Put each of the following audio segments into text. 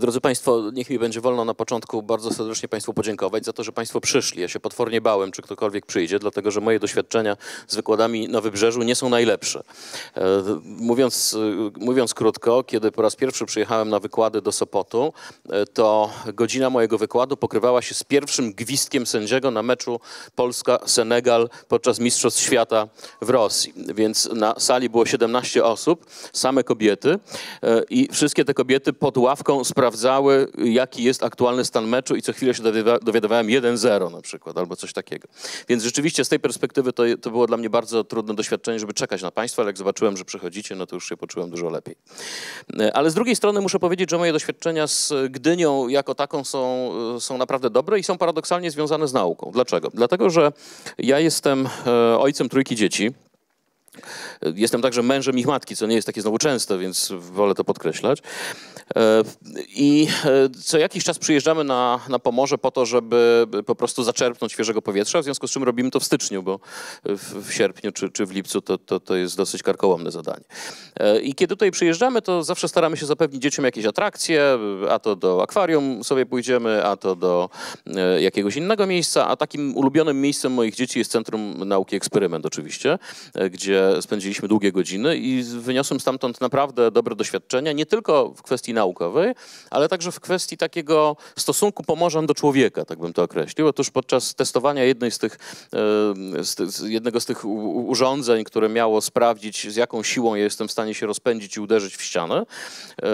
Drodzy Państwo, niech mi będzie wolno na początku bardzo serdecznie Państwu podziękować za to, że Państwo przyszli. Ja się potwornie bałem, czy ktokolwiek przyjdzie, dlatego że moje doświadczenia z wykładami na Wybrzeżu nie są najlepsze. E, mówiąc, e, mówiąc krótko, kiedy po raz pierwszy przyjechałem na wykłady do Sopotu, e, to godzina mojego wykładu pokrywała się z pierwszym gwizdkiem sędziego na meczu Polska-Senegal podczas Mistrzostw Świata w Rosji. Więc na sali było 17 osób, same kobiety i wszystkie te kobiety pod ławką sprawdzały, sprawdzały, jaki jest aktualny stan meczu i co chwilę się dowiadywałem 1-0 na przykład, albo coś takiego. Więc rzeczywiście z tej perspektywy to, to było dla mnie bardzo trudne doświadczenie, żeby czekać na Państwa, ale jak zobaczyłem, że przychodzicie, no to już się poczułem dużo lepiej. E, ale z drugiej strony muszę powiedzieć, że moje doświadczenia z Gdynią jako taką są, e, są naprawdę dobre i są paradoksalnie związane z nauką. Dlaczego? Dlatego, że ja jestem e, ojcem trójki dzieci. Jestem także mężem ich matki, co nie jest takie znowu częste, więc wolę to podkreślać. E, I e, co jakiś czas przyjeżdżamy na, na Pomorze po to, żeby po prostu zaczerpnąć świeżego powietrza, w związku z czym robimy to w styczniu, bo w, w sierpniu czy, czy w lipcu to, to, to jest dosyć karkołomne zadanie. E, I kiedy tutaj przyjeżdżamy, to zawsze staramy się zapewnić dzieciom jakieś atrakcje, a to do akwarium sobie pójdziemy, a to do jakiegoś innego miejsca, a takim ulubionym miejscem moich dzieci jest Centrum Nauki Eksperyment oczywiście, gdzie spędziliśmy długie godziny i wyniosłem stamtąd naprawdę dobre doświadczenia, nie tylko w kwestii naukowej, ale także w kwestii takiego stosunku pomorzan do człowieka, tak bym to określił. Otóż podczas testowania jednej z tych, e, z jednego z tych urządzeń, które miało sprawdzić, z jaką siłą jestem w stanie się rozpędzić i uderzyć w ścianę, e,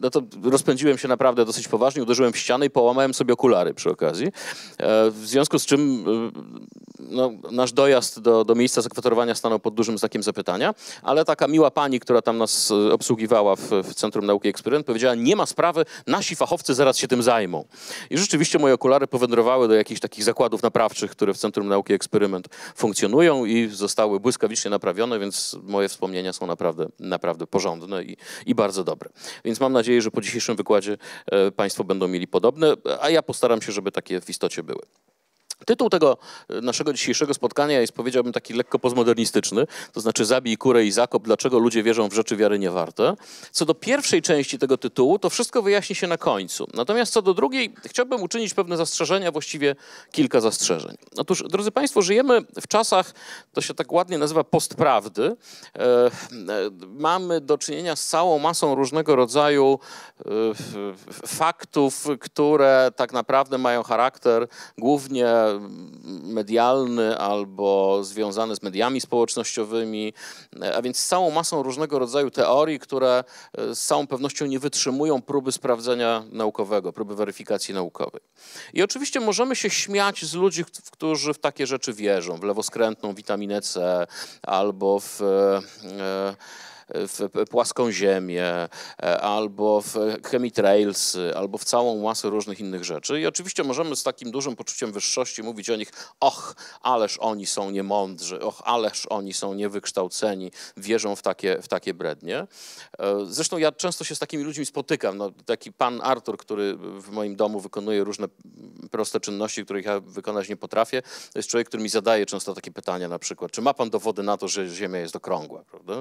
no to rozpędziłem się naprawdę dosyć poważnie, uderzyłem w ścianę i połamałem sobie okulary przy okazji. E, w związku z czym no, nasz dojazd do, do miejsca zakwaterowania stanął pod dużym znakiem zapytania, ale taka miła pani, która tam nas e, obsługiwała w, w Centrum Nauki Eksperyment, powiedziała, nie ma sprawy, nasi fachowcy zaraz się tym zajmą. I rzeczywiście moje okulary powędrowały do jakichś takich zakładów naprawczych, które w Centrum Nauki Eksperyment funkcjonują i zostały błyskawicznie naprawione, więc moje wspomnienia są naprawdę, naprawdę porządne i, i bardzo dobre. Więc mam nadzieję, że po dzisiejszym wykładzie e, Państwo będą mieli podobne, a ja postaram się, żeby takie w istocie były. Tytuł tego e, naszego dzisiejszego spotkania jest, powiedziałbym, taki lekko postmodernistyczny, to znaczy Zabij kurę i zakop, dlaczego ludzie wierzą w rzeczy wiary niewarte. Co do pierwszej części tego tytułu, to wszystko wyjaśni się na końcu. Natomiast co do drugiej, chciałbym uczynić pewne zastrzeżenia, właściwie kilka zastrzeżeń. Otóż, drodzy Państwo, żyjemy w czasach, to się tak ładnie nazywa postprawdy. E, e, mamy do czynienia z całą masą różnego rodzaju faktów, które tak naprawdę mają charakter głównie medialny albo związany z mediami społecznościowymi, e, a więc z całą masą różnego rodzaju teorii, które e, z całą pewnością nie wytrzymują próby sprawdzenia naukowego, próby weryfikacji naukowej. I oczywiście możemy się śmiać z ludzi, którzy w takie rzeczy wierzą, w lewoskrętną witaminę C albo w. E, e w płaską ziemię, e, albo w chemitrails, e, albo w całą masę różnych innych rzeczy. I oczywiście możemy z takim dużym poczuciem wyższości mówić o nich, och, ależ oni są niemądrzy, och, ależ oni są niewykształceni, wierzą w takie, w takie brednie. E, zresztą ja często się z takimi ludźmi spotykam. No, taki pan Artur, który w moim domu wykonuje różne proste czynności, których ja wykonać nie potrafię, to jest człowiek, który mi zadaje często takie pytania na przykład, czy ma pan dowody na to, że Ziemia jest okrągła, prawda?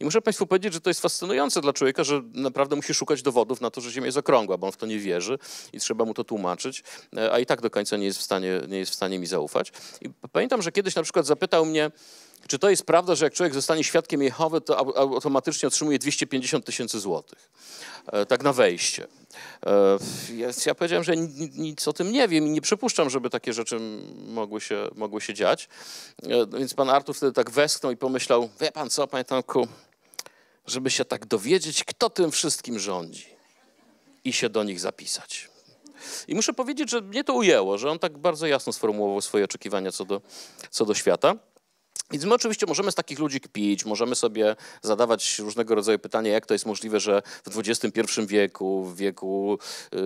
I muszę Państwu Państwu powiedzieć, że to jest fascynujące dla człowieka, że naprawdę musi szukać dowodów na to, że Ziemia jest okrągła, bo on w to nie wierzy i trzeba mu to tłumaczyć, e, a i tak do końca nie jest w stanie, nie jest w stanie mi zaufać. I pamiętam, że kiedyś na przykład zapytał mnie, czy to jest prawda, że jak człowiek zostanie świadkiem Jehowy, to automatycznie otrzymuje 250 tysięcy złotych? E, tak na wejście. E, ja powiedziałem, że nic o tym nie wiem i nie przypuszczam, żeby takie rzeczy mogły się, mogły się dziać. Więc pan Artur wtedy tak westchnął i pomyślał, wie pan co, panie Tomku, żeby się tak dowiedzieć, kto tym wszystkim rządzi i się do nich zapisać. I muszę powiedzieć, że mnie to ujęło, że on tak bardzo jasno sformułował swoje oczekiwania co do, co do świata. Więc my oczywiście możemy z takich ludzi kpić, możemy sobie zadawać różnego rodzaju pytania, jak to jest możliwe, że w XXI wieku, w wieku y,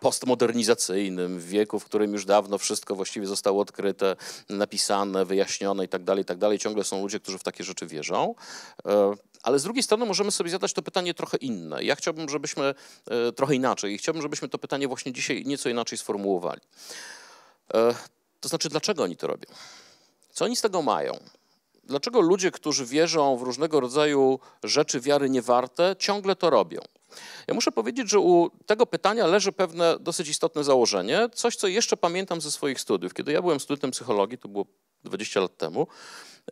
postmodernizacyjnym, w wieku, w którym już dawno wszystko właściwie zostało odkryte, napisane, wyjaśnione itd., tak itd., tak ciągle są ludzie, którzy w takie rzeczy wierzą. E, ale z drugiej strony możemy sobie zadać to pytanie trochę inne. Ja chciałbym, żebyśmy e, trochę inaczej i chciałbym, żebyśmy to pytanie właśnie dzisiaj nieco inaczej sformułowali. E, to znaczy, dlaczego oni to robią? Co oni z tego mają? Dlaczego ludzie, którzy wierzą w różnego rodzaju rzeczy wiary niewarte, ciągle to robią? Ja muszę powiedzieć, że u tego pytania leży pewne dosyć istotne założenie, coś, co jeszcze pamiętam ze swoich studiów. Kiedy ja byłem studentem psychologii, to było 20 lat temu,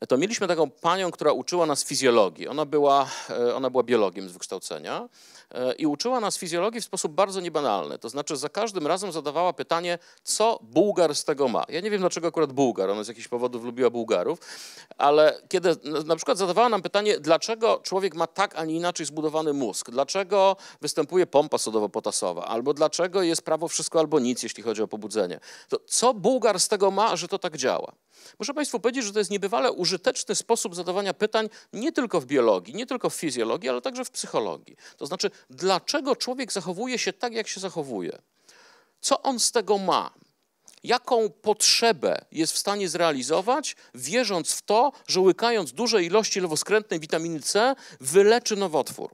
to mieliśmy taką panią, która uczyła nas fizjologii. Ona była, e, ona była biologiem z wykształcenia e, i uczyła nas fizjologii w sposób bardzo niebanalny. To znaczy za każdym razem zadawała pytanie, co Bułgar z tego ma. Ja nie wiem, dlaczego akurat Bułgar, ona z jakichś powodów lubiła Bułgarów, ale kiedy na przykład zadawała nam pytanie, dlaczego człowiek ma tak, a nie inaczej zbudowany mózg, dlaczego występuje pompa sodowo-potasowa, albo dlaczego jest prawo wszystko albo nic, jeśli chodzi o pobudzenie, to co Bułgar z tego ma, że to tak działa? Muszę Państwu powiedzieć, że to jest niebywale użyteczny sposób zadawania pytań nie tylko w biologii, nie tylko w fizjologii, ale także w psychologii. To znaczy, dlaczego człowiek zachowuje się tak, jak się zachowuje? Co on z tego ma? Jaką potrzebę jest w stanie zrealizować, wierząc w to, że łykając duże ilości lewoskrętnej witaminy C, wyleczy nowotwór?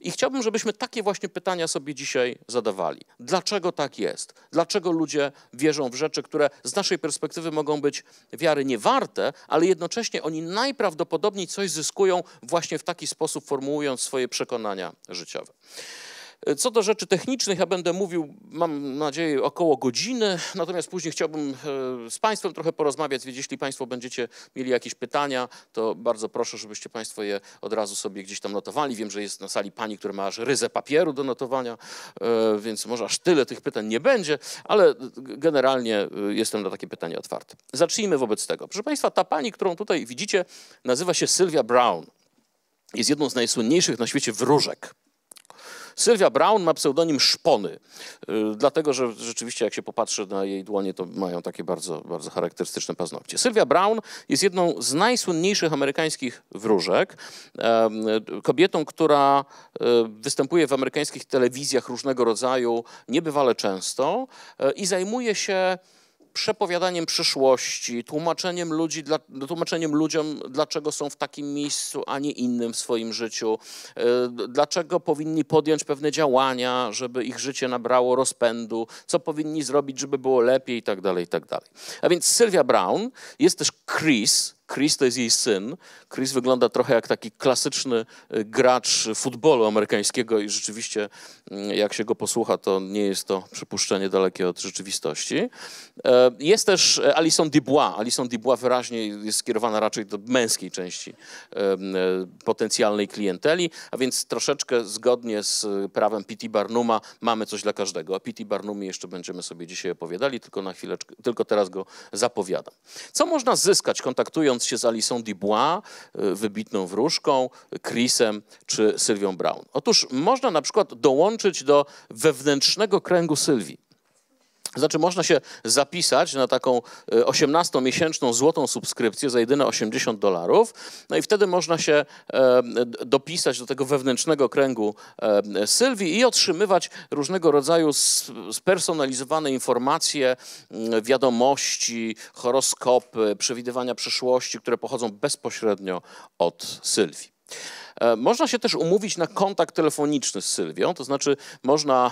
I chciałbym, żebyśmy takie właśnie pytania sobie dzisiaj zadawali. Dlaczego tak jest? Dlaczego ludzie wierzą w rzeczy, które z naszej perspektywy mogą być wiary niewarte, ale jednocześnie oni najprawdopodobniej coś zyskują właśnie w taki sposób, formułując swoje przekonania życiowe. E, co do rzeczy technicznych, ja będę mówił, mam nadzieję, około godziny, natomiast później chciałbym e, z Państwem trochę porozmawiać, więc jeśli Państwo będziecie mieli jakieś pytania, to bardzo proszę, żebyście Państwo je od razu sobie gdzieś tam notowali. Wiem, że jest na sali pani, która ma aż ryzę papieru do notowania, e, więc może aż tyle tych pytań nie będzie, ale generalnie jestem na takie pytania otwarty. Zacznijmy wobec tego. Proszę Państwa, ta pani, którą tutaj widzicie, nazywa się Sylwia Brown. Jest jedną z najsłynniejszych na świecie wróżek. Sylwia Brown ma pseudonim Szpony, y, dlatego że rzeczywiście jak się popatrzy na jej dłonie, to mają takie bardzo, bardzo charakterystyczne paznokcie. Sylwia Brown jest jedną z najsłynniejszych amerykańskich wróżek, kobietą, która y, występuje w amerykańskich telewizjach różnego rodzaju niebywale często y, i zajmuje się przepowiadaniem przyszłości, tłumaczeniem, ludzi dla, tłumaczeniem ludziom, dlaczego są w takim miejscu, a nie innym w swoim życiu, e, dlaczego powinni podjąć pewne działania, żeby ich życie nabrało rozpędu, co powinni zrobić, żeby było lepiej itd. Tak itd. Tak a więc Sylwia Brown, jest też Chris, Chris to jest jej syn. Chris wygląda trochę jak taki klasyczny e, gracz futbolu amerykańskiego i rzeczywiście, mm, jak się go posłucha, to nie jest to przypuszczenie dalekie od rzeczywistości. E, jest też e, Alison Dubois. Alison Dubois wyraźnie jest skierowana raczej do męskiej części potencjalnej klienteli, a więc troszeczkę zgodnie z prawem P.T. Barnuma mamy coś dla każdego. O P.T. Barnumie jeszcze będziemy sobie dzisiaj opowiadali, tylko na chwileczkę, tylko teraz go zapowiadam. Co można zyskać kontaktując się z Alison Dubois, y, wybitną wróżką, Chrisem czy Sylwią Brown. Otóż można na przykład dołączyć do wewnętrznego kręgu Sylwii. Znaczy, można się zapisać na taką 18-miesięczną e, złotą subskrypcję za jedyne 80 dolarów, no i wtedy można się e, dopisać do tego wewnętrznego kręgu e, Sylwii i otrzymywać różnego rodzaju spersonalizowane informacje, mm, wiadomości, horoskopy, przewidywania przyszłości, które pochodzą bezpośrednio od Sylwii. E, można się też umówić na kontakt telefoniczny z Sylwią, to znaczy można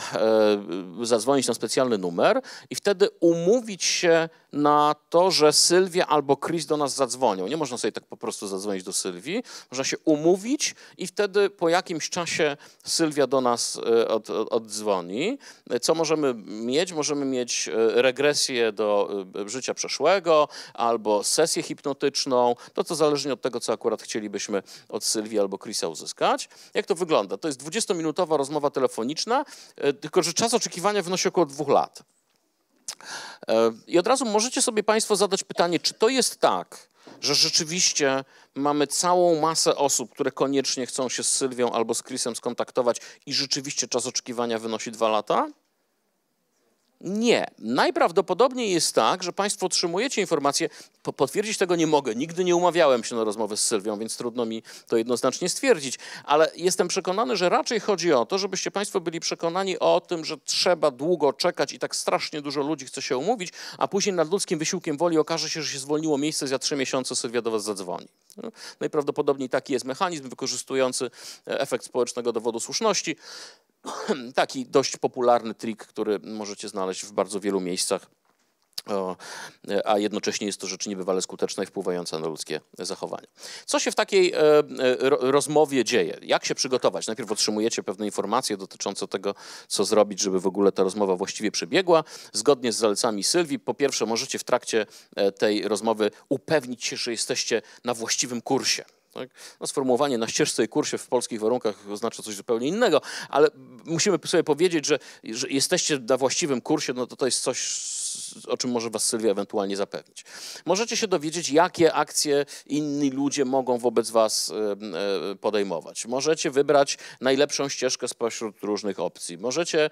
e, zadzwonić na specjalny numer i wtedy umówić się na to, że Sylwia albo Chris do nas zadzwonią. Nie można sobie tak po prostu zadzwonić do Sylwii, można się umówić i wtedy po jakimś czasie Sylwia do nas e, od, od, oddzwoni. Co możemy mieć? Możemy mieć e, regresję do e, życia przeszłego albo sesję hipnotyczną, to co zależnie od tego, co akurat chcielibyśmy od Sylwii albo Chrisa uzyskać. Jak to wygląda? To jest 20-minutowa rozmowa telefoniczna, tylko że czas oczekiwania wynosi około dwóch lat. E, I od razu możecie sobie Państwo zadać pytanie, czy to jest tak, że rzeczywiście mamy całą masę osób, które koniecznie chcą się z Sylwią albo z Chrisem skontaktować i rzeczywiście czas oczekiwania wynosi dwa lata? Nie. Najprawdopodobniej jest tak, że Państwo otrzymujecie informację, potwierdzić tego nie mogę, nigdy nie umawiałem się na rozmowę z Sylwią, więc trudno mi to jednoznacznie stwierdzić, ale jestem przekonany, że raczej chodzi o to, żebyście Państwo byli przekonani o tym, że trzeba długo czekać i tak strasznie dużo ludzi chce się umówić, a później nad ludzkim wysiłkiem woli okaże się, że się zwolniło miejsce, za trzy miesiące Sylwia do Was zadzwoni. No, najprawdopodobniej taki jest mechanizm wykorzystujący e, efekt społecznego dowodu słuszności. Taki dość popularny trik, który możecie znaleźć w bardzo wielu miejscach, a jednocześnie jest to rzecz niebywale skuteczna i wpływająca na ludzkie zachowanie. Co się w takiej e, e, rozmowie dzieje? Jak się przygotować? Najpierw otrzymujecie pewne informacje dotyczące tego, co zrobić, żeby w ogóle ta rozmowa właściwie przebiegła. Zgodnie z zalecami Sylwii, po pierwsze, możecie w trakcie e, tej rozmowy upewnić się, że jesteście na właściwym kursie, tak? No, sformułowanie na ścieżce i kursie w polskich warunkach oznacza coś zupełnie innego, ale musimy sobie powiedzieć, że, że jesteście na właściwym kursie, no to to jest coś o czym może Was Sylwia ewentualnie zapewnić. Możecie się dowiedzieć, jakie akcje inni ludzie mogą wobec Was e, podejmować. Możecie wybrać najlepszą ścieżkę spośród różnych opcji. Możecie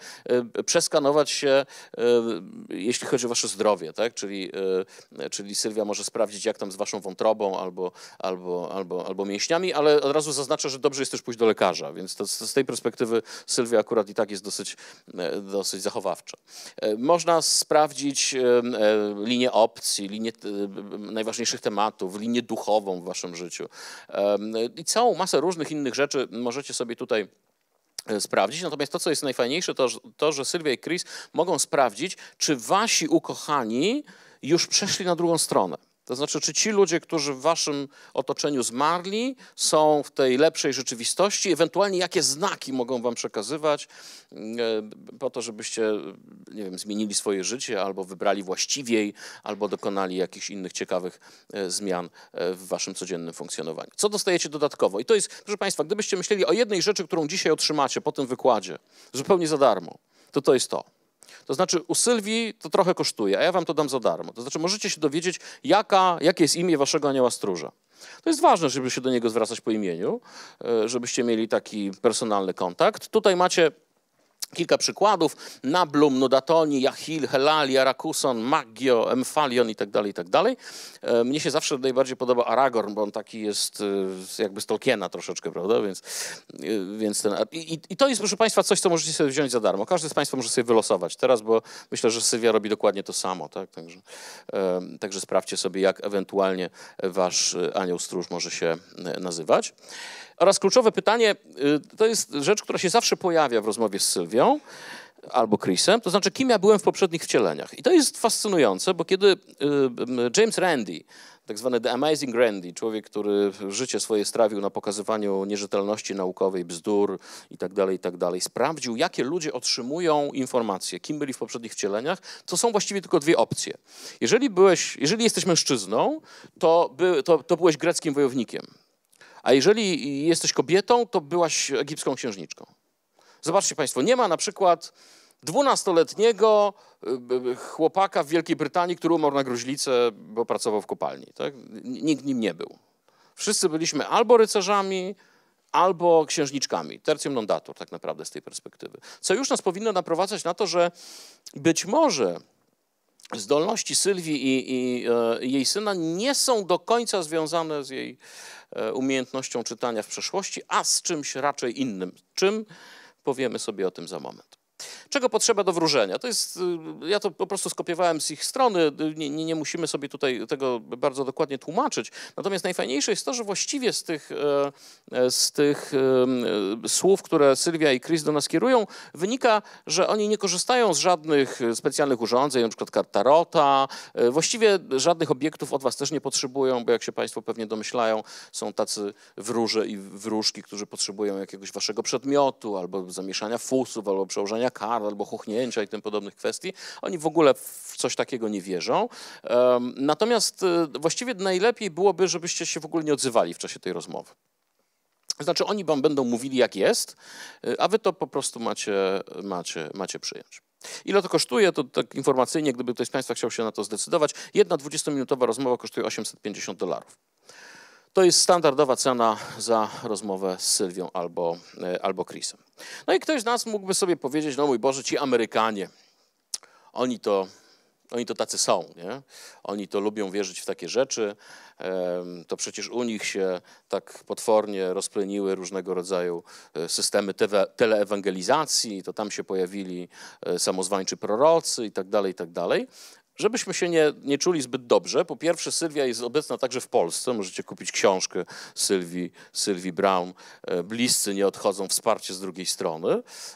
e, przeskanować się, e, jeśli chodzi o Wasze zdrowie, tak? czyli, czyli Sylwia może sprawdzić, jak tam z Waszą wątrobą albo, albo, albo, albo mięśniami, ale od razu zaznaczę, że dobrze jest też pójść do lekarza, więc to, z tej perspektywy Sylwia akurat i tak jest dosyć, dosyć zachowawcza. Można sprawdzić, zrobić e, linię opcji, linię e, najważniejszych tematów, linię duchową w waszym życiu i całą masę różnych innych rzeczy możecie sobie tutaj e, sprawdzić. Natomiast to, co jest najfajniejsze, to to, że Sylwia i Chris mogą sprawdzić, czy wasi ukochani już przeszli na drugą stronę. To znaczy, czy ci ludzie, którzy w waszym otoczeniu zmarli, są w tej lepszej rzeczywistości, ewentualnie jakie znaki mogą wam przekazywać mm, e, po to, żebyście, nie wiem, zmienili swoje życie albo wybrali właściwiej, albo dokonali jakichś innych ciekawych e, zmian e, w waszym codziennym funkcjonowaniu. Co dostajecie dodatkowo? I to jest, proszę państwa, gdybyście myśleli o jednej rzeczy, którą dzisiaj otrzymacie po tym wykładzie, zupełnie za darmo, to to jest to. To znaczy u Sylwii to trochę kosztuje, a ja wam to dam za darmo. To znaczy możecie się dowiedzieć, jaka, jakie jest imię waszego anioła stróża. To jest ważne, żeby się do niego zwracać po imieniu, e, żebyście mieli taki personalny kontakt. Tutaj macie Kilka przykładów. Nablum, Nudatoni, Yahil, Helali, Arakuson, Maggio, Emfalion itd., tak itd. Tak e, mnie się zawsze najbardziej podoba Aragorn, bo on taki jest e, jakby z Tolkiena troszeczkę, prawda? Więc, e, więc ten, i, I to jest, proszę Państwa, coś, co możecie sobie wziąć za darmo. Każdy z Państwa może sobie wylosować teraz, bo myślę, że Sylwia robi dokładnie to samo. Tak? Także, także sprawdźcie sobie, jak ewentualnie Wasz anioł stróż może się nazywać. Oraz kluczowe pytanie, y, to jest rzecz, która się zawsze pojawia w rozmowie z Sylwią albo Chrisem, to znaczy kim ja byłem w poprzednich wcieleniach. I to jest fascynujące, bo kiedy y, y, James Randi, tak zwany The Amazing Randy, człowiek, który życie swoje strawił na pokazywaniu nierzetelności naukowej, bzdur i i tak dalej, tak dalej, sprawdził, jakie ludzie otrzymują informacje, kim byli w poprzednich wcieleniach, to są właściwie tylko dwie opcje. Jeżeli, byłeś, jeżeli jesteś mężczyzną, to, by, to, to byłeś greckim wojownikiem. A jeżeli jesteś kobietą, to byłaś egipską księżniczką. Zobaczcie Państwo, nie ma na przykład dwunastoletniego y, y, y, chłopaka w Wielkiej Brytanii, który umarł na gruźlicę, bo pracował w kopalni. Tak? Nikt nim nie był. Wszyscy byliśmy albo rycerzami, albo księżniczkami. Tercium non datur tak naprawdę z tej perspektywy. Co już nas powinno naprowadzać na to, że być może zdolności Sylwii i, i, i, e, jej syna nie są do końca związane z jej e, umiejętnością czytania w przeszłości, a z czymś raczej innym. Czym powiemy sobie o tym za moment. Czego potrzeba do wróżenia? To jest, y, ja to po prostu skopiowałem z ich strony, y, nie, nie, nie musimy sobie tutaj tego bardzo dokładnie tłumaczyć. Natomiast najfajniejsze jest to, że właściwie z tych, e, e, z tych y, słów, które Sylwia i Chris do nas kierują, wynika, że oni nie korzystają z żadnych specjalnych urządzeń, np. kart tarota, e, właściwie żadnych obiektów od was też nie potrzebują, bo jak się państwo pewnie domyślają, są tacy wróże i wróżki, którzy potrzebują jakiegoś waszego przedmiotu albo zamieszania fusów, albo przełożenia nałożenia kar albo chuchnięcia i tym podobnych kwestii. Oni w ogóle w coś takiego nie wierzą. Natomiast y, właściwie najlepiej byłoby, żebyście się w ogóle nie odzywali w czasie tej rozmowy. Znaczy oni wam będą mówili jak jest, y, a wy to po prostu macie, macie, macie przyjąć. Ile to kosztuje, to tak informacyjnie, gdyby ktoś z Państwa chciał się na to zdecydować, jedna 20-minutowa rozmowa kosztuje 850 dolarów. To jest standardowa cena za rozmowę z Sylwią albo, e, albo Chrisem. No i ktoś z nas mógłby sobie powiedzieć, no mój Boże, ci Amerykanie, oni to oni to tacy są, nie? Oni to lubią wierzyć w takie rzeczy. To przecież u nich się tak potwornie rozpleniły różnego rodzaju e, systemy teleewangelizacji, to tam się pojawili e, samozwańczy prorocy i tak dalej, i tak dalej. Żebyśmy się nie, nie czuli zbyt dobrze, po pierwsze Sylwia jest obecna także w Polsce, możecie kupić książkę Sylwii, Sylwii Brown, e, Bliscy nie odchodzą, wsparcie z drugiej strony,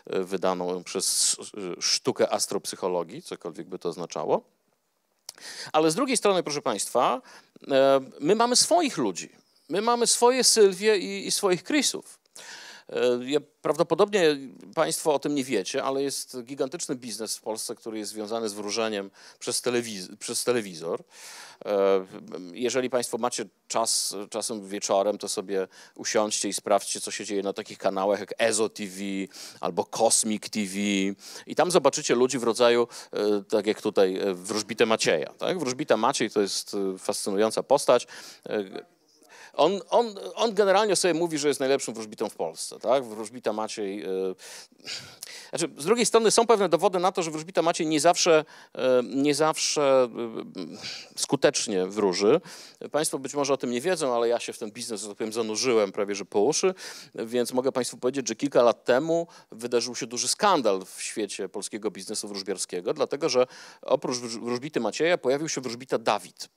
e, wydaną przez e, sztukę astropsychologii, cokolwiek by to oznaczało. Ale z drugiej strony, proszę Państwa, my mamy swoich ludzi, my mamy swoje Sylwie i, i swoich Chrisów. E, ja, prawdopodobnie Państwo o tym nie wiecie, ale jest gigantyczny biznes w Polsce, który jest związany z wróżeniem przez, telewiz przez telewizor. E, jeżeli Państwo macie czas, czasem wieczorem, to sobie usiądźcie i sprawdźcie, co się dzieje na takich kanałach jak Ezo TV albo Cosmic TV. I tam zobaczycie ludzi w rodzaju, e, tak jak tutaj, Wróżbite Macieja. Tak? Wróżbita Maciej to jest fascynująca postać. On, on, on generalnie sobie mówi, że jest najlepszym wróżbitą w Polsce. Tak? Wróżbita Maciej... Yy... Znaczy, z drugiej strony są pewne dowody na to, że wróżbita Maciej nie zawsze, yy, nie zawsze yy, skutecznie wróży. Państwo być może o tym nie wiedzą, ale ja się w ten biznes, że tak powiem, zanurzyłem prawie że po uszy, więc mogę Państwu powiedzieć, że kilka lat temu wydarzył się duży skandal w świecie polskiego biznesu wróżbiarskiego, dlatego że oprócz wróżbity Macieja pojawił się wróżbita Dawid.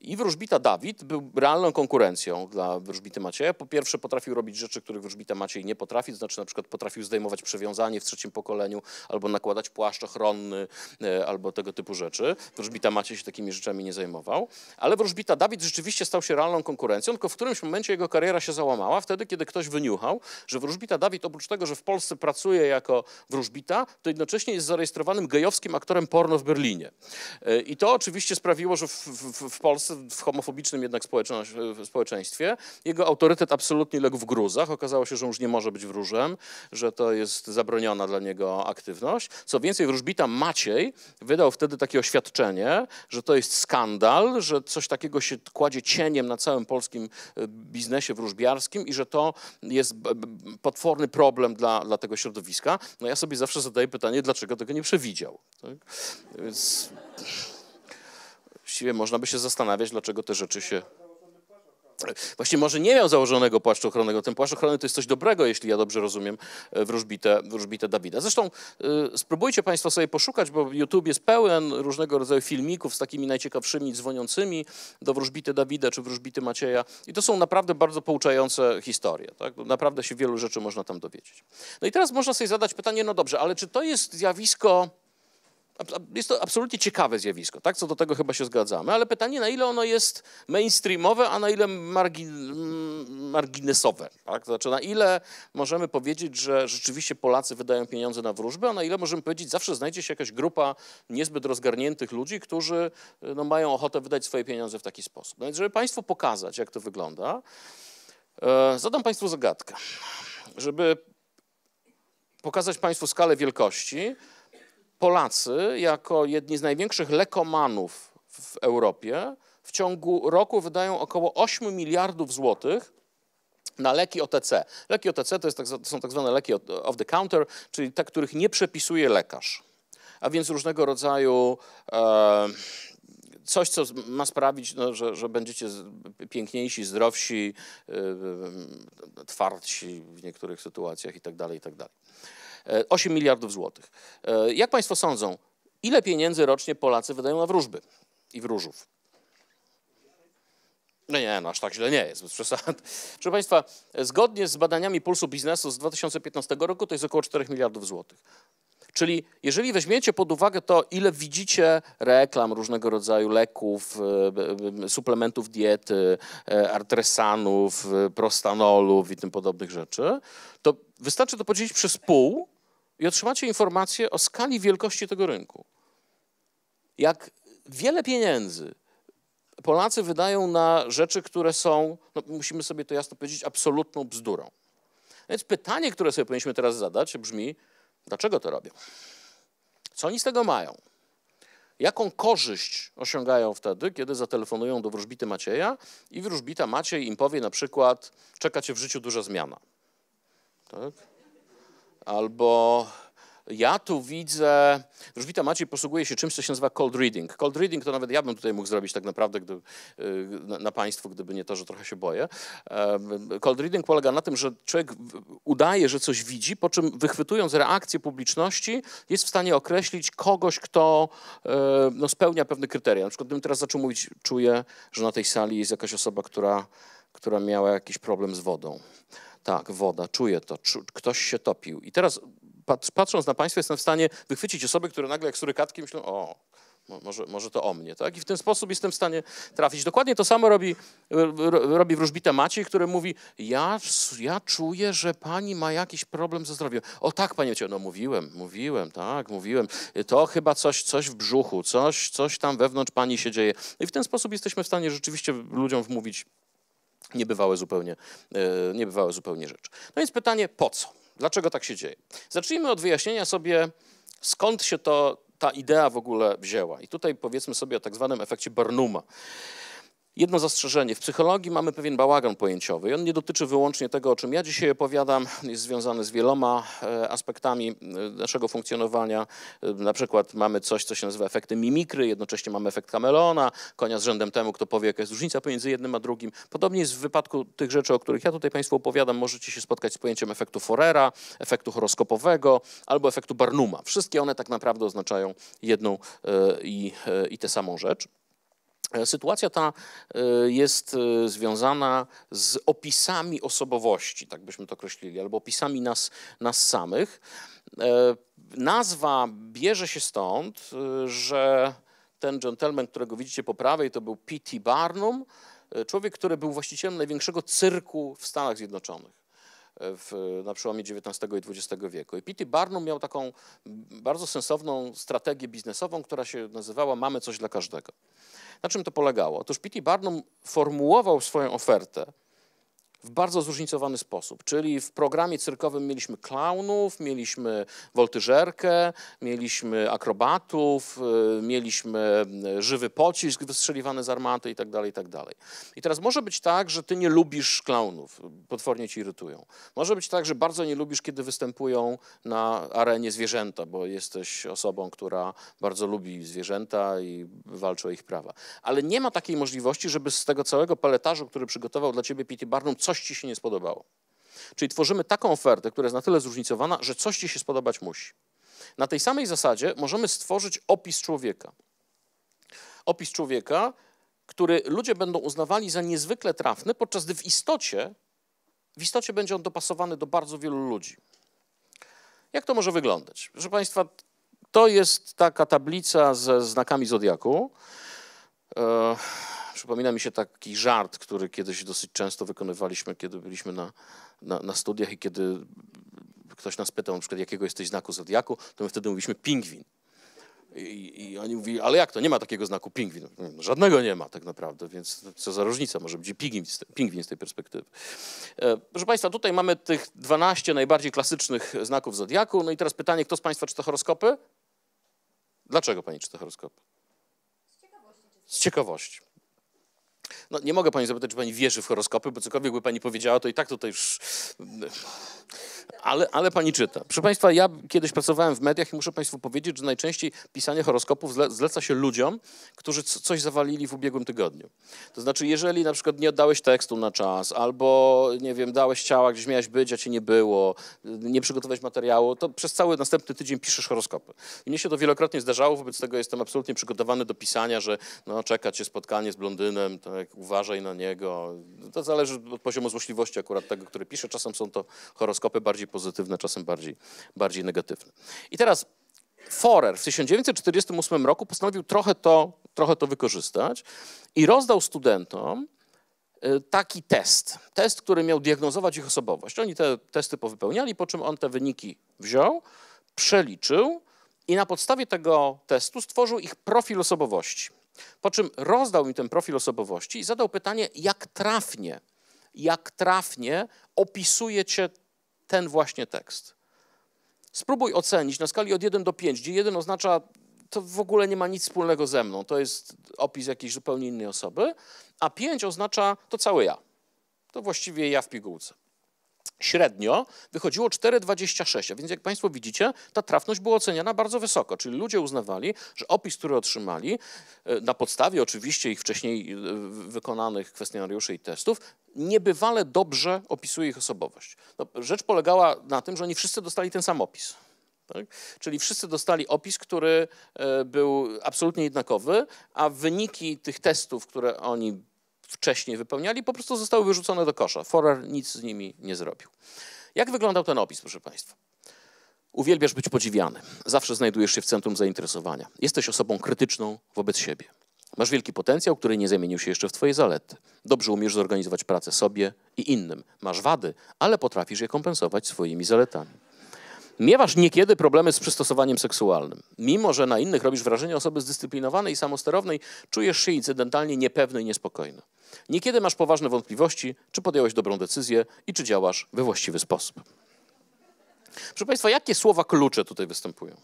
I wróżbita Dawid był realną konkurencją dla wróżbity Macieja. Po pierwsze potrafił robić rzeczy, których wróżbita Maciej nie potrafi, to znaczy na przykład potrafił zdejmować przewiązanie w trzecim pokoleniu, albo nakładać płaszcz ochronny, e, albo tego typu rzeczy. Wróżbita Maciej się takimi rzeczami nie zajmował. Ale wróżbita Dawid rzeczywiście stał się realną konkurencją, tylko w którymś momencie jego kariera się załamała, wtedy kiedy ktoś wyniuchał, że wróżbita Dawid oprócz tego, że w Polsce pracuje jako wróżbita, to jednocześnie jest zarejestrowanym gejowskim aktorem porno w Berlinie. E, I to oczywiście sprawiło, że w, w, w Polsce w homofobicznym jednak społeczeństwie. Jego autorytet absolutnie legł w gruzach. Okazało się, że już nie może być wróżem, że to jest zabroniona dla niego aktywność. Co więcej, wróżbita Maciej wydał wtedy takie oświadczenie, że to jest skandal, że coś takiego się kładzie cieniem na całym polskim e, biznesie wróżbiarskim i że to jest potworny problem dla, dla tego środowiska. No ja sobie zawsze zadaję pytanie, dlaczego tego nie przewidział. Tak? Więc właściwie można by się zastanawiać, dlaczego te rzeczy się Właśnie może nie miał założonego płaszczu ochronnego. Ten płaszcz ochronny to jest coś dobrego, jeśli ja dobrze rozumiem e, wróżbite wróżbite Dawida. Zresztą y, spróbujcie Państwo sobie poszukać, bo YouTube jest pełen różnego rodzaju filmików z takimi najciekawszymi dzwoniącymi do wróżbity Dawida czy wróżbity Macieja. I to są naprawdę bardzo pouczające historie. Tak? Naprawdę się wielu rzeczy można tam dowiedzieć. No i teraz można sobie zadać pytanie, no dobrze, ale czy to jest zjawisko jest to absolutnie ciekawe zjawisko, tak? Co do tego chyba się zgadzamy, ale pytanie, na ile ono jest mainstreamowe, a na ile margin, marginesowe, tak? Znaczy, na ile możemy powiedzieć, że rzeczywiście Polacy wydają pieniądze na wróżbę, a na ile możemy powiedzieć, zawsze znajdzie się jakaś grupa niezbyt rozgarniętych ludzi, którzy no, mają ochotę wydać swoje pieniądze w taki sposób. No więc, żeby Państwu pokazać, jak to wygląda, e, zadam Państwu zagadkę. Żeby pokazać Państwu skalę wielkości, Polacy, jako jedni z największych lekomanów w Europie, w ciągu roku wydają około 8 miliardów złotych na leki OTC. Leki OTC to, tak, to są tak zwane leki off the counter, czyli te, których nie przepisuje lekarz. A więc różnego rodzaju e, coś, co ma sprawić, no, że, że, będziecie piękniejsi, zdrowsi, y, e, e, twardsi w niektórych sytuacjach tak itd. Tak 8 e, miliardów złotych. E, jak Państwo sądzą, ile pieniędzy rocznie Polacy wydają na wróżby i wróżów? No nie, no aż tak źle nie jest, bez przesad. Proszę Państwa, zgodnie z badaniami Pulsu Biznesu z 2015 roku to jest około 4 miliardów złotych. Czyli jeżeli weźmiecie pod uwagę to, ile widzicie reklam różnego rodzaju leków, e, suplementów diety, artresanów, prostanolów i tym podobnych rzeczy, to wystarczy to podzielić przez pół i otrzymacie informację o skali wielkości tego rynku. Jak wiele pieniędzy Polacy wydają na rzeczy, które są, no musimy sobie to jasno powiedzieć, absolutną bzdurą. Więc pytanie, które sobie powinniśmy teraz zadać, brzmi: dlaczego to robią? Co oni z tego mają? Jaką korzyść osiągają wtedy, kiedy zatelefonują do wróżbity Macieja i wróżbita Maciej im powie na przykład: czeka cię w życiu duża zmiana. Tak? albo ja tu widzę, Różbita Maciej posługuje się czymś, co się nazywa cold reading. Cold reading to nawet ja bym tutaj mógł zrobić tak naprawdę gdy, y, na, na Państwu, gdyby nie to, że trochę się boję. E, cold reading polega na tym, że człowiek udaje, że coś widzi, po czym wychwytując reakcję publiczności jest w stanie określić kogoś, kto e, no, spełnia pewne kryteria. Na przykład gdybym teraz zaczął mówić, czuję, że na tej sali jest jakaś osoba, która, która miała jakiś problem z wodą tak, woda, czuję to, czu, ktoś się topił. I teraz patrząc na państwo jestem w stanie wychwycić osoby, które nagle jak surykatki myślą, o, może, może to o mnie, tak? I w ten sposób jestem w stanie trafić. Dokładnie to samo robi, robi wróżbita Maciej, który mówi, ja, ja czuję, że pani ma jakiś problem ze zdrowiem. O tak, panie cię, no mówiłem, mówiłem, tak, mówiłem. To chyba coś, coś w brzuchu, coś, coś tam wewnątrz pani się dzieje. No I w ten sposób jesteśmy w stanie rzeczywiście ludziom wmówić Niebywałe zupełnie, e, niebywałe zupełnie rzeczy. No więc pytanie, po co? Dlaczego tak się dzieje? Zacznijmy od wyjaśnienia sobie, skąd się to, ta idea w ogóle wzięła. I tutaj powiedzmy sobie o tak zwanym efekcie Barnuma. Jedno zastrzeżenie. W psychologii mamy pewien bałagan pojęciowy i on nie dotyczy wyłącznie tego, o czym ja dzisiaj opowiadam. Jest związany z wieloma e, aspektami e, naszego funkcjonowania. E, na przykład mamy coś, co się nazywa efektem mimikry, jednocześnie mamy efekt kamelona, konia z rzędem temu, kto powie, jaka jest różnica pomiędzy jednym a drugim. Podobnie jest w wypadku tych rzeczy, o których ja tutaj Państwu opowiadam, możecie się spotkać z pojęciem efektu Forera, efektu horoskopowego albo efektu Barnuma. Wszystkie one tak naprawdę oznaczają jedną i, i tę samą rzecz. E, sytuacja ta e, jest e, związana z opisami osobowości, tak byśmy to określili, albo opisami nas, nas samych. Nazwa bierze się stąd, że ten gentleman, którego widzicie po prawej, to był P.T. Barnum, człowiek, który był właścicielem największego cyrku w Stanach Zjednoczonych w, na przełomie XIX i XX wieku. I P.T. Barnum miał taką bardzo sensowną strategię biznesową, która się nazywała mamy coś dla każdego. Na czym to polegało? Otóż P.T. Barnum formułował swoją ofertę w bardzo zróżnicowany sposób. Czyli w programie cyrkowym mieliśmy klaunów, mieliśmy woltyżerkę, mieliśmy akrobatów, y, mieliśmy y, żywy pocisk wystrzeliwany z armaty itd., tak itd. Tak I teraz może być tak, że ty nie lubisz klaunów, potwornie ci irytują. Może być tak, że bardzo nie lubisz, kiedy występują na arenie zwierzęta, bo jesteś osobą, która bardzo lubi zwierzęta i walczy o ich prawa. Ale nie ma takiej możliwości, żeby z tego całego paletarza, który przygotował dla ciebie P.T. Barnum, coś ci się nie spodobało. Czyli tworzymy taką ofertę, która jest na tyle zróżnicowana, że coś ci się spodobać musi. Na tej samej zasadzie możemy stworzyć opis człowieka. Opis człowieka, który ludzie będą uznawali za niezwykle trafny, podczas gdy w istocie, w istocie będzie on dopasowany do bardzo wielu ludzi. Jak to może wyglądać? Proszę Państwa, to jest taka tablica ze znakami Zodiaku. E, Przypomina mi się taki żart, który kiedyś dosyć często wykonywaliśmy, kiedy byliśmy na, na, na studiach i kiedy ktoś nas pytał na przykład, jakiego jesteś znaku zodiaku, to my wtedy mówiliśmy pingwin. I, I, oni mówili, ale jak to, nie ma takiego znaku pingwin. No, żadnego nie ma tak naprawdę, więc co za różnica, może być pingwin, pingwin z tej perspektywy. E, proszę Państwa, tutaj mamy tych 12 najbardziej klasycznych znaków Zodiaku. No i teraz pytanie, kto z Państwa czyta horoskopy? Dlaczego Pani czyta horoskopy? Z ciekawości. Z ciekawości. No, nie mogę pani zapytać, czy pani wierzy w horoskopy, bo cokolwiek by pani powiedziała, to i tak tutaj już. Ale, ale pani czyta. Proszę państwa, ja kiedyś pracowałem w mediach i muszę państwu powiedzieć, że najczęściej pisanie horoskopów zleca się ludziom, którzy coś zawalili w ubiegłym tygodniu. To znaczy, jeżeli na przykład nie oddałeś tekstu na czas, albo nie wiem, dałeś ciała, gdzieś miałeś być, a cię nie było, nie przygotowałeś materiału, to przez cały następny tydzień piszesz horoskopy. I mnie się to wielokrotnie zdarzało, wobec tego jestem absolutnie przygotowany do pisania, że no, czekać cię spotkanie z blondynem, to uważaj na niego. To zależy od poziomu złośliwości akurat tego, który pisze. Czasem są to horoskopy bardziej pozytywne, czasem bardziej, bardziej negatywne. I teraz Forer w 1948 roku postanowił trochę to, trochę to wykorzystać i rozdał studentom y, taki test. Test, który miał diagnozować ich osobowość. Oni te testy powypełniali, po czym on te wyniki wziął, przeliczył i na podstawie tego testu stworzył ich profil osobowości. Po czym rozdał mi ten profil osobowości i zadał pytanie, jak trafnie, jak trafnie opisuje cię ten właśnie tekst. Spróbuj ocenić na skali od 1 do 5, gdzie 1 oznacza to w ogóle nie ma nic wspólnego ze mną, to jest opis jakiejś zupełnie innej osoby, a 5 oznacza to cały ja. To właściwie ja w pigułce średnio wychodziło 4,26, a więc jak Państwo widzicie, ta trafność była oceniana bardzo wysoko, czyli ludzie uznawali, że opis, który otrzymali, e, na podstawie oczywiście ich wcześniej e, wykonanych kwestionariuszy i testów, niebywale dobrze opisuje ich osobowość. No, rzecz polegała na tym, że oni wszyscy dostali ten sam opis. Tak? Czyli wszyscy dostali opis, który e, był absolutnie jednakowy, a wyniki tych testów, które oni wcześniej wypełniali, po prostu zostały wyrzucone do kosza. Forer nic z nimi nie zrobił. Jak wyglądał ten opis, proszę Państwa? Uwielbiasz być podziwiany. Zawsze znajdujesz się w centrum zainteresowania. Jesteś osobą krytyczną wobec siebie. Masz wielki potencjał, który nie zamienił się jeszcze w Twoje zalety. Dobrze umiesz zorganizować pracę sobie i innym. Masz wady, ale potrafisz je kompensować swoimi zaletami. Miewasz niekiedy problemy z przystosowaniem seksualnym. Mimo, że na innych robisz wrażenie osoby zdyscyplinowanej i samosterownej, czujesz się incydentalnie niepewny i niespokojny. Niekiedy masz poważne wątpliwości, czy podjąłeś dobrą decyzję i czy działasz we właściwy sposób. Proszę Państwa, jakie słowa klucze tutaj występują?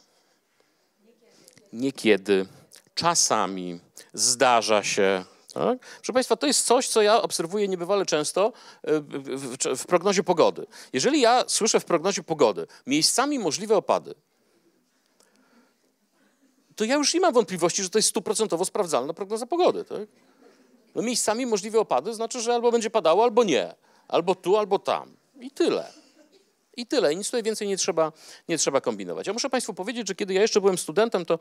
Niekiedy, czasami, zdarza się, tak? Proszę Państwa, to jest coś, co ja obserwuję niebywale często e, w prognozie pogody. Jeżeli ja słyszę w prognozie pogody miejscami możliwe opady, to ja już nie mam wątpliwości, że to jest stuprocentowo sprawdzalna prognoza pogody. Tak? No miejscami możliwe opady znaczy, że albo będzie padało, albo nie. Albo tu, albo tam. I tyle. I tyle, i nic tutaj więcej nie trzeba, nie trzeba kombinować. Ja muszę Państwu powiedzieć, że kiedy ja jeszcze byłem studentem, to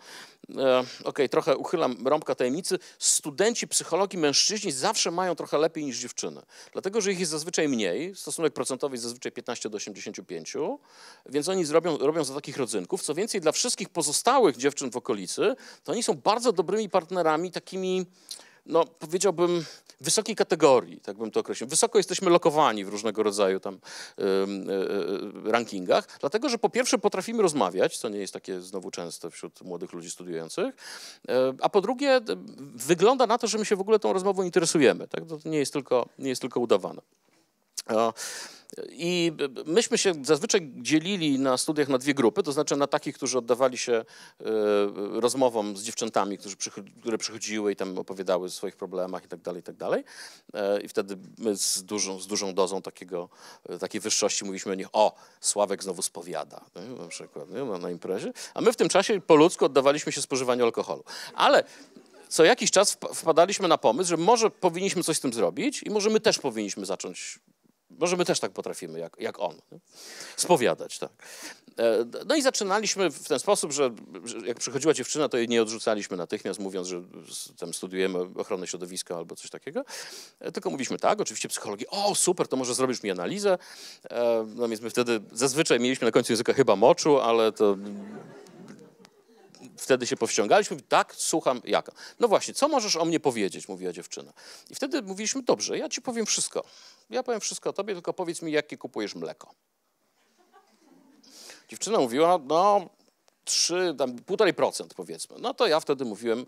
e, okej, okay, trochę uchylam rąbka tajemnicy, studenci psychologii mężczyźni zawsze mają trochę lepiej niż dziewczyny, dlatego że ich jest zazwyczaj mniej, stosunek procentowy jest zazwyczaj 15 do 85, więc oni zrobią, robią za takich rodzynków. Co więcej, dla wszystkich pozostałych dziewczyn w okolicy, to oni są bardzo dobrymi partnerami, takimi no powiedziałbym, wysokiej kategorii, tak bym to określił. Wysoko jesteśmy lokowani w różnego rodzaju tam e, e, rankingach, dlatego że po pierwsze potrafimy rozmawiać, co nie jest takie znowu częste wśród młodych ludzi studiujących, e, a po drugie wygląda na to, że my się w ogóle tą rozmową interesujemy. Tak? To nie jest tylko, nie jest tylko udawane. I myśmy się zazwyczaj dzielili na studiach na dwie grupy, to znaczy na takich, którzy oddawali się e, rozmowom z dziewczętami, które przychodziły i tam opowiadały o swoich problemach i tak dalej, i tak dalej. E, I wtedy my z dużą, z dużą dozą takiego, e, takiej wyższości mówiliśmy o nich, o, Sławek znowu spowiada, na przykład na imprezie. A my w tym czasie po ludzku oddawaliśmy się spożywaniu alkoholu. Ale co jakiś czas wpadaliśmy na pomysł, że może powinniśmy coś z tym zrobić i może my też powinniśmy zacząć może my też tak potrafimy, jak, jak on. Nie? Spowiadać, tak. E, no i zaczynaliśmy w ten sposób, że, jak przychodziła dziewczyna, to jej nie odrzucaliśmy natychmiast, mówiąc, że tam studiujemy ochronę środowiska albo coś takiego. E, tylko mówiliśmy tak, oczywiście psychologii. o super, to może zrobisz mi analizę. E, no więc my wtedy zazwyczaj mieliśmy na końcu języka chyba moczu, ale to wtedy się powściągaliśmy, tak, słucham, jaka. No właśnie, co możesz o mnie powiedzieć, mówiła dziewczyna. I wtedy mówiliśmy, dobrze, ja ci powiem wszystko. Ja powiem wszystko o tobie, tylko powiedz mi, jakie kupujesz mleko. Dziewczyna mówiła, no, trzy, tam procent, powiedzmy. No to ja wtedy mówiłem,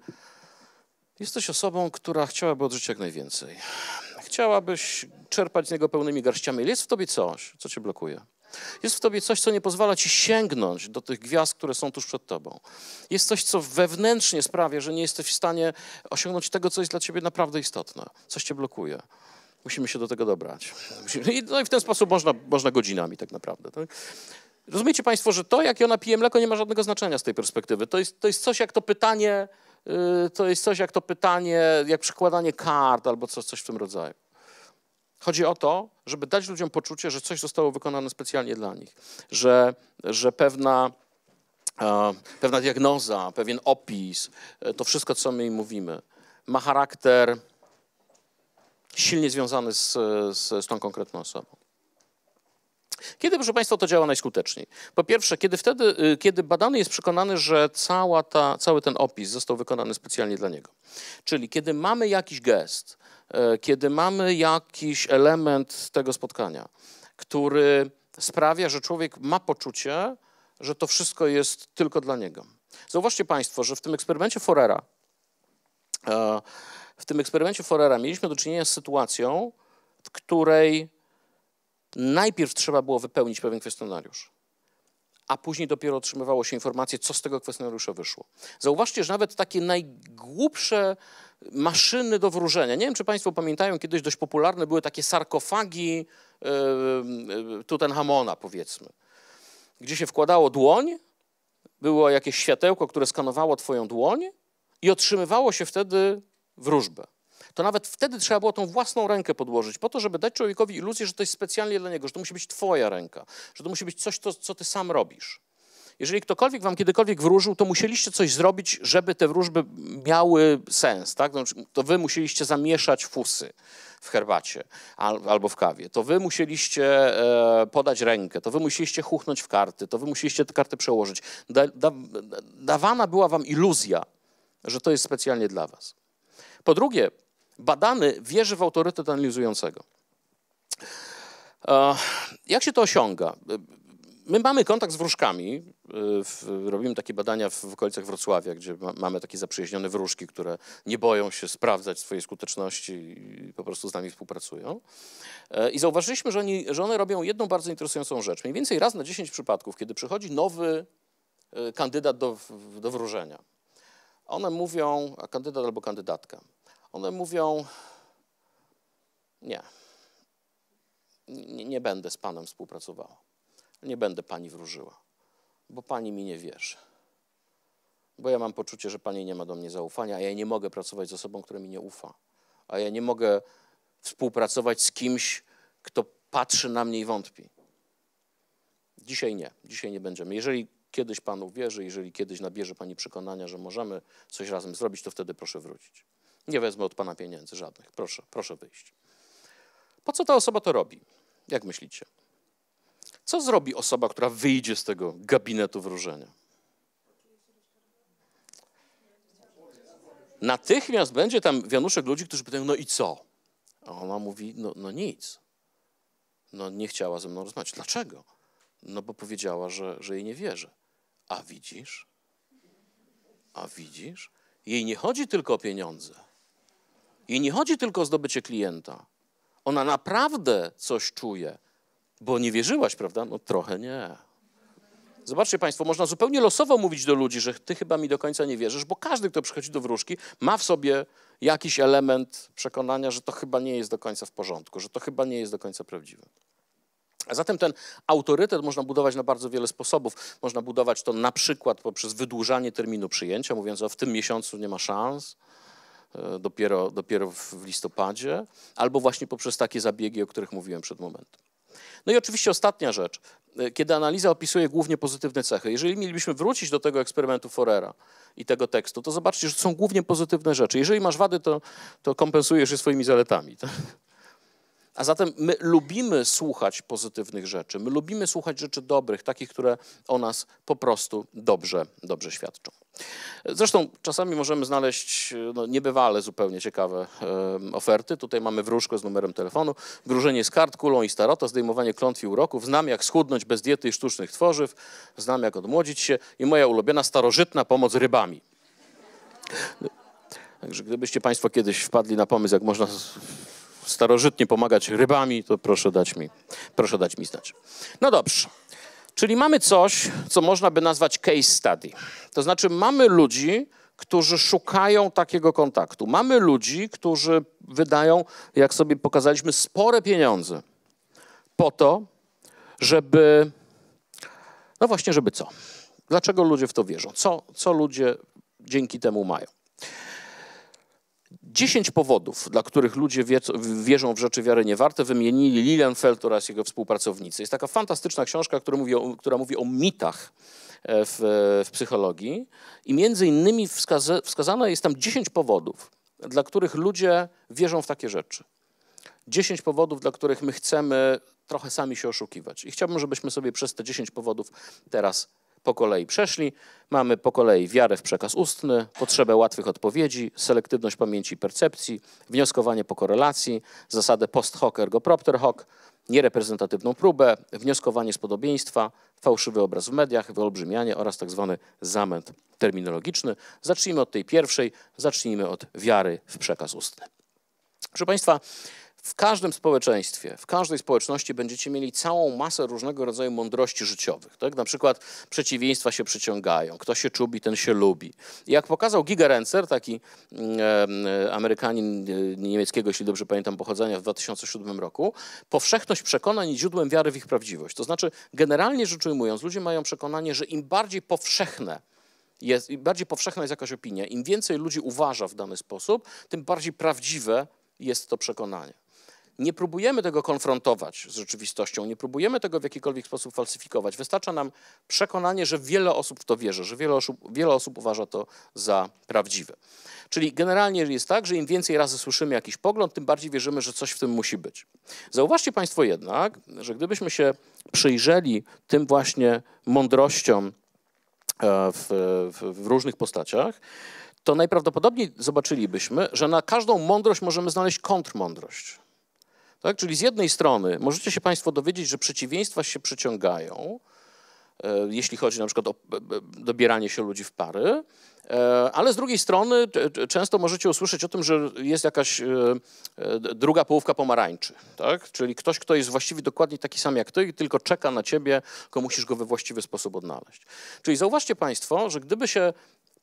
jesteś osobą, która chciałaby odżyć jak najwięcej. Chciałabyś czerpać z niego pełnymi garściami, ale jest w tobie coś, co cię blokuje. Jest w tobie coś, co nie pozwala ci sięgnąć do tych gwiazd, które są tuż przed tobą. Jest coś, co wewnętrznie sprawia, że nie jesteś w stanie osiągnąć tego, co jest dla ciebie naprawdę istotne. Coś cię blokuje. Musimy się do tego dobrać. No i w ten sposób można, można godzinami tak naprawdę. Tak? Rozumiecie Państwo, że to, jak ona pije mleko, nie ma żadnego znaczenia z tej perspektywy. To jest, to jest coś jak to pytanie, y, to jest coś jak to pytanie, jak przykładanie kart albo coś, coś w tym rodzaju. Chodzi o to, żeby dać ludziom poczucie, że coś zostało wykonane specjalnie dla nich, że, że pewna, e, pewna diagnoza, pewien opis, e, to wszystko, co my im mówimy, ma charakter silnie związany z, z, z tą konkretną osobą. Kiedy, proszę Państwa, to działa najskuteczniej? Po pierwsze, kiedy, wtedy, y, kiedy badany jest przekonany, że cała ta, cały ten opis został wykonany specjalnie dla niego. Czyli kiedy mamy jakiś gest, E, kiedy mamy jakiś element tego spotkania, który sprawia, że człowiek ma poczucie, że to wszystko jest tylko dla niego. Zauważcie Państwo, że w tym eksperymencie Forera, e, w tym eksperymencie Forera mieliśmy do czynienia z sytuacją, w której najpierw trzeba było wypełnić pewien kwestionariusz, a później dopiero otrzymywało się informacje, co z tego kwestionariusza wyszło. Zauważcie, że nawet takie najgłupsze maszyny do wróżenia. Nie wiem, czy Państwo pamiętają, kiedyś dość popularne były takie sarkofagi e, e, Tutenhamona, powiedzmy, gdzie się wkładało dłoń, było jakieś światełko, które skanowało Twoją dłoń i otrzymywało się wtedy wróżbę. To nawet wtedy trzeba było tą własną rękę podłożyć, po to, żeby dać człowiekowi iluzję, że to jest specjalnie dla niego, że to musi być Twoja ręka, że to musi być coś, co, co Ty sam robisz jeżeli ktokolwiek wam kiedykolwiek wróżył, to musieliście coś zrobić, żeby te wróżby miały sens. Tak? To znaczy, wy musieliście zamieszać fusy w herbacie albo w kawie. To wy musieliście e, podać rękę, to wy musieliście huchnąć w karty, to wy musieliście te karty przełożyć. Da, da, dawana była wam iluzja, że to jest specjalnie dla was. Po drugie, badany wierzy w autorytet analizującego. E, jak się to osiąga? my mamy kontakt z wróżkami. Y, robimy takie badania w okolicach Wrocławia, gdzie mamy takie zaprzyjaźnione wróżki, które nie boją się sprawdzać swojej skuteczności i po prostu z nami współpracują. E, I zauważyliśmy, że, oni, że one robią jedną bardzo interesującą rzecz. Mniej więcej raz na 10 przypadków, kiedy przychodzi nowy e, kandydat do, do wróżenia, one mówią, a kandydat albo kandydatka, one mówią, nie, nie, nie będę z panem współpracowała. Nie będę pani wróżyła, bo pani mi nie wierzy. Bo ja mam poczucie, że pani nie ma do mnie zaufania, a ja nie mogę pracować z osobą, która mi nie ufa. A ja nie mogę współpracować z kimś, kto patrzy na mnie i wątpi. Dzisiaj nie, dzisiaj nie będziemy. Jeżeli kiedyś Pan uwierzy, jeżeli kiedyś nabierze Pani przekonania, że możemy coś razem zrobić, to wtedy proszę wrócić. Nie wezmę od Pana pieniędzy żadnych. Proszę, proszę wyjść. Po co ta osoba to robi? Jak myślicie? Co zrobi osoba, która wyjdzie z tego gabinetu wróżenia? Natychmiast będzie tam wianuszek ludzi, którzy pytają, no i co? A ona mówi, no, no nic. No nie chciała ze mną rozmawiać. Dlaczego? No bo powiedziała, że, że jej nie wierzę. A widzisz? A widzisz? Jej nie chodzi tylko o pieniądze. Jej nie chodzi tylko o zdobycie klienta. Ona naprawdę coś czuje. Bo nie wierzyłaś, prawda? No trochę nie. Zobaczcie Państwo, można zupełnie losowo mówić do ludzi, że ty chyba mi do końca nie wierzysz, bo każdy, kto przychodzi do wróżki, ma w sobie jakiś element przekonania, że to chyba nie jest do końca w porządku, że to chyba nie jest do końca prawdziwe. A zatem ten autorytet można budować na bardzo wiele sposobów. Można budować to na przykład poprzez wydłużanie terminu przyjęcia, mówiąc, że w tym miesiącu nie ma szans, e, dopiero, dopiero w listopadzie, albo właśnie poprzez takie zabiegi, o których mówiłem przed momentem. No i oczywiście ostatnia rzecz, e, kiedy analiza opisuje głównie pozytywne cechy. Jeżeli mielibyśmy wrócić do tego eksperymentu Forera i tego tekstu, to zobaczcie, że są głównie pozytywne rzeczy. Jeżeli masz wady, to, to kompensujesz je swoimi zaletami. Tak? A zatem my lubimy słuchać pozytywnych rzeczy, my lubimy słuchać rzeczy dobrych, takich, które o nas po prostu dobrze, dobrze świadczą. Zresztą czasami możemy znaleźć e, no, niebywale zupełnie ciekawe e, oferty. Tutaj mamy wróżkę z numerem telefonu, grużenie z kart, kulą i starota, zdejmowanie klątwi i uroków. Znam jak schudnąć bez diety i sztucznych tworzyw, znam jak odmłodzić się i moja ulubiona starożytna pomoc rybami. Także gdybyście Państwo kiedyś wpadli na pomysł, jak można starożytnie pomagać rybami, to proszę dać mi, proszę dać mi znać. No dobrze. Czyli mamy coś, co można by nazwać case study. To znaczy mamy ludzi, którzy szukają takiego kontaktu. Mamy ludzi, którzy wydają, jak sobie pokazaliśmy, spore pieniądze po to, żeby. No właśnie, żeby co? Dlaczego ludzie w to wierzą? Co, co ludzie dzięki temu mają? 10 powodów, dla których ludzie wierzą w rzeczy wiary niewarte, wymienili Lilienfeld oraz jego współpracownicy. Jest taka fantastyczna książka, która mówi o, która mówi o mitach e, w, w, psychologii i między innymi wskazane jest tam 10 powodów, dla których ludzie wierzą w takie rzeczy. 10 powodów, dla których my chcemy trochę sami się oszukiwać. I chciałbym, żebyśmy sobie przez te 10 powodów teraz po kolei przeszli. Mamy po kolei wiarę w przekaz ustny, potrzebę łatwych odpowiedzi, selektywność pamięci i percepcji, wnioskowanie po korelacji, zasadę post hoc ergo propter hoc, niereprezentatywną próbę, wnioskowanie z podobieństwa, fałszywy obraz w mediach, wyolbrzymianie oraz tak zwany zamęt terminologiczny. Zacznijmy od tej pierwszej, zacznijmy od wiary w przekaz ustny. Proszę Państwa, w każdym społeczeństwie, w każdej społeczności będziecie mieli całą masę różnego rodzaju mądrości życiowych. Tak? Na przykład przeciwieństwa się przyciągają, kto się czubi, ten się lubi. jak pokazał Giga Renzer, taki mm, e, Amerykanin niemieckiego, jeśli dobrze pamiętam, pochodzenia w 2007 roku, powszechność przekonań jest źródłem wiary w ich prawdziwość. To znaczy, generalnie rzecz ujmując, ludzie mają przekonanie, że im bardziej powszechne jest, im bardziej powszechna jest jakaś opinia, im więcej ludzi uważa w dany sposób, tym bardziej prawdziwe jest to przekonanie. Nie próbujemy tego konfrontować z rzeczywistością, nie próbujemy tego w jakikolwiek sposób falsyfikować. Wystarcza nam przekonanie, że wiele osób w to wierzy, że wiele osób, wiele osób uważa to za prawdziwe. Czyli generalnie jest tak, że im więcej razy słyszymy jakiś pogląd, tym bardziej wierzymy, że coś w tym musi być. Zauważcie Państwo jednak, że gdybyśmy się przyjrzeli tym właśnie mądrościom e, w, w, w różnych postaciach, to najprawdopodobniej zobaczylibyśmy, że na każdą mądrość możemy znaleźć kontrmądrość. Tak? Czyli z jednej strony możecie się Państwo dowiedzieć, że przeciwieństwa się przyciągają, e, jeśli chodzi na przykład o dobieranie się ludzi w pary, e, ale z drugiej strony często możecie usłyszeć o tym, że jest jakaś e, druga połówka pomarańczy, tak? czyli ktoś, kto jest właściwie dokładnie taki sam jak ty i tylko czeka na ciebie, tylko musisz go we właściwy sposób odnaleźć. Czyli zauważcie Państwo, że gdyby się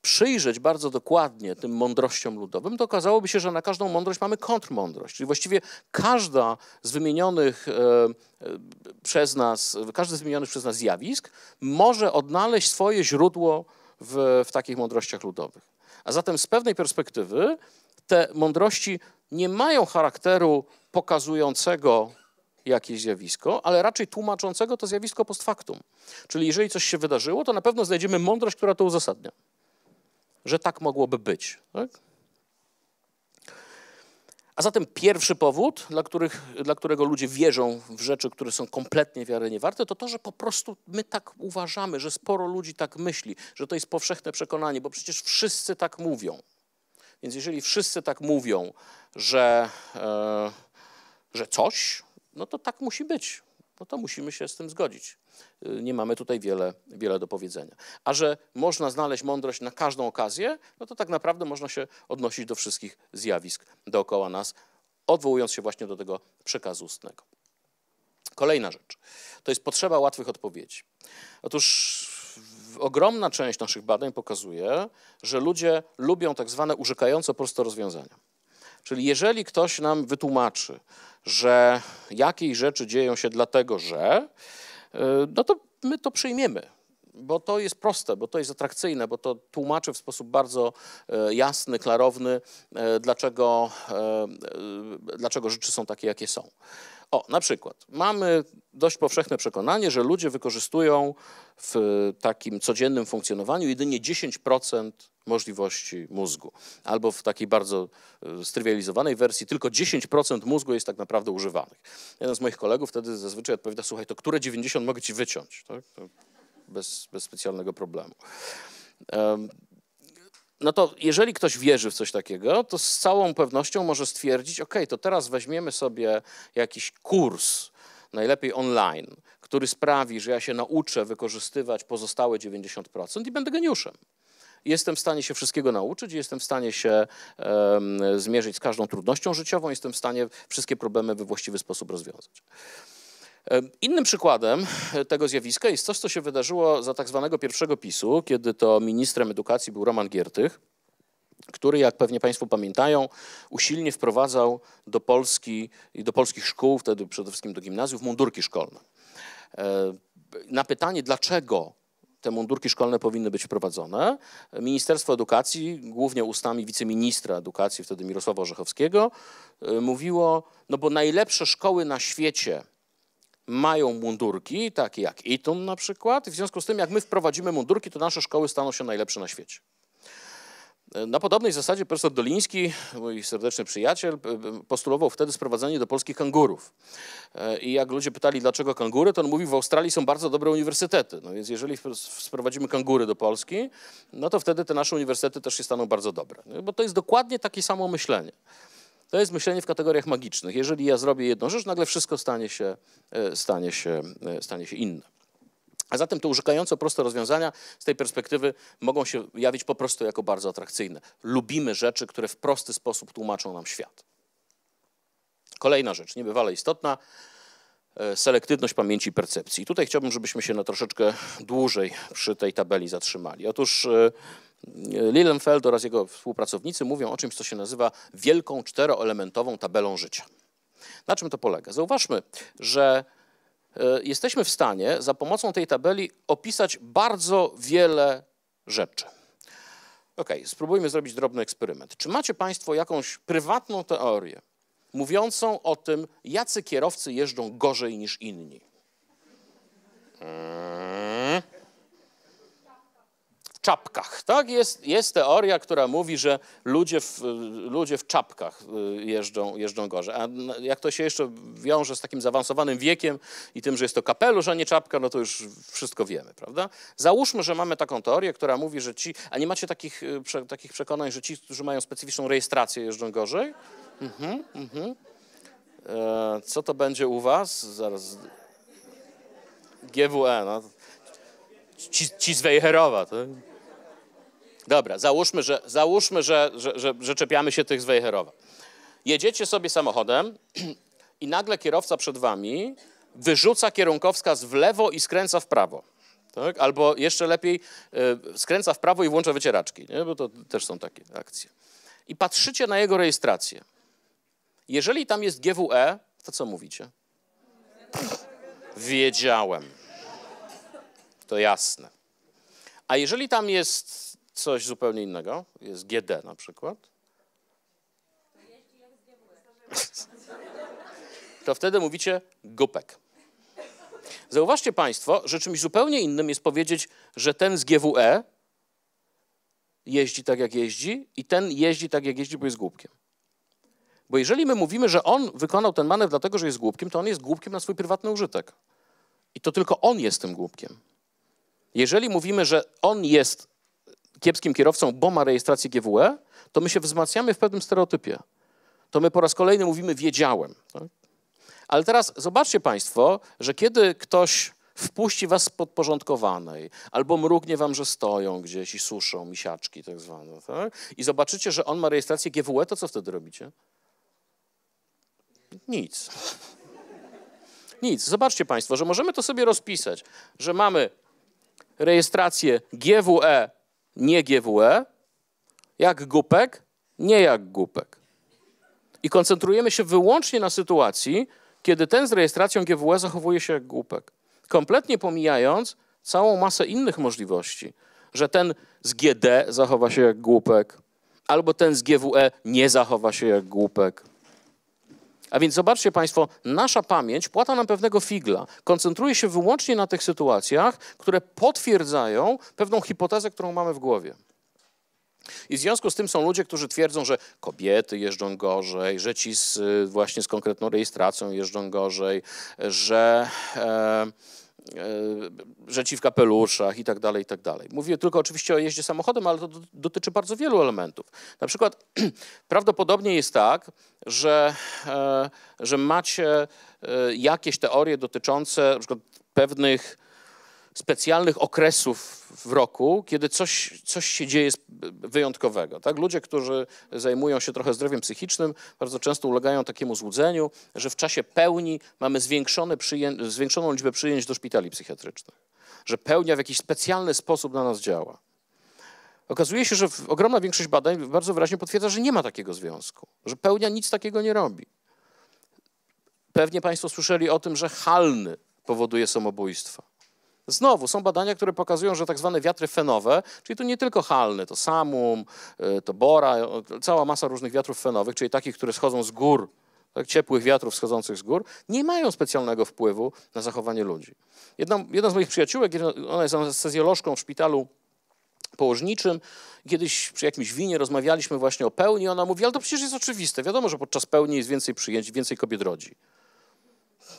przyjrzeć bardzo dokładnie tym mądrościom ludowym, to okazałoby się, że na każdą mądrość mamy kontrmądrość. Czyli właściwie każda z wymienionych e, e, przez nas, każde z wymienionych przez nas zjawisk może odnaleźć swoje źródło w, w takich mądrościach ludowych. A zatem z pewnej perspektywy te mądrości nie mają charakteru pokazującego jakieś zjawisko, ale raczej tłumaczącego to zjawisko post factum. Czyli jeżeli coś się wydarzyło, to na pewno znajdziemy mądrość, która to uzasadnia że tak mogłoby być. Tak? A zatem pierwszy powód, dla, których, dla, którego ludzie wierzą w rzeczy, które są kompletnie wiary niewarte, to to, że po prostu my tak uważamy, że sporo ludzi tak myśli, że to jest powszechne przekonanie, bo przecież wszyscy tak mówią. Więc jeżeli wszyscy tak mówią, że, e, że coś, no to tak musi być no to musimy się z tym zgodzić. Y, nie mamy tutaj wiele, wiele do powiedzenia. A że można znaleźć mądrość na każdą okazję, no to tak naprawdę można się odnosić do wszystkich zjawisk dookoła nas, odwołując się właśnie do tego przekazu ustnego. Kolejna rzecz to jest potrzeba łatwych odpowiedzi. Otóż ogromna część naszych badań pokazuje, że ludzie lubią tak zwane urzekająco proste rozwiązania. Czyli jeżeli ktoś nam wytłumaczy, że jakieś rzeczy dzieją się dlatego, że, y, no to my to przyjmiemy bo to jest proste, bo to jest atrakcyjne, bo to tłumaczy w sposób bardzo y, jasny, klarowny, y, dlaczego, dlaczego rzeczy są takie, jakie są. O, na przykład mamy dość powszechne przekonanie, że ludzie wykorzystują w e, takim codziennym funkcjonowaniu jedynie 10% możliwości mózgu. Albo w takiej bardzo e, strywializowanej wersji tylko 10% mózgu jest tak naprawdę używanych. Jeden z moich kolegów wtedy zazwyczaj odpowiada, słuchaj, to które 90 mogę ci wyciąć? Tak? bez, bez specjalnego problemu no to jeżeli ktoś wierzy w coś takiego, to z całą pewnością może stwierdzić, ok, to teraz weźmiemy sobie jakiś kurs, najlepiej online, który sprawi, że ja się nauczę wykorzystywać pozostałe 90% i będę geniuszem. Jestem w stanie się wszystkiego nauczyć, jestem w stanie się um, zmierzyć z każdą trudnością życiową, jestem w stanie wszystkie problemy we właściwy sposób rozwiązać. Innym przykładem e, tego zjawiska jest coś, co się wydarzyło za tak zwanego pierwszego PiSu, kiedy to ministrem edukacji był Roman Giertych, który, jak pewnie Państwo pamiętają, usilnie wprowadzał do Polski i do polskich szkół, wtedy przede wszystkim do gimnazjów, mundurki szkolne. E, na pytanie, dlaczego te mundurki szkolne powinny być wprowadzone. Ministerstwo Edukacji, głównie ustami wiceministra edukacji, wtedy Mirosława Orzechowskiego, e, mówiło, no bo najlepsze szkoły na świecie mają mundurki, takie jak ITUM na przykład. W związku z tym, jak my wprowadzimy mundurki, to nasze szkoły staną się najlepsze na świecie. Na podobnej zasadzie profesor Doliński, mój serdeczny przyjaciel, postulował wtedy sprowadzenie do Polski kangurów. E, I jak ludzie pytali, dlaczego kangury, to on mówił, w Australii są bardzo dobre uniwersytety. No więc jeżeli sprowadzimy kangury do Polski, no to wtedy te nasze uniwersytety też się staną bardzo dobre. No bo to jest dokładnie takie samo myślenie. To jest myślenie w kategoriach magicznych. Jeżeli ja zrobię jedną rzecz, nagle wszystko stanie się, e, stanie się, e, stanie się inne. A zatem te urzekająco proste rozwiązania z tej perspektywy mogą się jawić po prostu jako bardzo atrakcyjne. Lubimy rzeczy, które w prosty sposób tłumaczą nam świat. Kolejna rzecz, niebywale istotna, e, selektywność pamięci i percepcji. Tutaj chciałbym, żebyśmy się na troszeczkę dłużej przy tej tabeli zatrzymali. Otóż Lillenfeld oraz jego współpracownicy mówią o czymś, co się nazywa wielką czteroelementową tabelą życia. Na czym to polega? Zauważmy, że e, jesteśmy w stanie za pomocą tej tabeli opisać bardzo wiele rzeczy. Ok, spróbujmy zrobić drobny eksperyment. Czy macie Państwo jakąś prywatną teorię mówiącą o tym, jacy kierowcy jeżdżą gorzej niż inni? Hmm czapkach. Tak? Jest, jest teoria, która mówi, że ludzie w, ludzie w czapkach y, jeżdżą, jeżdżą gorzej. A jak to się jeszcze wiąże z takim zaawansowanym wiekiem i tym, że jest to kapelusz, a nie czapka, no to już wszystko wiemy, prawda? Załóżmy, że mamy taką teorię, która mówi, że ci... A nie macie takich, y, prze, takich przekonań, że ci, którzy mają specyficzną rejestrację, jeżdżą gorzej? Mhm, mhm. E, co to będzie u was? Zaraz... GWE, no. Ci, ci z Wejherowa, tak? Dobra, załóżmy, że, załóżmy, że, że, że, że czepiamy się tych z Wejherowa. Jedziecie sobie samochodem i nagle kierowca przed wami wyrzuca kierunkowskaz w lewo i skręca w prawo. Tak? Albo jeszcze lepiej e, skręca w prawo i włącza wycieraczki, nie? bo to też są takie akcje. I patrzycie na jego rejestrację. Jeżeli tam jest GWE, to co mówicie? Pff, wiedziałem. To jasne. A jeżeli tam jest coś zupełnie innego, jest GD na przykład, to wtedy mówicie gupek. Zauważcie Państwo, że czymś zupełnie innym jest powiedzieć, że ten z GWE jeździ tak, jak jeździ, i ten jeździ tak, jak jeździ, bo jest głupkiem. Bo jeżeli my mówimy, że on wykonał ten manewr dlatego, że jest głupkiem, to on jest głupkiem na swój prywatny użytek. I to tylko on jest tym głupkiem. Jeżeli mówimy, że on jest kiepskim kierowcą, bo ma rejestrację GWE, to my się wzmacniamy w pewnym stereotypie. To my po raz kolejny mówimy wiedziałem. Tak? Ale teraz zobaczcie Państwo, że kiedy ktoś wpuści was podporządkowanej, albo mrugnie wam, że stoją gdzieś i suszą misiaczki tak zwane, tak? i zobaczycie, że on ma rejestrację GWE, to co wtedy robicie? Nic. Nic. Zobaczcie Państwo, że możemy to sobie rozpisać, że mamy rejestrację GWE nie GWE, jak głupek, nie jak głupek. I koncentrujemy się wyłącznie na sytuacji, kiedy ten z rejestracją GWE zachowuje się jak głupek. Kompletnie pomijając całą masę innych możliwości, że ten z GD zachowa się jak głupek, albo ten z GWE nie zachowa się jak głupek a więc zobaczcie Państwo, nasza pamięć płata nam pewnego figla. Koncentruje się wyłącznie na tych sytuacjach, które potwierdzają pewną hipotezę, którą mamy w głowie. I w związku z tym są ludzie, którzy twierdzą, że kobiety jeżdżą gorzej, że ci z, y, właśnie z konkretną rejestracją jeżdżą gorzej, że. E, E, rzeci w kapeluszach i tak dalej, i tak dalej. Mówię tylko oczywiście o jeździe samochodem, ale to dotyczy bardzo wielu elementów. Na przykład prawdopodobnie jest tak, że, e, że macie e, jakieś teorie dotyczące na przykład pewnych specjalnych okresów w roku, kiedy coś, coś się dzieje wyjątkowego. Tak? Ludzie, którzy zajmują się trochę zdrowiem psychicznym, bardzo często ulegają takiemu złudzeniu, że w czasie pełni mamy zwiększoną liczbę przyjęć do szpitali psychiatrycznych, że pełnia w jakiś specjalny sposób na nas działa. Okazuje się, że ogromna większość badań bardzo wyraźnie potwierdza, że nie ma takiego związku, że pełnia nic takiego nie robi. Pewnie Państwo słyszeli o tym, że halny powoduje samobójstwa. Znowu są badania, które pokazują, że tak zwane wiatry fenowe, czyli to nie tylko halny, to samum, y, to bora, y, cała masa różnych wiatrów fenowych, czyli takich, które schodzą z gór, tak, ciepłych wiatrów schodzących z gór, nie mają specjalnego wpływu na zachowanie ludzi. Jedna, jedna z moich przyjaciółek, ona jest anestezjolożką w szpitalu położniczym. Kiedyś przy jakimś winie rozmawialiśmy właśnie o pełni. Ona mówi, ale to przecież jest oczywiste. Wiadomo, że podczas pełni jest więcej przyjęć, więcej kobiet rodzi.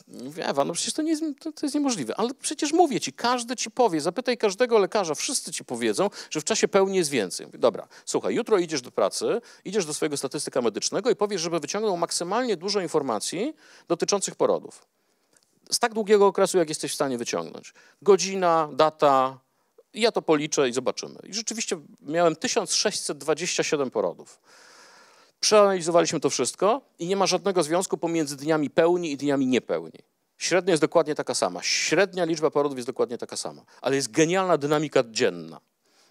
Mówię, Ewa, no przecież to, nie jest, to, to jest niemożliwe. Ale przecież mówię ci, każdy ci powie, zapytaj każdego lekarza, wszyscy ci powiedzą, że w czasie pełni jest więcej. Mówię, dobra, słuchaj, jutro idziesz do pracy, idziesz do swojego statystyka medycznego i powiesz, żeby wyciągnął maksymalnie dużo informacji dotyczących porodów. Z tak długiego okresu, jak jesteś w stanie wyciągnąć. Godzina, data, ja to policzę i zobaczymy. I rzeczywiście miałem 1627 porodów. Przeanalizowaliśmy to wszystko i nie ma żadnego związku pomiędzy dniami pełni i dniami niepełni. Średnia jest dokładnie taka sama. Średnia liczba porodów jest dokładnie taka sama, ale jest genialna dynamika dzienna.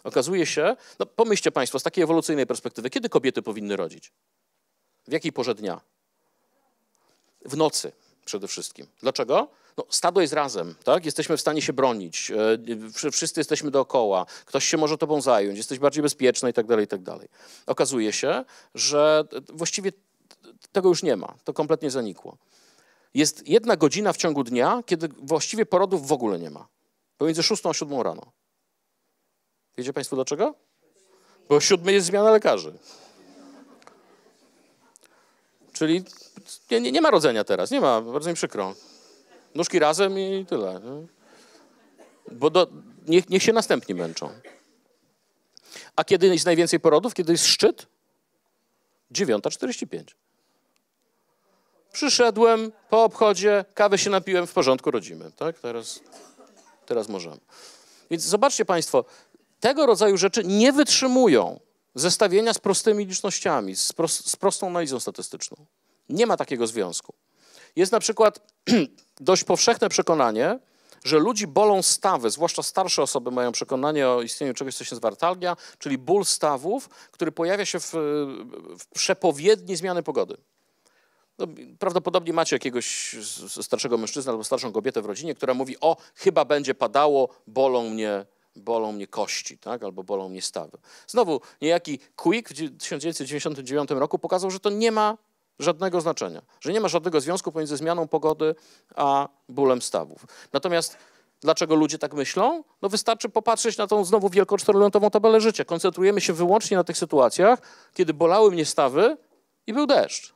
Okazuje się, no pomyślcie Państwo z takiej ewolucyjnej perspektywy, kiedy kobiety powinny rodzić? W jakiej porze dnia? W nocy przede wszystkim. Dlaczego? no, stado jest razem, tak? Jesteśmy w stanie się bronić, e, wszyscy jesteśmy dookoła, ktoś się może tobą zająć, jesteś bardziej bezpieczny i tak dalej, i tak dalej. Okazuje się, że właściwie tego już nie ma, to kompletnie zanikło. Jest jedna godzina w ciągu dnia, kiedy właściwie porodów w ogóle nie ma. Pomiędzy 6 a 7 rano. Wiecie Państwo dlaczego? Bo siódmy jest zmiana lekarzy. Czyli nie, nie, nie ma rodzenia teraz, nie ma, bardzo mi przykro nóżki razem i tyle. Bo do, niech, niech się następni męczą. A kiedy jest najwięcej porodów? Kiedy jest szczyt? 9.45. Przyszedłem po obchodzie, kawę się napiłem, w porządku, rodzimy. Tak? Teraz, teraz możemy. Więc zobaczcie Państwo, tego rodzaju rzeczy nie wytrzymują zestawienia z prostymi licznościami, z, prost, z prostą analizą statystyczną. Nie ma takiego związku. Jest na przykład dość powszechne przekonanie, że ludzi bolą stawy, zwłaszcza starsze osoby mają przekonanie o istnieniu czegoś, co się zwartalnia, czyli ból stawów, który pojawia się w, w przepowiedni zmiany pogody. No, prawdopodobnie macie jakiegoś starszego mężczyznę albo starszą kobietę w rodzinie, która mówi, o, chyba będzie padało, bolą mnie, bolą mnie kości, tak? albo bolą mnie stawy. Znowu, niejaki Quick w 1999 roku pokazał, że to nie ma żadnego znaczenia, że nie ma żadnego związku pomiędzy zmianą pogody a bólem stawów. Natomiast Dlaczego ludzie tak myślą? No wystarczy popatrzeć na tą znowu wielką czteroelementową tabelę życia. Koncentrujemy się wyłącznie na tych sytuacjach, kiedy bolały mnie stawy i był deszcz.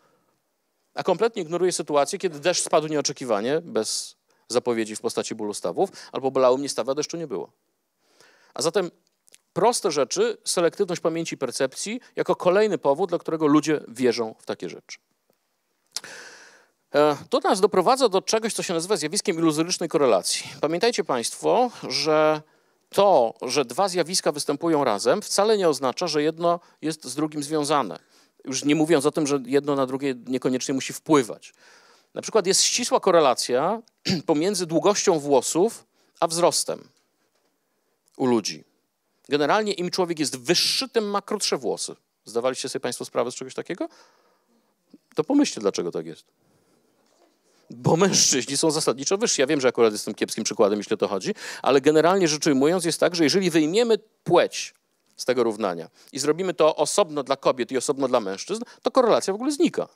A kompletnie ignoruję sytuację, kiedy deszcz spadł nieoczekiwanie, bez zapowiedzi w postaci bólu stawów, albo bolały mnie stawy, a deszczu nie było. A zatem proste rzeczy, selektywność pamięci i percepcji, jako kolejny powód, dla którego ludzie wierzą w takie rzeczy. E, to nas doprowadza do czegoś, co się nazywa zjawiskiem iluzorycznej korelacji. Pamiętajcie Państwo, że to, że dwa zjawiska występują razem, wcale nie oznacza, że jedno jest z drugim związane. Już nie mówiąc o tym, że jedno na drugie niekoniecznie musi wpływać. Na przykład jest ścisła korelacja pomiędzy długością włosów a wzrostem u ludzi. Generalnie im człowiek jest wyższy, tym ma krótsze włosy. Zdawaliście sobie Państwo sprawę z czegoś takiego? To pomyślcie, dlaczego tak jest. Bo mężczyźni są zasadniczo wyżsi. Ja wiem, że akurat jestem kiepskim przykładem, jeśli o to chodzi, ale generalnie rzecz ujmując jest tak, że jeżeli wyjmiemy płeć z tego równania i zrobimy to osobno dla kobiet i osobno dla mężczyzn, to korelacja w ogóle znika.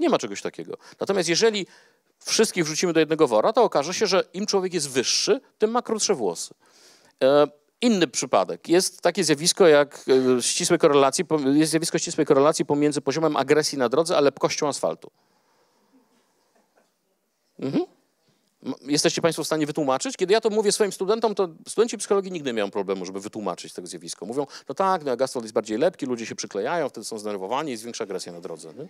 Nie ma czegoś takiego. Natomiast jeżeli wszystkich wrzucimy do jednego wora, to okaże się, że im człowiek jest wyższy, tym ma krótsze włosy. E inny przypadek. Jest takie zjawisko jak e, ścisłe korelacji, jest zjawisko ścisłej korelacji pomiędzy poziomem agresji na drodze, a lepkością asfaltu. Mhm. Jesteście Państwo w stanie wytłumaczyć? Kiedy ja to mówię swoim studentom, to studenci psychologii nigdy nie mają problemu, żeby wytłumaczyć tego zjawisko. Mówią, no tak, no jak asfalt jest bardziej lepki, ludzie się przyklejają, wtedy są zdenerwowani, jest większa agresja na drodze. Nie?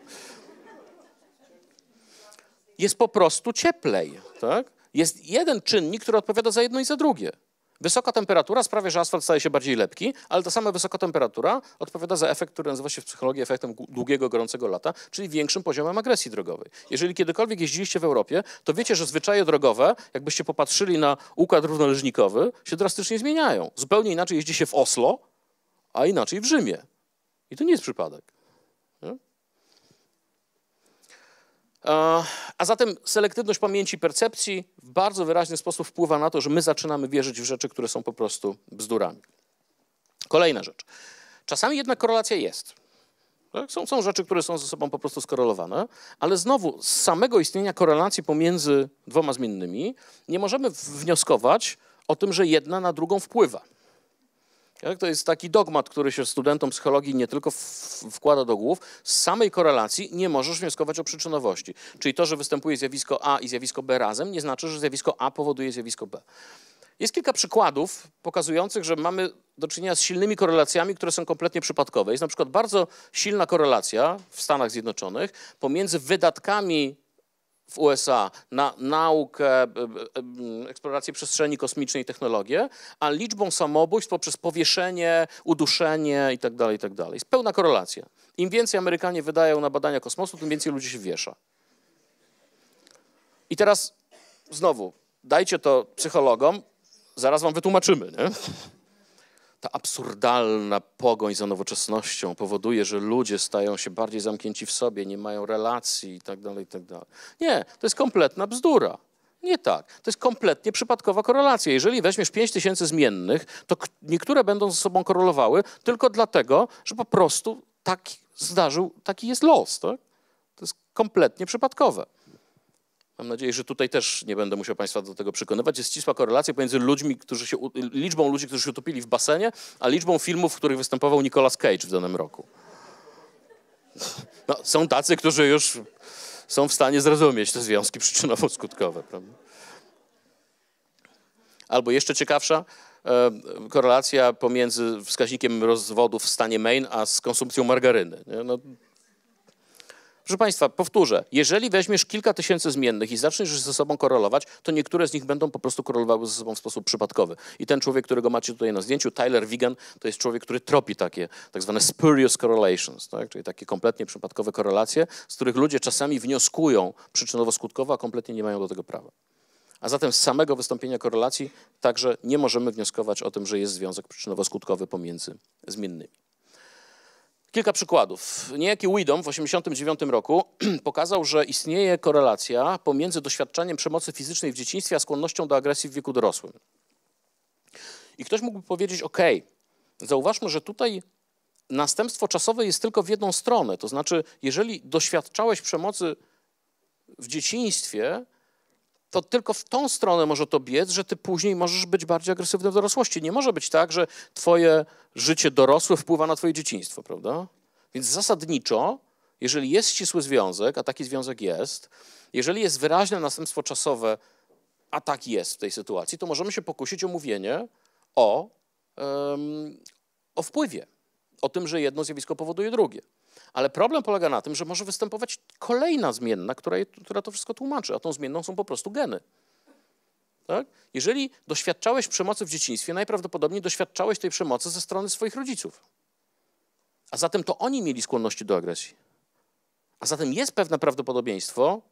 Jest po prostu cieplej, tak? Jest jeden czynnik, który odpowiada za jedno i za drugie. Wysoka temperatura sprawia, że asfalt staje się bardziej lepki, ale ta sama wysoka temperatura odpowiada za efekt, który nazywa się w psychologii efektem długiego, gorącego lata, czyli większym poziomem agresji drogowej. Jeżeli kiedykolwiek jeździliście w Europie, to wiecie, że zwyczaje drogowe, jakbyście popatrzyli na układ równoleżnikowy, się drastycznie zmieniają. Zupełnie inaczej jeździ się w Oslo, a inaczej w Rzymie. I to nie jest przypadek. E, a zatem selektywność pamięci percepcji w bardzo wyraźny sposób wpływa na to, że my zaczynamy wierzyć w rzeczy, które są po prostu bzdurami. Kolejna rzecz. Czasami jednak korelacja jest. Tak? Są, są rzeczy, które są ze sobą po prostu skorelowane, ale znowu z samego istnienia korelacji pomiędzy dwoma zmiennymi nie możemy wnioskować o tym, że jedna na drugą wpływa. Jak To jest taki dogmat, który się studentom psychologii nie tylko wkłada do głów. Z samej korelacji nie możesz wnioskować o przyczynowości. Czyli to, że występuje zjawisko A i zjawisko B razem, nie znaczy, że zjawisko A powoduje zjawisko B. Jest kilka przykładów pokazujących, że mamy do czynienia z silnymi korelacjami, które są kompletnie przypadkowe. Jest na przykład bardzo silna korelacja w Stanach Zjednoczonych pomiędzy wydatkami w USA na naukę, e, e, eksplorację przestrzeni kosmicznej i technologię, a liczbą samobójstw poprzez powieszenie, uduszenie itd. Tak itd. Tak Jest pełna korelacja. Im więcej Amerykanie wydają na badania kosmosu, tym więcej ludzi się wiesza. I teraz znowu, dajcie to psychologom, zaraz wam wytłumaczymy. Nie? ta absurdalna pogoń za nowoczesnością powoduje, że ludzie stają się bardziej zamknięci w sobie, nie mają relacji itd., tak itd. Tak nie, to jest kompletna bzdura. Nie tak. To jest kompletnie przypadkowa korelacja. Jeżeli weźmiesz 5 tysięcy zmiennych, to niektóre będą ze sobą korelowały tylko dlatego, że po prostu tak zdarzył, taki jest los. Tak? To jest kompletnie przypadkowe. Mam nadzieję, że tutaj też nie będę musiał Państwa do tego przekonywać. Jest ścisła korelacja pomiędzy ludźmi, którzy się, liczbą ludzi, którzy się utopili w basenie, a liczbą filmów, w których występował Nicolas Cage w danym roku. No, są tacy, którzy już są w stanie zrozumieć te związki przyczynowo-skutkowe. Prawda? Albo jeszcze ciekawsza, e, korelacja pomiędzy wskaźnikiem rozwodu w stanie Maine a z konsumpcją margaryny. No, Proszę Państwa, powtórzę, jeżeli weźmiesz kilka tysięcy zmiennych i zaczniesz ze sobą korelować, to niektóre z nich będą po prostu korelowały ze sobą w sposób przypadkowy. I ten człowiek, którego macie tutaj na zdjęciu, Tyler Wigan, to jest człowiek, który tropi takie tak zwane spurious correlations, tak? czyli takie kompletnie przypadkowe korelacje, z których ludzie czasami wnioskują przyczynowo-skutkowo, a kompletnie nie mają do tego prawa. A zatem z samego wystąpienia korelacji także nie możemy wnioskować o tym, że jest związek przyczynowo-skutkowy pomiędzy zmiennymi. Kilka przykładów. Niejaki Widom w 1989 roku pokazał, że istnieje korelacja pomiędzy doświadczeniem przemocy fizycznej w dzieciństwie a skłonnością do agresji w wieku dorosłym. I ktoś mógłby powiedzieć, ok, zauważmy, że tutaj następstwo czasowe jest tylko w jedną stronę. To znaczy, jeżeli doświadczałeś przemocy w dzieciństwie, to tylko w tą stronę może to biec, że ty później możesz być bardziej agresywny w dorosłości. Nie może być tak, że twoje życie dorosłe wpływa na twoje dzieciństwo, prawda? Więc zasadniczo, jeżeli jest ścisły związek, a taki związek jest, jeżeli jest wyraźne następstwo czasowe, a tak jest w tej sytuacji, to możemy się pokusić o mówienie o, um, o wpływie, o tym, że jedno zjawisko powoduje drugie. Ale problem polega na tym, że może występować kolejna zmienna, która, która to wszystko tłumaczy, a tą zmienną są po prostu geny. Tak? Jeżeli doświadczałeś przemocy w dzieciństwie, najprawdopodobniej doświadczałeś tej przemocy ze strony swoich rodziców. A zatem to oni mieli skłonności do agresji. A zatem jest pewne prawdopodobieństwo,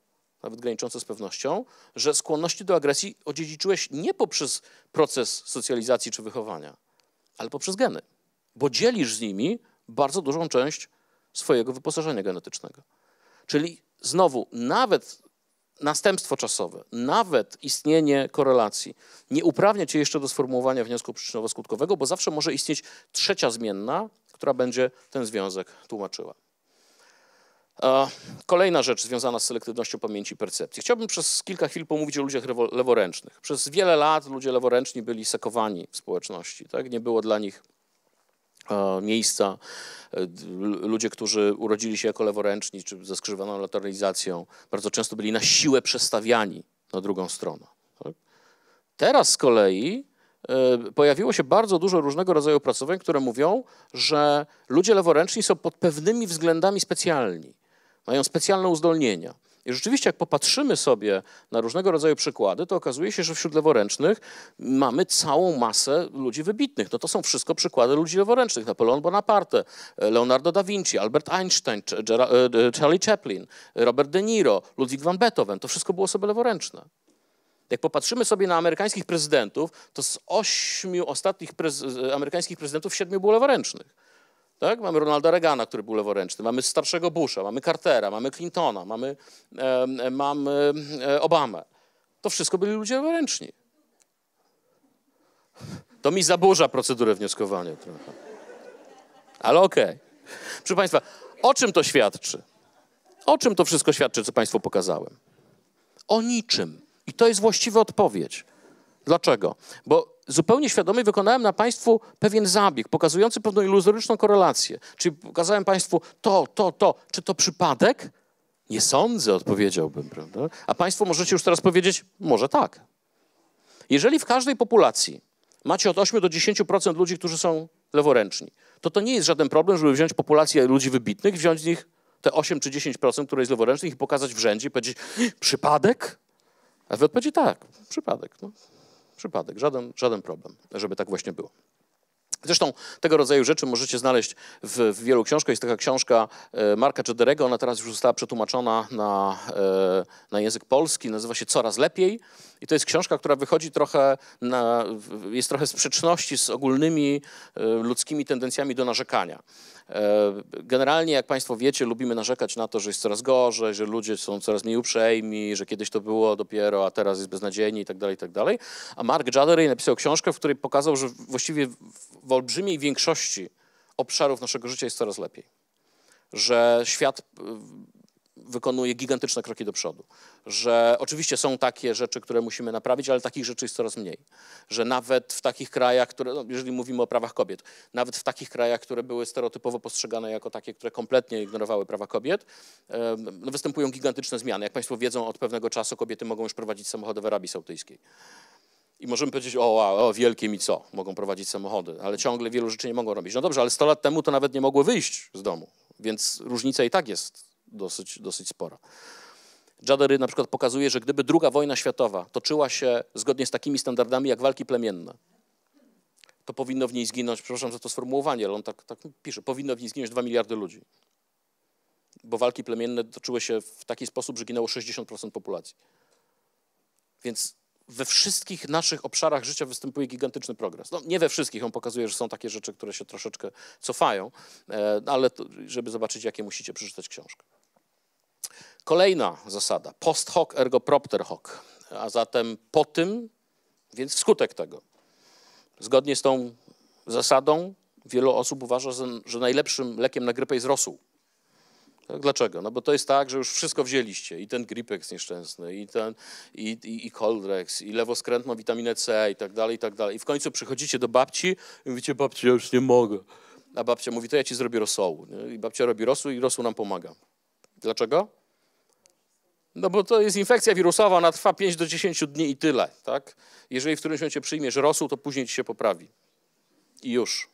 nawet graniczące z pewnością, że skłonności do agresji odziedziczyłeś nie poprzez proces socjalizacji czy wychowania, ale poprzez geny, bo dzielisz z nimi bardzo dużą część swojego wyposażenia genetycznego. Czyli znowu, nawet następstwo czasowe, nawet istnienie korelacji nie uprawnia cię jeszcze do sformułowania wniosku przyczynowo-skutkowego, bo zawsze może istnieć trzecia zmienna, która będzie ten związek tłumaczyła. E, kolejna rzecz związana z selektywnością pamięci i percepcji. Chciałbym przez kilka chwil pomówić o ludziach leworęcznych. Przez wiele lat ludzie leworęczni byli sekowani w społeczności. Tak? Nie było dla nich E, miejsca. E, ludzie, którzy urodzili się jako leworęczni czy ze skrzyżowaną lateralizacją, bardzo często byli na siłę przestawiani na drugą stronę. Tak? Teraz z kolei e, pojawiło się bardzo dużo różnego rodzaju opracowań, które mówią, że ludzie leworęczni są pod pewnymi względami specjalni. Mają specjalne uzdolnienia. I rzeczywiście, jak popatrzymy sobie na różnego rodzaju przykłady, to okazuje się, że wśród leworęcznych mamy całą masę ludzi wybitnych. No to są wszystko przykłady ludzi leworęcznych. Napoleon Bonaparte, Leonardo da Vinci, Albert Einstein, e, Charlie Chaplin, Robert De Niro, Ludwig van Beethoven. To wszystko było osoby leworęczne. Jak popatrzymy sobie na amerykańskich prezydentów, to z ośmiu ostatnich prez amerykańskich prezydentów siedmiu było leworęcznych. Tak? Mamy Ronalda Reagana, który był leworęczny, mamy starszego Busha, mamy Cartera, mamy Clintona, mamy, e, mamy Obamę. To wszystko byli ludzie leworęczni. To mi zaburza procedurę wnioskowania trochę. Ale okej. Okay. Proszę Państwa, o czym to świadczy? O czym to wszystko świadczy, co Państwu pokazałem? O niczym. I to jest właściwa odpowiedź. Dlaczego? Bo zupełnie świadomie wykonałem na Państwu pewien zabieg, pokazujący pewną iluzoryczną korelację. Czyli pokazałem Państwu to, to, to. Czy to przypadek? Nie sądzę, odpowiedziałbym, prawda? A Państwo możecie już teraz powiedzieć, może tak. Jeżeli w każdej populacji macie od 8 do 10% ludzi, którzy są leworęczni, to to nie jest żaden problem, żeby wziąć populację ludzi wybitnych, wziąć z nich te 8 czy 10%, które jest leworęcznych i pokazać w rzędzie i powiedzieć, przypadek? A wy odpowiedzi tak, przypadek. No. Przypadek, żaden, żaden problem, żeby tak właśnie było. Zresztą tego rodzaju rzeczy możecie znaleźć w, w wielu książkach. Jest taka książka e, Marka Czederego. ona teraz już została przetłumaczona na, e, na język polski, nazywa się Coraz Lepiej. I to jest książka, która wychodzi trochę, na, jest trochę sprzeczności z ogólnymi e, ludzkimi tendencjami do narzekania. E, generalnie, jak Państwo wiecie, lubimy narzekać na to, że jest coraz gorzej, że ludzie są coraz mniej uprzejmi, że kiedyś to było dopiero, a teraz jest beznadziejnie i tak dalej, tak dalej. A Mark Jadery napisał książkę, w której pokazał, że właściwie w olbrzymiej większości obszarów naszego życia jest coraz lepiej. Że świat y, wykonuje gigantyczne kroki do przodu że oczywiście są takie rzeczy, które musimy naprawić, ale takich rzeczy jest coraz mniej. Że nawet w takich krajach, które, no, jeżeli mówimy o prawach kobiet, nawet w takich krajach, które były stereotypowo postrzegane jako takie, które kompletnie ignorowały prawa kobiet, no, występują gigantyczne zmiany. Jak Państwo wiedzą, od pewnego czasu kobiety mogą już prowadzić samochody w Arabii Saudyjskiej. I możemy powiedzieć, o, o, o wielkie mi co, mogą prowadzić samochody, ale ciągle wielu rzeczy nie mogą robić. No dobrze, ale 100 lat temu to nawet nie mogły wyjść z domu, więc różnica i tak jest dosyć, dosyć spora. Jadery na przykład pokazuje, że gdyby II wojna światowa toczyła się zgodnie z takimi standardami jak walki plemienne, to powinno w niej zginąć, przepraszam za to sformułowanie, ale on tak, tak pisze, powinno w niej zginąć 2 miliardy ludzi. Bo walki plemienne toczyły się w taki sposób, że ginęło 60% populacji. Więc we wszystkich naszych obszarach życia występuje gigantyczny progres. No, nie we wszystkich, on pokazuje, że są takie rzeczy, które się troszeczkę cofają, e, ale to, żeby zobaczyć, jakie musicie przeczytać książkę. Kolejna zasada, post hoc ergo propter hoc, a zatem po tym, więc wskutek tego. Zgodnie z tą zasadą wielu osób uważa, że najlepszym lekiem na grypę jest rosół. Tak, dlaczego? No bo to jest tak, że już wszystko wzięliście. I ten Gripex nieszczęsny, i ten, i, i, i Coldrex, i lewoskrętną witaminę C, i tak dalej, i tak dalej. I w końcu przychodzicie do babci i mówicie, babci, ja już nie mogę. A babcia mówi, to ja ci zrobię rosołu. I babcia robi rosół i rosół nam pomaga. Dlaczego? No bo to jest infekcja wirusowa, ona trwa 5 do 10 dni i tyle, tak? Jeżeli w którymś momencie przyjmiesz rosół, to później ci się poprawi. I już.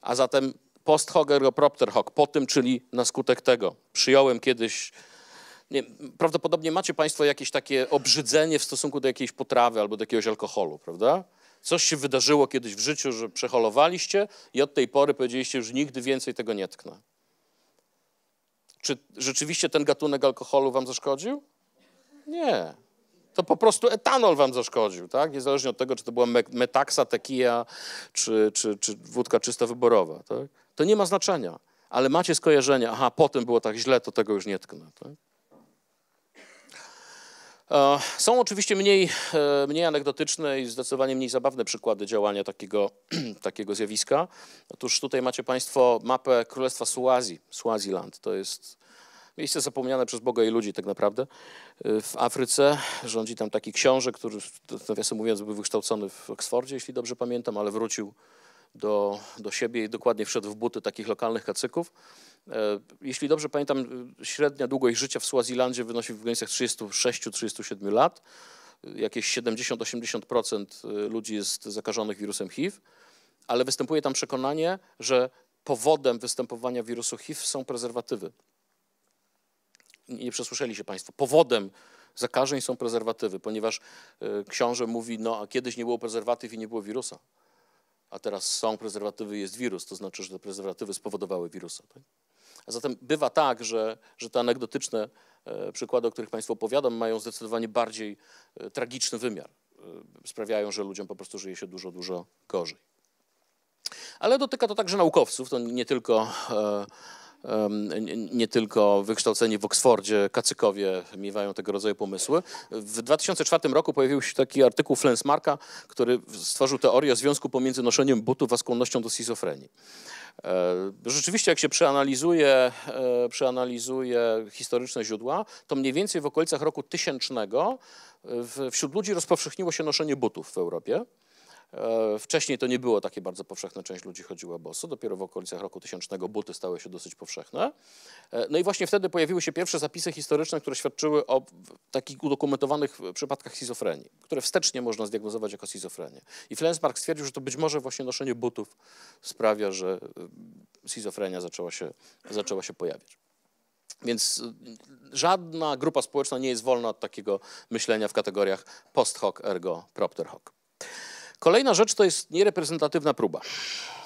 A zatem post hoc ergo propter hoc, po tym, czyli na skutek tego. Przyjąłem kiedyś nie, prawdopodobnie macie Państwo jakieś takie obrzydzenie w stosunku do jakiejś potrawy albo do jakiegoś alkoholu, prawda? Coś się wydarzyło kiedyś w życiu, że przeholowaliście i od tej pory powiedzieliście, że nigdy więcej tego nie tknę. Czy rzeczywiście ten gatunek alkoholu wam zaszkodził? Nie. To po prostu etanol wam zaszkodził, tak? Niezależnie od tego, czy to była metaksa, tekija, czy, czy, czy wódka czysta wyborowa, tak? To nie ma znaczenia. Ale macie skojarzenia, aha, potem było tak źle, to tego już nie tknę, tak? E, są oczywiście mniej, e, mniej anegdotyczne i zdecydowanie mniej zabawne przykłady działania takiego, takiego zjawiska. Otóż tutaj macie Państwo mapę Królestwa Suazji, Swaziland. To jest miejsce zapomniane przez Boga i ludzi tak naprawdę. E, w Afryce rządzi tam taki książę, który, nawiasem mówiąc, był wykształcony w Oksfordzie, jeśli dobrze pamiętam, ale wrócił do, do siebie i dokładnie wszedł w buty takich lokalnych kacyków. E, jeśli dobrze pamiętam, średnia długość życia w Swazilandzie wynosi w granicach 36-37 lat. Jakieś 70-80% e, ludzi jest zakażonych wirusem HIV, ale występuje tam przekonanie, że powodem występowania wirusu HIV są prezerwatywy. Nie przesłyszeli się Państwo. Powodem zakażeń są prezerwatywy, ponieważ e, książę mówi, no a kiedyś nie było prezerwatyw i nie było wirusa a teraz są prezerwatywy, jest wirus, to znaczy, że te prezerwatywy spowodowały wirusa. Tak? A zatem bywa tak, że, że te anegdotyczne e, przykłady, o których Państwu opowiadam, mają zdecydowanie bardziej e, tragiczny wymiar. E, sprawiają, że ludziom po prostu żyje się dużo, dużo gorzej. Ale dotyka to także naukowców, to nie tylko nie tylko wykształceni w Oksfordzie kacykowie miewają tego rodzaju pomysły. W 2004 roku pojawił się taki artykuł Flensmarka, który stworzył teorię związku pomiędzy noszeniem butów a skłonnością do schizofrenii. E, rzeczywiście, jak się przeanalizuje, e, przeanalizuje historyczne źródła, to mniej więcej w okolicach roku tysięcznego e, wśród ludzi rozpowszechniło się noszenie butów w Europie. E, wcześniej to nie było takie bardzo powszechne, część ludzi chodziła boso, dopiero w okolicach roku 1000 buty stały się dosyć powszechne. E, no i właśnie wtedy pojawiły się pierwsze zapisy historyczne, które świadczyły o takich udokumentowanych e, przypadkach schizofrenii, które wstecznie można zdiagnozować jako schizofrenię. I Flensburg stwierdził, że to być może właśnie noszenie butów sprawia, że schizofrenia zaczęła się, zaczęła się pojawiać. Więc żadna grupa społeczna nie jest wolna od takiego myślenia w kategoriach post hoc ergo propter hoc. Kolejna rzecz to jest niereprezentatywna próba,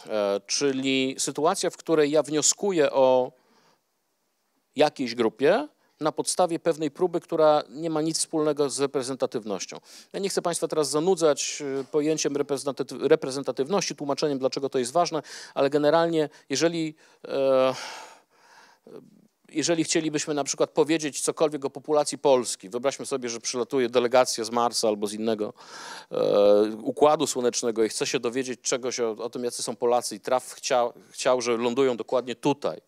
e, czyli sytuacja, w której ja wnioskuję o jakiejś grupie na podstawie pewnej próby, która nie ma nic wspólnego z reprezentatywnością. Ja nie chcę Państwa teraz zanudzać e, pojęciem reprezentatywności, tłumaczeniem, dlaczego to jest ważne, ale generalnie, jeżeli e, jeżeli chcielibyśmy na przykład powiedzieć cokolwiek o populacji Polski, wyobraźmy sobie, że przylatuje delegacja z Marsa albo z innego e, układu słonecznego i chce się dowiedzieć czegoś o, o tym, jacy są Polacy i traf chciał, chciał, że lądują dokładnie tutaj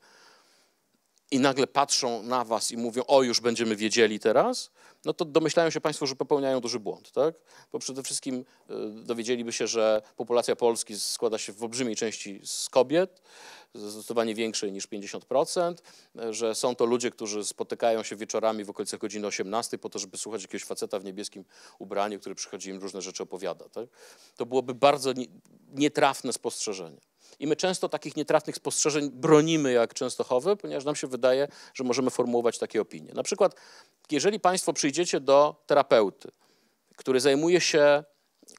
i nagle patrzą na was i mówią, o już będziemy wiedzieli teraz – no to domyślają się Państwo, że popełniają duży błąd, tak? Bo przede wszystkim y, dowiedzieliby się, że populacja Polski składa się w olbrzymiej części z kobiet, zdecydowanie większej niż 50%, że są to ludzie, którzy spotykają się wieczorami w okolicach godziny 18 po to, żeby słuchać jakiegoś faceta w niebieskim ubraniu, który przychodzi im różne rzeczy opowiada, tak? To byłoby bardzo nietrafne spostrzeżenie. I my często takich nietrafnych spostrzeżeń bronimy jak Częstochowy, ponieważ nam się wydaje, że możemy formułować takie opinie. Na przykład, jeżeli Państwo przyjdziecie do terapeuty, który zajmuje się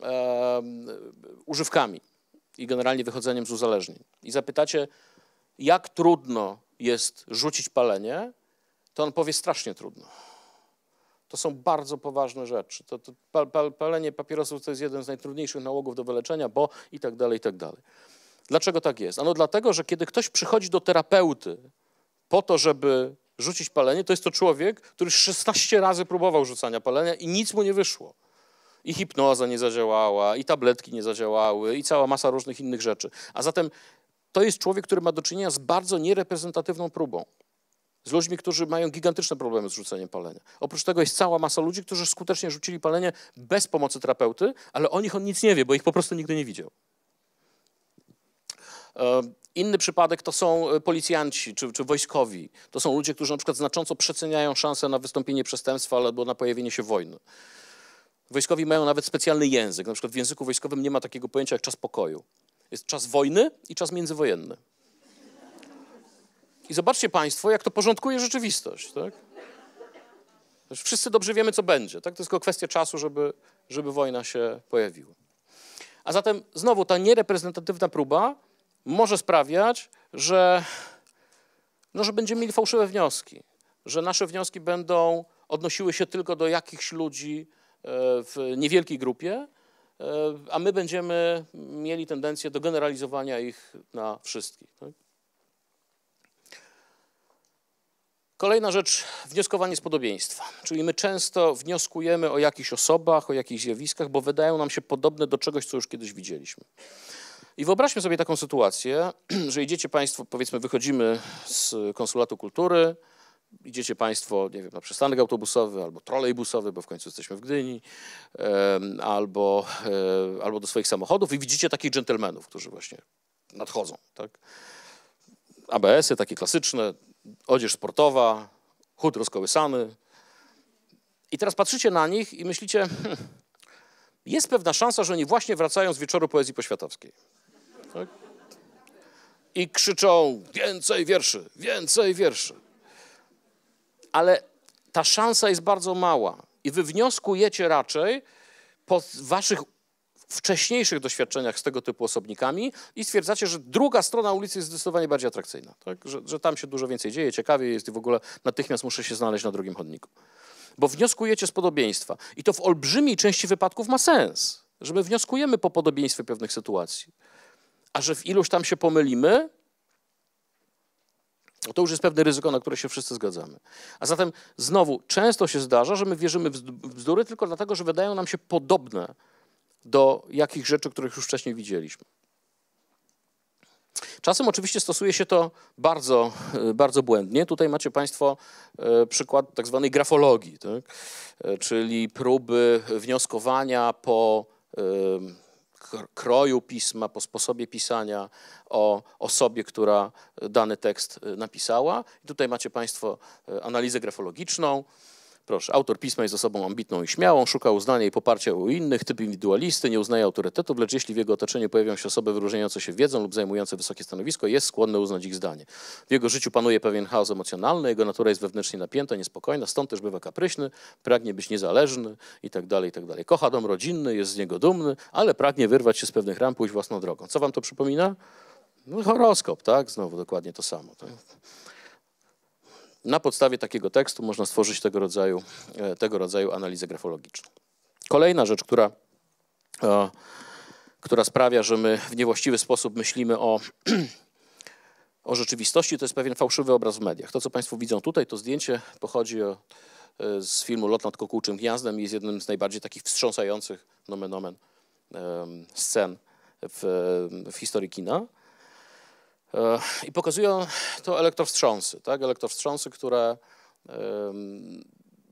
e, używkami i generalnie wychodzeniem z uzależnień, i zapytacie, jak trudno jest rzucić palenie, to on powie strasznie trudno. To są bardzo poważne rzeczy. To, to pal, pal, palenie papierosów to jest jeden z najtrudniejszych nałogów do wyleczenia, bo i tak dalej, i tak dalej. Dlaczego tak jest? Ano dlatego, że kiedy ktoś przychodzi do terapeuty po to, żeby rzucić palenie, to jest to człowiek, który 16 razy próbował rzucania palenia i nic mu nie wyszło. I hipnoza nie zadziałała, i tabletki nie zadziałały, i cała masa różnych innych rzeczy. A zatem to jest człowiek, który ma do czynienia z bardzo niereprezentatywną próbą. Z ludźmi, którzy mają gigantyczne problemy z rzuceniem palenia. Oprócz tego jest cała masa ludzi, którzy skutecznie rzucili palenie bez pomocy terapeuty, ale o nich on nic nie wie, bo ich po prostu nigdy nie widział. E, inny przypadek to są e, policjanci czy, czy, wojskowi. To są ludzie, którzy na przykład znacząco przeceniają szanse na wystąpienie przestępstwa albo na pojawienie się wojny. Wojskowi mają nawet specjalny język. Na przykład w języku wojskowym nie ma takiego pojęcia jak czas pokoju. Jest czas wojny i czas międzywojenny. I zobaczcie Państwo, jak to porządkuje rzeczywistość. Tak? Wszyscy dobrze wiemy, co będzie. Tak? To jest tylko kwestia czasu, żeby, żeby wojna się pojawiła. A zatem znowu ta niereprezentatywna próba może sprawiać, że, no, że będziemy mieli fałszywe wnioski, że nasze wnioski będą odnosiły się tylko do jakichś ludzi e, w niewielkiej grupie, e, a my będziemy mieli tendencję do generalizowania ich na wszystkich. Tak? Kolejna rzecz, wnioskowanie z podobieństwa. Czyli my często wnioskujemy o jakichś osobach, o jakichś zjawiskach, bo wydają nam się podobne do czegoś, co już kiedyś widzieliśmy. I wyobraźmy sobie taką sytuację, że idziecie Państwo, powiedzmy, wychodzimy z konsulatu kultury, idziecie Państwo, nie wiem, na przystanek autobusowy albo trolejbusowy, bo w końcu jesteśmy w Gdyni, albo, e, albo do swoich samochodów i widzicie takich dżentelmenów, którzy właśnie nadchodzą. Tak? ABS-y takie klasyczne, odzież sportowa, chód rozkołysany. I teraz patrzycie na nich i myślicie, hmm, jest pewna szansa, że oni właśnie wracają z wieczoru poezji poświatowskiej. Tak? I krzyczą więcej wierszy, więcej wierszy. Ale ta szansa jest bardzo mała i wy wnioskujecie raczej po waszych wcześniejszych doświadczeniach z tego typu osobnikami i stwierdzacie, że druga strona ulicy jest zdecydowanie bardziej atrakcyjna, tak? że, że tam się dużo więcej dzieje, ciekawie jest i w ogóle natychmiast muszę się znaleźć na drugim chodniku. Bo wnioskujecie z podobieństwa i to w olbrzymiej części wypadków ma sens, że my wnioskujemy po podobieństwie pewnych sytuacji a że w iluś tam się pomylimy, no to już jest pewne ryzyko, na które się wszyscy zgadzamy. A zatem znowu, często się zdarza, że my wierzymy w bzdury tylko dlatego, że wydają nam się podobne do jakich rzeczy, których już wcześniej widzieliśmy. Czasem oczywiście stosuje się to bardzo, e, bardzo błędnie. Tutaj macie Państwo e, przykład tak zwanej grafologii, tak? E, czyli próby wnioskowania po kroju pisma, po sposobie pisania, o osobie, która dany tekst y, napisała. I tutaj macie Państwo y, analizę grafologiczną. Proszę, autor pisma jest osobą ambitną i śmiałą, szuka uznania i poparcia u innych, typ indywidualisty, nie uznaje autorytetów, lecz jeśli w jego otoczeniu pojawią się osoby wyróżniające się wiedzą lub zajmujące wysokie stanowisko, jest skłonny uznać ich zdanie. W jego życiu panuje pewien chaos emocjonalny, jego natura jest wewnętrznie napięta, niespokojna, stąd też bywa kapryśny, pragnie być niezależny itd., tak itd. Tak Kocha dom rodzinny, jest z niego dumny, ale pragnie wyrwać się z pewnych ram, pójść własną drogą. Co wam to przypomina? No, horoskop, tak? Znowu dokładnie to samo. Tak? Na podstawie takiego tekstu można stworzyć tego rodzaju, e, tego rodzaju analizę grafologiczną. Kolejna rzecz, która, e, która sprawia, że my w niewłaściwy sposób myślimy o, o rzeczywistości, to jest pewien fałszywy obraz w mediach. To, co Państwo widzą tutaj, to zdjęcie pochodzi o, e, z filmu Lot nad kokułczym Gniazdem i jest jednym z najbardziej takich wstrząsających nomen omen, scen w, w historii kina. E, I pokazują to elektrowstrząsy, tak? elektrowstrząsy, które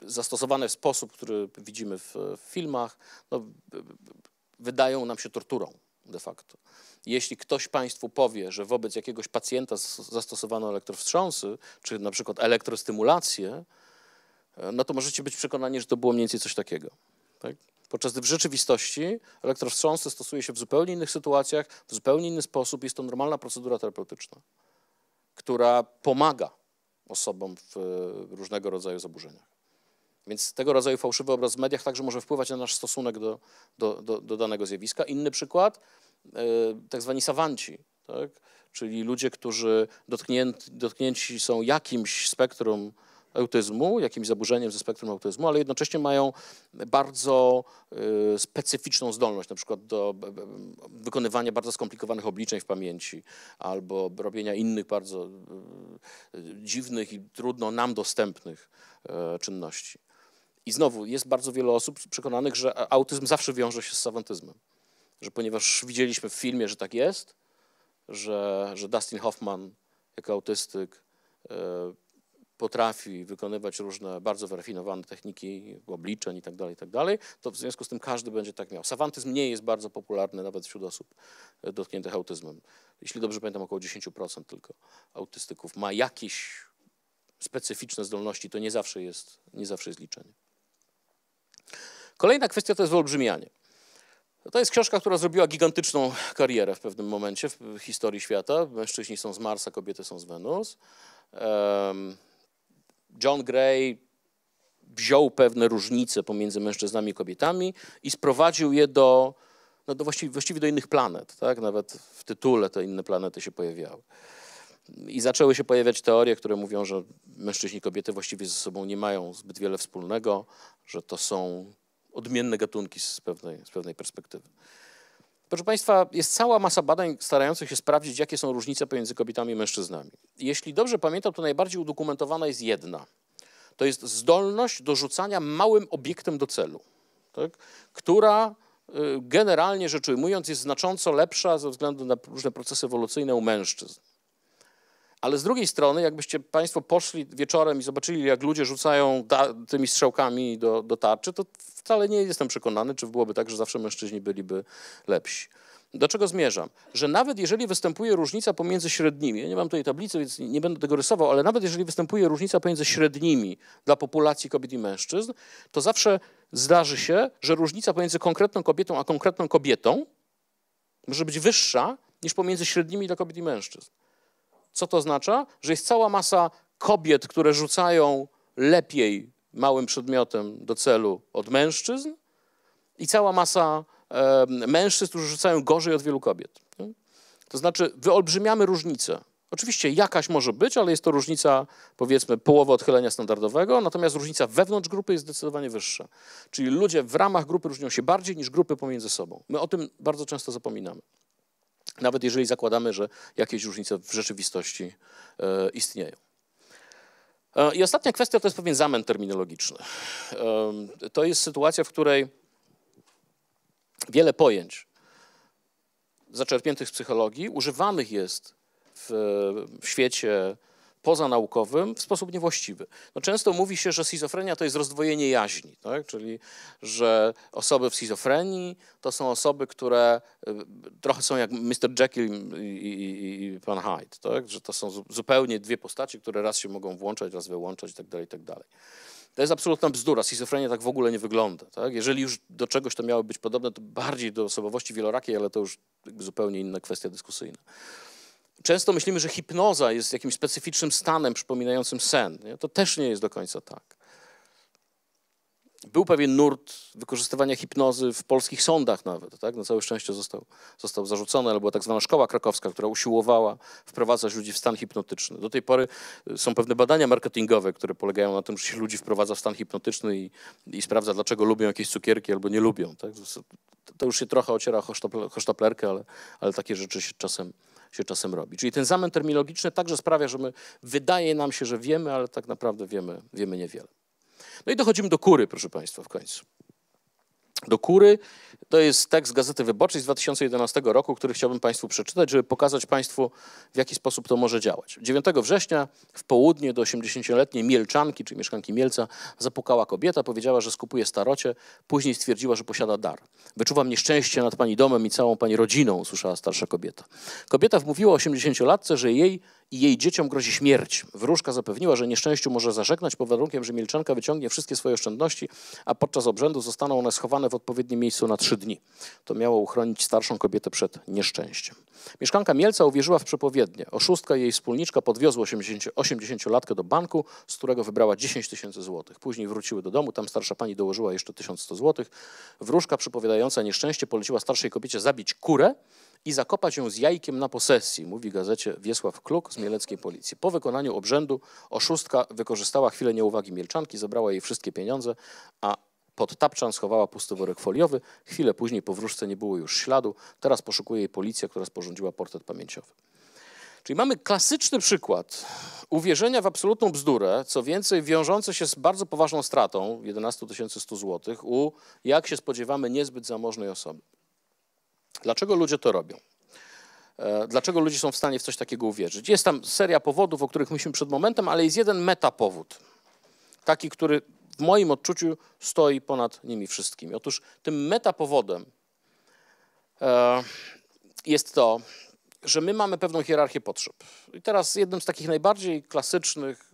zastosowane w sposób, który widzimy w, filmach, no, wydają nam się torturą de facto. Jeśli ktoś Państwu powie, że wobec jakiegoś pacjenta zastosowano elektrowstrząsy, czy na przykład elektrostymulację, e, no to możecie być przekonani, że to było mniej więcej coś takiego. Tak? Podczas gdy w rzeczywistości elektrowstrząsy stosuje się w zupełnie innych sytuacjach, w zupełnie inny sposób. Jest to normalna procedura terapeutyczna, która pomaga osobom w e, różnego rodzaju zaburzeniach. Więc tego rodzaju fałszywy obraz w mediach także może wpływać na nasz stosunek do, do, do, do danego zjawiska. Inny przykład, e, tak zwani sawanci, tak? czyli ludzie, którzy dotknięci, dotknięci są jakimś spektrum autyzmu, jakimś zaburzeniem ze spektrum autyzmu, ale jednocześnie mają bardzo y, specyficzną zdolność, na przykład do wykonywania bardzo skomplikowanych obliczeń w pamięci albo robienia innych bardzo y, dziwnych i trudno nam dostępnych y, czynności. I znowu jest bardzo wiele osób przekonanych, że autyzm zawsze wiąże się z sawantyzmem. Że ponieważ widzieliśmy w filmie, że tak jest, że, że Dustin Hoffman jako autystyk potrafi wykonywać różne bardzo wyrafinowane techniki obliczeń itd., tak itd., tak to w związku z tym każdy będzie tak miał. Sawantyzm nie jest bardzo popularny nawet wśród osób e, dotkniętych autyzmem. Jeśli dobrze pamiętam, około 10% tylko autystyków ma jakieś specyficzne zdolności, to nie zawsze jest, nie zawsze jest liczenie. Kolejna kwestia to jest wyolbrzymianie. To jest książka, która zrobiła gigantyczną karierę w pewnym momencie w historii świata. Mężczyźni są z Marsa, kobiety są z Wenus. John Gray wziął pewne różnice pomiędzy mężczyznami i kobietami i sprowadził je do, no do właściwie, właściwie do innych planet. Tak? Nawet w tytule te inne planety się pojawiały. I zaczęły się pojawiać teorie, które mówią, że mężczyźni i kobiety właściwie ze sobą nie mają zbyt wiele wspólnego, że to są odmienne gatunki z pewnej, z pewnej perspektywy. Proszę Państwa, jest cała masa badań starających się sprawdzić, jakie są różnice pomiędzy kobietami i mężczyznami. Jeśli dobrze pamiętam, to najbardziej udokumentowana jest jedna. To jest zdolność do rzucania małym obiektem do celu, tak? która y, generalnie rzecz ujmując jest znacząco lepsza ze względu na różne procesy ewolucyjne u mężczyzn. Ale z drugiej strony, jakbyście Państwo poszli wieczorem i zobaczyli, jak ludzie rzucają tymi strzałkami do, do tarczy, to wcale nie jestem przekonany, czy byłoby tak, że zawsze mężczyźni byliby lepsi. Do czego zmierzam? Że nawet jeżeli występuje różnica pomiędzy średnimi, ja nie mam tutaj tablicy, więc nie będę tego rysował, ale nawet jeżeli występuje różnica pomiędzy średnimi dla populacji kobiet i mężczyzn, to zawsze zdarzy się, że różnica pomiędzy konkretną kobietą a konkretną kobietą może być wyższa niż pomiędzy średnimi dla kobiet i mężczyzn. Co to oznacza? Że jest cała masa kobiet, które rzucają lepiej małym przedmiotem do celu od mężczyzn i cała masa e, mężczyzn, którzy rzucają gorzej od wielu kobiet. To znaczy wyolbrzymiamy różnicę. Oczywiście jakaś może być, ale jest to różnica, powiedzmy, połowa odchylenia standardowego, natomiast różnica wewnątrz grupy jest zdecydowanie wyższa. Czyli ludzie w ramach grupy różnią się bardziej niż grupy pomiędzy sobą. My o tym bardzo często zapominamy nawet jeżeli zakładamy, że jakieś różnice w rzeczywistości e, istnieją. E, I ostatnia kwestia to jest pewien zamęt terminologiczny. E, to jest sytuacja, w której wiele pojęć zaczerpniętych z psychologii używanych jest w świecie pozanaukowym w sposób niewłaściwy. No często mówi się, że schizofrenia to jest rozdwojenie jaźni, tak? czyli że osoby w schizofrenii to są osoby, które y, trochę są jak Mr. Jekyll i, i, i Pan Hyde, tak? że to są zupełnie dwie postaci, które raz się mogą włączać, raz wyłączać itd. Tak itd. Tak to jest absolutna bzdura. Schizofrenia tak w ogóle nie wygląda. Tak? Jeżeli już do czegoś to miało być podobne, to bardziej do osobowości wielorakiej, ale to już zupełnie inna kwestia dyskusyjna często myślimy, że hipnoza jest jakimś specyficznym stanem przypominającym sen. Nie? To też nie jest do końca tak. Był pewien nurt wykorzystywania hipnozy w polskich sądach nawet. Tak? Na całe szczęście został, został zarzucony, ale była tak zwana szkoła krakowska, która usiłowała wprowadzać ludzi w stan hipnotyczny. Do tej pory y, są pewne badania marketingowe, które polegają na tym, że się ludzi wprowadza w stan hipnotyczny i, i sprawdza, dlaczego lubią jakieś cukierki albo nie lubią. Tak? To już się trochę ociera o ale, ale takie rzeczy się czasem, tak się czasem robi. Czyli ten zamęt terminologiczny także sprawia, że my, wydaje nam się, że wiemy, ale tak naprawdę wiemy, wiemy niewiele. No i dochodzimy do kury, proszę Państwa, w końcu do kury. To jest tekst Gazety Wyborczej z 2011 roku, który chciałbym Państwu przeczytać, żeby pokazać Państwu, w jaki sposób to może działać. 9 września w południe do 80-letniej Mielczanki, czy mieszkanki Mielca, zapukała kobieta, powiedziała, że skupuje starocie, później stwierdziła, że posiada dar. Wyczuwam nieszczęście nad Pani domem i całą Pani rodziną, usłyszała starsza kobieta. Kobieta wmówiła 80-latce, że jej i jej dzieciom grozi śmierć. Wróżka zapewniła, że nieszczęściu może zażegnać pod warunkiem, że Mielczanka wyciągnie wszystkie swoje oszczędności, a podczas obrzędu zostaną one schowane w w odpowiednim miejscu na trzy dni. To miało uchronić starszą kobietę przed nieszczęściem. Mieszkanka Mielca uwierzyła w przepowiednie. Oszustka i jej wspólniczka podwiozła 80-latkę do banku, z którego wybrała 10 tysięcy złotych. Później wróciły do domu, tam starsza pani dołożyła jeszcze 1100 złotych. Wróżka przypowiadająca nieszczęście poleciła starszej kobiecie zabić kurę, i zakopać ją z jajkiem na posesji, mówi gazecie Wiesław Kluk z mieleckiej policji. Po wykonaniu obrzędu oszustka wykorzystała chwilę nieuwagi Mielczanki, zabrała jej wszystkie pieniądze, a pod tapczan schowała pusty worek foliowy. Chwilę później po wróżce nie było już śladu. Teraz poszukuje jej policja, która sporządziła portret pamięciowy. Czyli mamy klasyczny przykład uwierzenia w absolutną bzdurę, co więcej wiążące się z bardzo poważną stratą 11 100 zł u, jak się spodziewamy, niezbyt zamożnej osoby. Dlaczego ludzie to robią? E, dlaczego ludzie są w stanie w coś takiego uwierzyć? Jest tam seria powodów, o których myślimy przed momentem, ale jest jeden metapowód, taki, który w moim odczuciu stoi ponad nimi wszystkimi. Otóż tym metapowodem e, jest to, że my mamy pewną hierarchię potrzeb. I teraz jednym z takich najbardziej klasycznych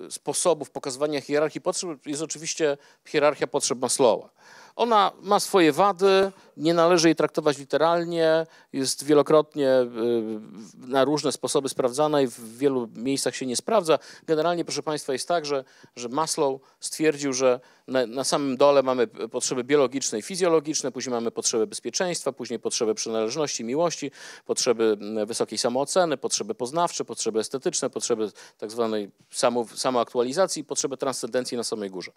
e, sposobów pokazywania hierarchii potrzeb jest oczywiście hierarchia potrzeb Maslowa. Ona ma swoje wady, nie należy jej traktować literalnie, jest wielokrotnie y, na różne sposoby sprawdzana i w wielu miejscach się nie sprawdza. Generalnie, proszę Państwa, jest tak, że, że Maslow stwierdził, że na, na samym dole mamy potrzeby biologiczne i fizjologiczne, później mamy potrzeby bezpieczeństwa, później potrzeby przynależności, miłości, potrzeby wysokiej samooceny, potrzeby poznawcze, potrzeby estetyczne, potrzeby tak zwanej samo, samoaktualizacji, potrzeby transcendencji na samej górze.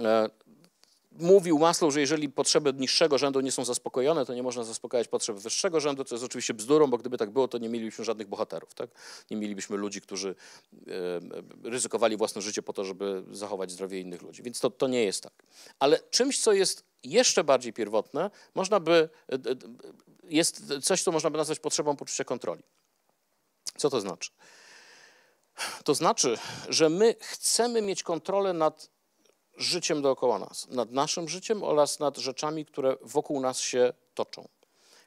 E, mówił Maslow, że jeżeli potrzeby niższego rzędu nie są zaspokojone, to nie można zaspokajać potrzeb wyższego rzędu, co jest oczywiście bzdurą, bo gdyby tak było, to nie mielibyśmy żadnych bohaterów. Tak? Nie mielibyśmy ludzi, którzy e, ryzykowali własne życie po to, żeby zachować zdrowie innych ludzi. Więc to, to nie jest tak. Ale czymś, co jest jeszcze bardziej pierwotne, można by, e, e, jest coś, co można by nazwać potrzebą poczucia kontroli. Co to znaczy? To znaczy, że my chcemy mieć kontrolę nad życiem dookoła nas, nad naszym życiem oraz nad rzeczami, które wokół nas się toczą.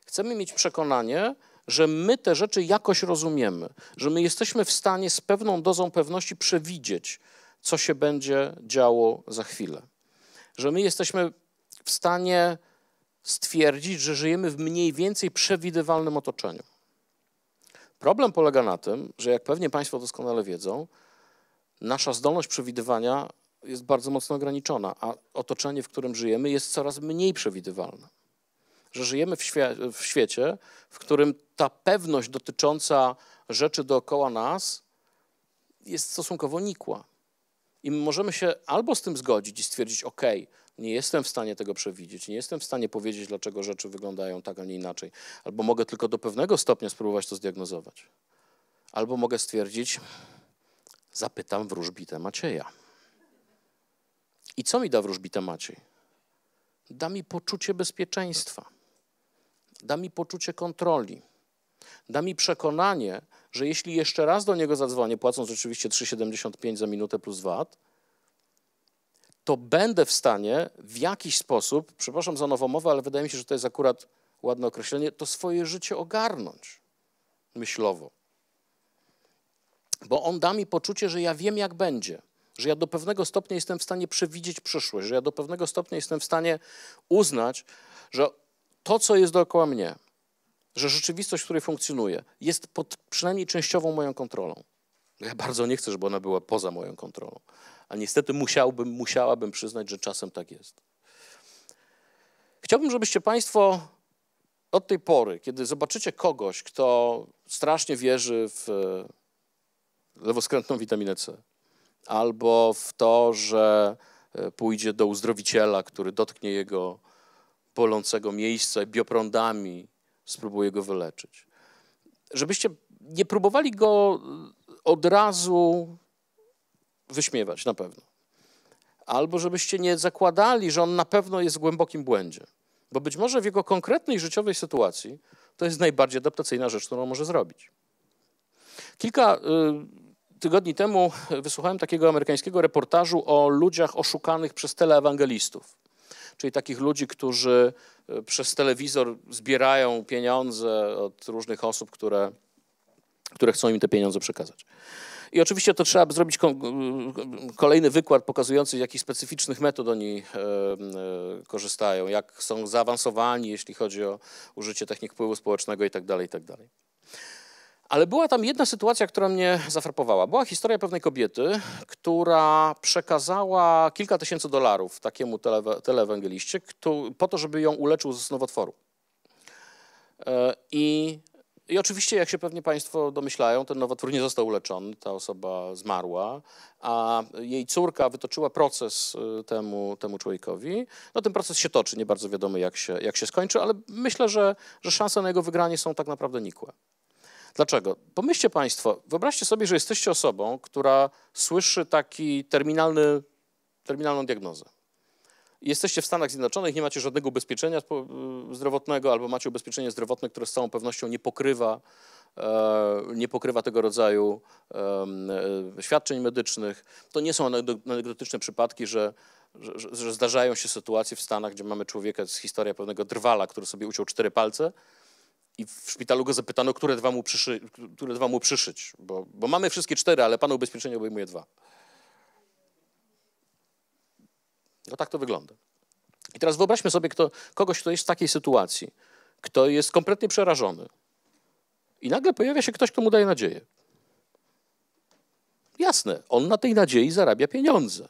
Chcemy mieć przekonanie, że my te rzeczy jakoś rozumiemy, że my jesteśmy w stanie z pewną dozą pewności przewidzieć, co się będzie działo za chwilę. Że my jesteśmy w stanie stwierdzić, że żyjemy w mniej więcej przewidywalnym otoczeniu. Problem polega na tym, że jak pewnie Państwo doskonale wiedzą, nasza zdolność przewidywania jest bardzo mocno ograniczona, a otoczenie, w którym żyjemy, jest coraz mniej przewidywalne. Że żyjemy w, świe w świecie, w którym ta pewność dotycząca rzeczy dookoła nas jest stosunkowo nikła. I możemy się albo z tym zgodzić i stwierdzić, OK, nie jestem w stanie tego przewidzieć, nie jestem w stanie powiedzieć, dlaczego rzeczy wyglądają tak, a nie inaczej, albo mogę tylko do pewnego stopnia spróbować to zdiagnozować, albo mogę stwierdzić, zapytam wróżbitę Macieja. I co mi da wróżbita Maciej? Da mi poczucie bezpieczeństwa, da mi poczucie kontroli, da mi przekonanie, że jeśli jeszcze raz do niego zadzwonię, płacąc oczywiście 3,75 za minutę plus VAT, to będę w stanie w jakiś sposób, przepraszam za nową mowę, ale wydaje mi się, że to jest akurat ładne określenie, to swoje życie ogarnąć myślowo. Bo on da mi poczucie, że ja wiem, jak będzie że ja do pewnego stopnia jestem w stanie przewidzieć przyszłość, że ja do pewnego stopnia jestem w stanie uznać, że to, co jest dookoła mnie, że rzeczywistość, w której funkcjonuję, jest pod przynajmniej częściową moją kontrolą. No ja bardzo nie chcę, żeby ona była poza moją kontrolą. A niestety musiałbym, musiałabym przyznać, że czasem tak jest. Chciałbym, żebyście Państwo od tej pory, kiedy zobaczycie kogoś, kto strasznie wierzy w e, lewoskrętną witaminę C, albo w to, że e, pójdzie do uzdrowiciela, który dotknie jego bolącego miejsca i bioprądami spróbuje go wyleczyć. Żebyście nie próbowali go e, od razu wyśmiewać na pewno. Albo żebyście nie zakładali, że on na pewno jest w głębokim błędzie. Bo być może w jego konkretnej życiowej sytuacji to jest najbardziej adaptacyjna rzecz, którą może zrobić. Kilka e, tygodni temu wysłuchałem takiego amerykańskiego reportażu o ludziach oszukanych przez teleewangelistów, czyli takich ludzi, którzy e, przez telewizor zbierają pieniądze od różnych osób, które, które chcą im te pieniądze przekazać. I oczywiście to trzeba zrobić e, kolejny wykład pokazujący, jakich specyficznych metod oni e, korzystają, jak są zaawansowani, jeśli chodzi o użycie technik wpływu społecznego itd. Tak itd. Tak ale była tam jedna sytuacja, która mnie zafrapowała. Była historia pewnej kobiety, która przekazała kilka tysięcy dolarów takiemu tele, telewangeliście po to, żeby ją uleczył z nowotworu. E, I, I oczywiście, jak się pewnie Państwo domyślają, ten nowotwór nie został uleczony, ta osoba zmarła, a jej córka wytoczyła proces e, temu, temu człowiekowi. No ten proces się toczy, nie bardzo wiadomo jak się, jak się skończy, ale myślę, że, że szanse na jego wygranie są tak naprawdę nikłe. Dlaczego? Pomyślcie Państwo, wyobraźcie sobie, że jesteście osobą, która słyszy taki terminalny, terminalną diagnozę. Jesteście w Stanach Zjednoczonych, nie macie żadnego ubezpieczenia y, zdrowotnego, albo macie ubezpieczenie zdrowotne, które z całą pewnością nie pokrywa, e, nie pokrywa tego rodzaju e, świadczeń medycznych. To nie są anegdotyczne przypadki, że że, że, zdarzają się sytuacje w Stanach, gdzie mamy człowieka, z jest historia pewnego drwala, który sobie uciął cztery palce i w szpitalu go zapytano, które dwa mu, przyszy, które dwa mu przyszyć, bo, bo mamy wszystkie cztery, ale panu ubezpieczenie obejmuje dwa. No tak to wygląda. I teraz wyobraźmy sobie kto, kogoś, kto jest w takiej sytuacji, kto jest kompletnie przerażony. I nagle pojawia się ktoś, kto mu daje nadzieję. Jasne, on na tej nadziei zarabia pieniądze.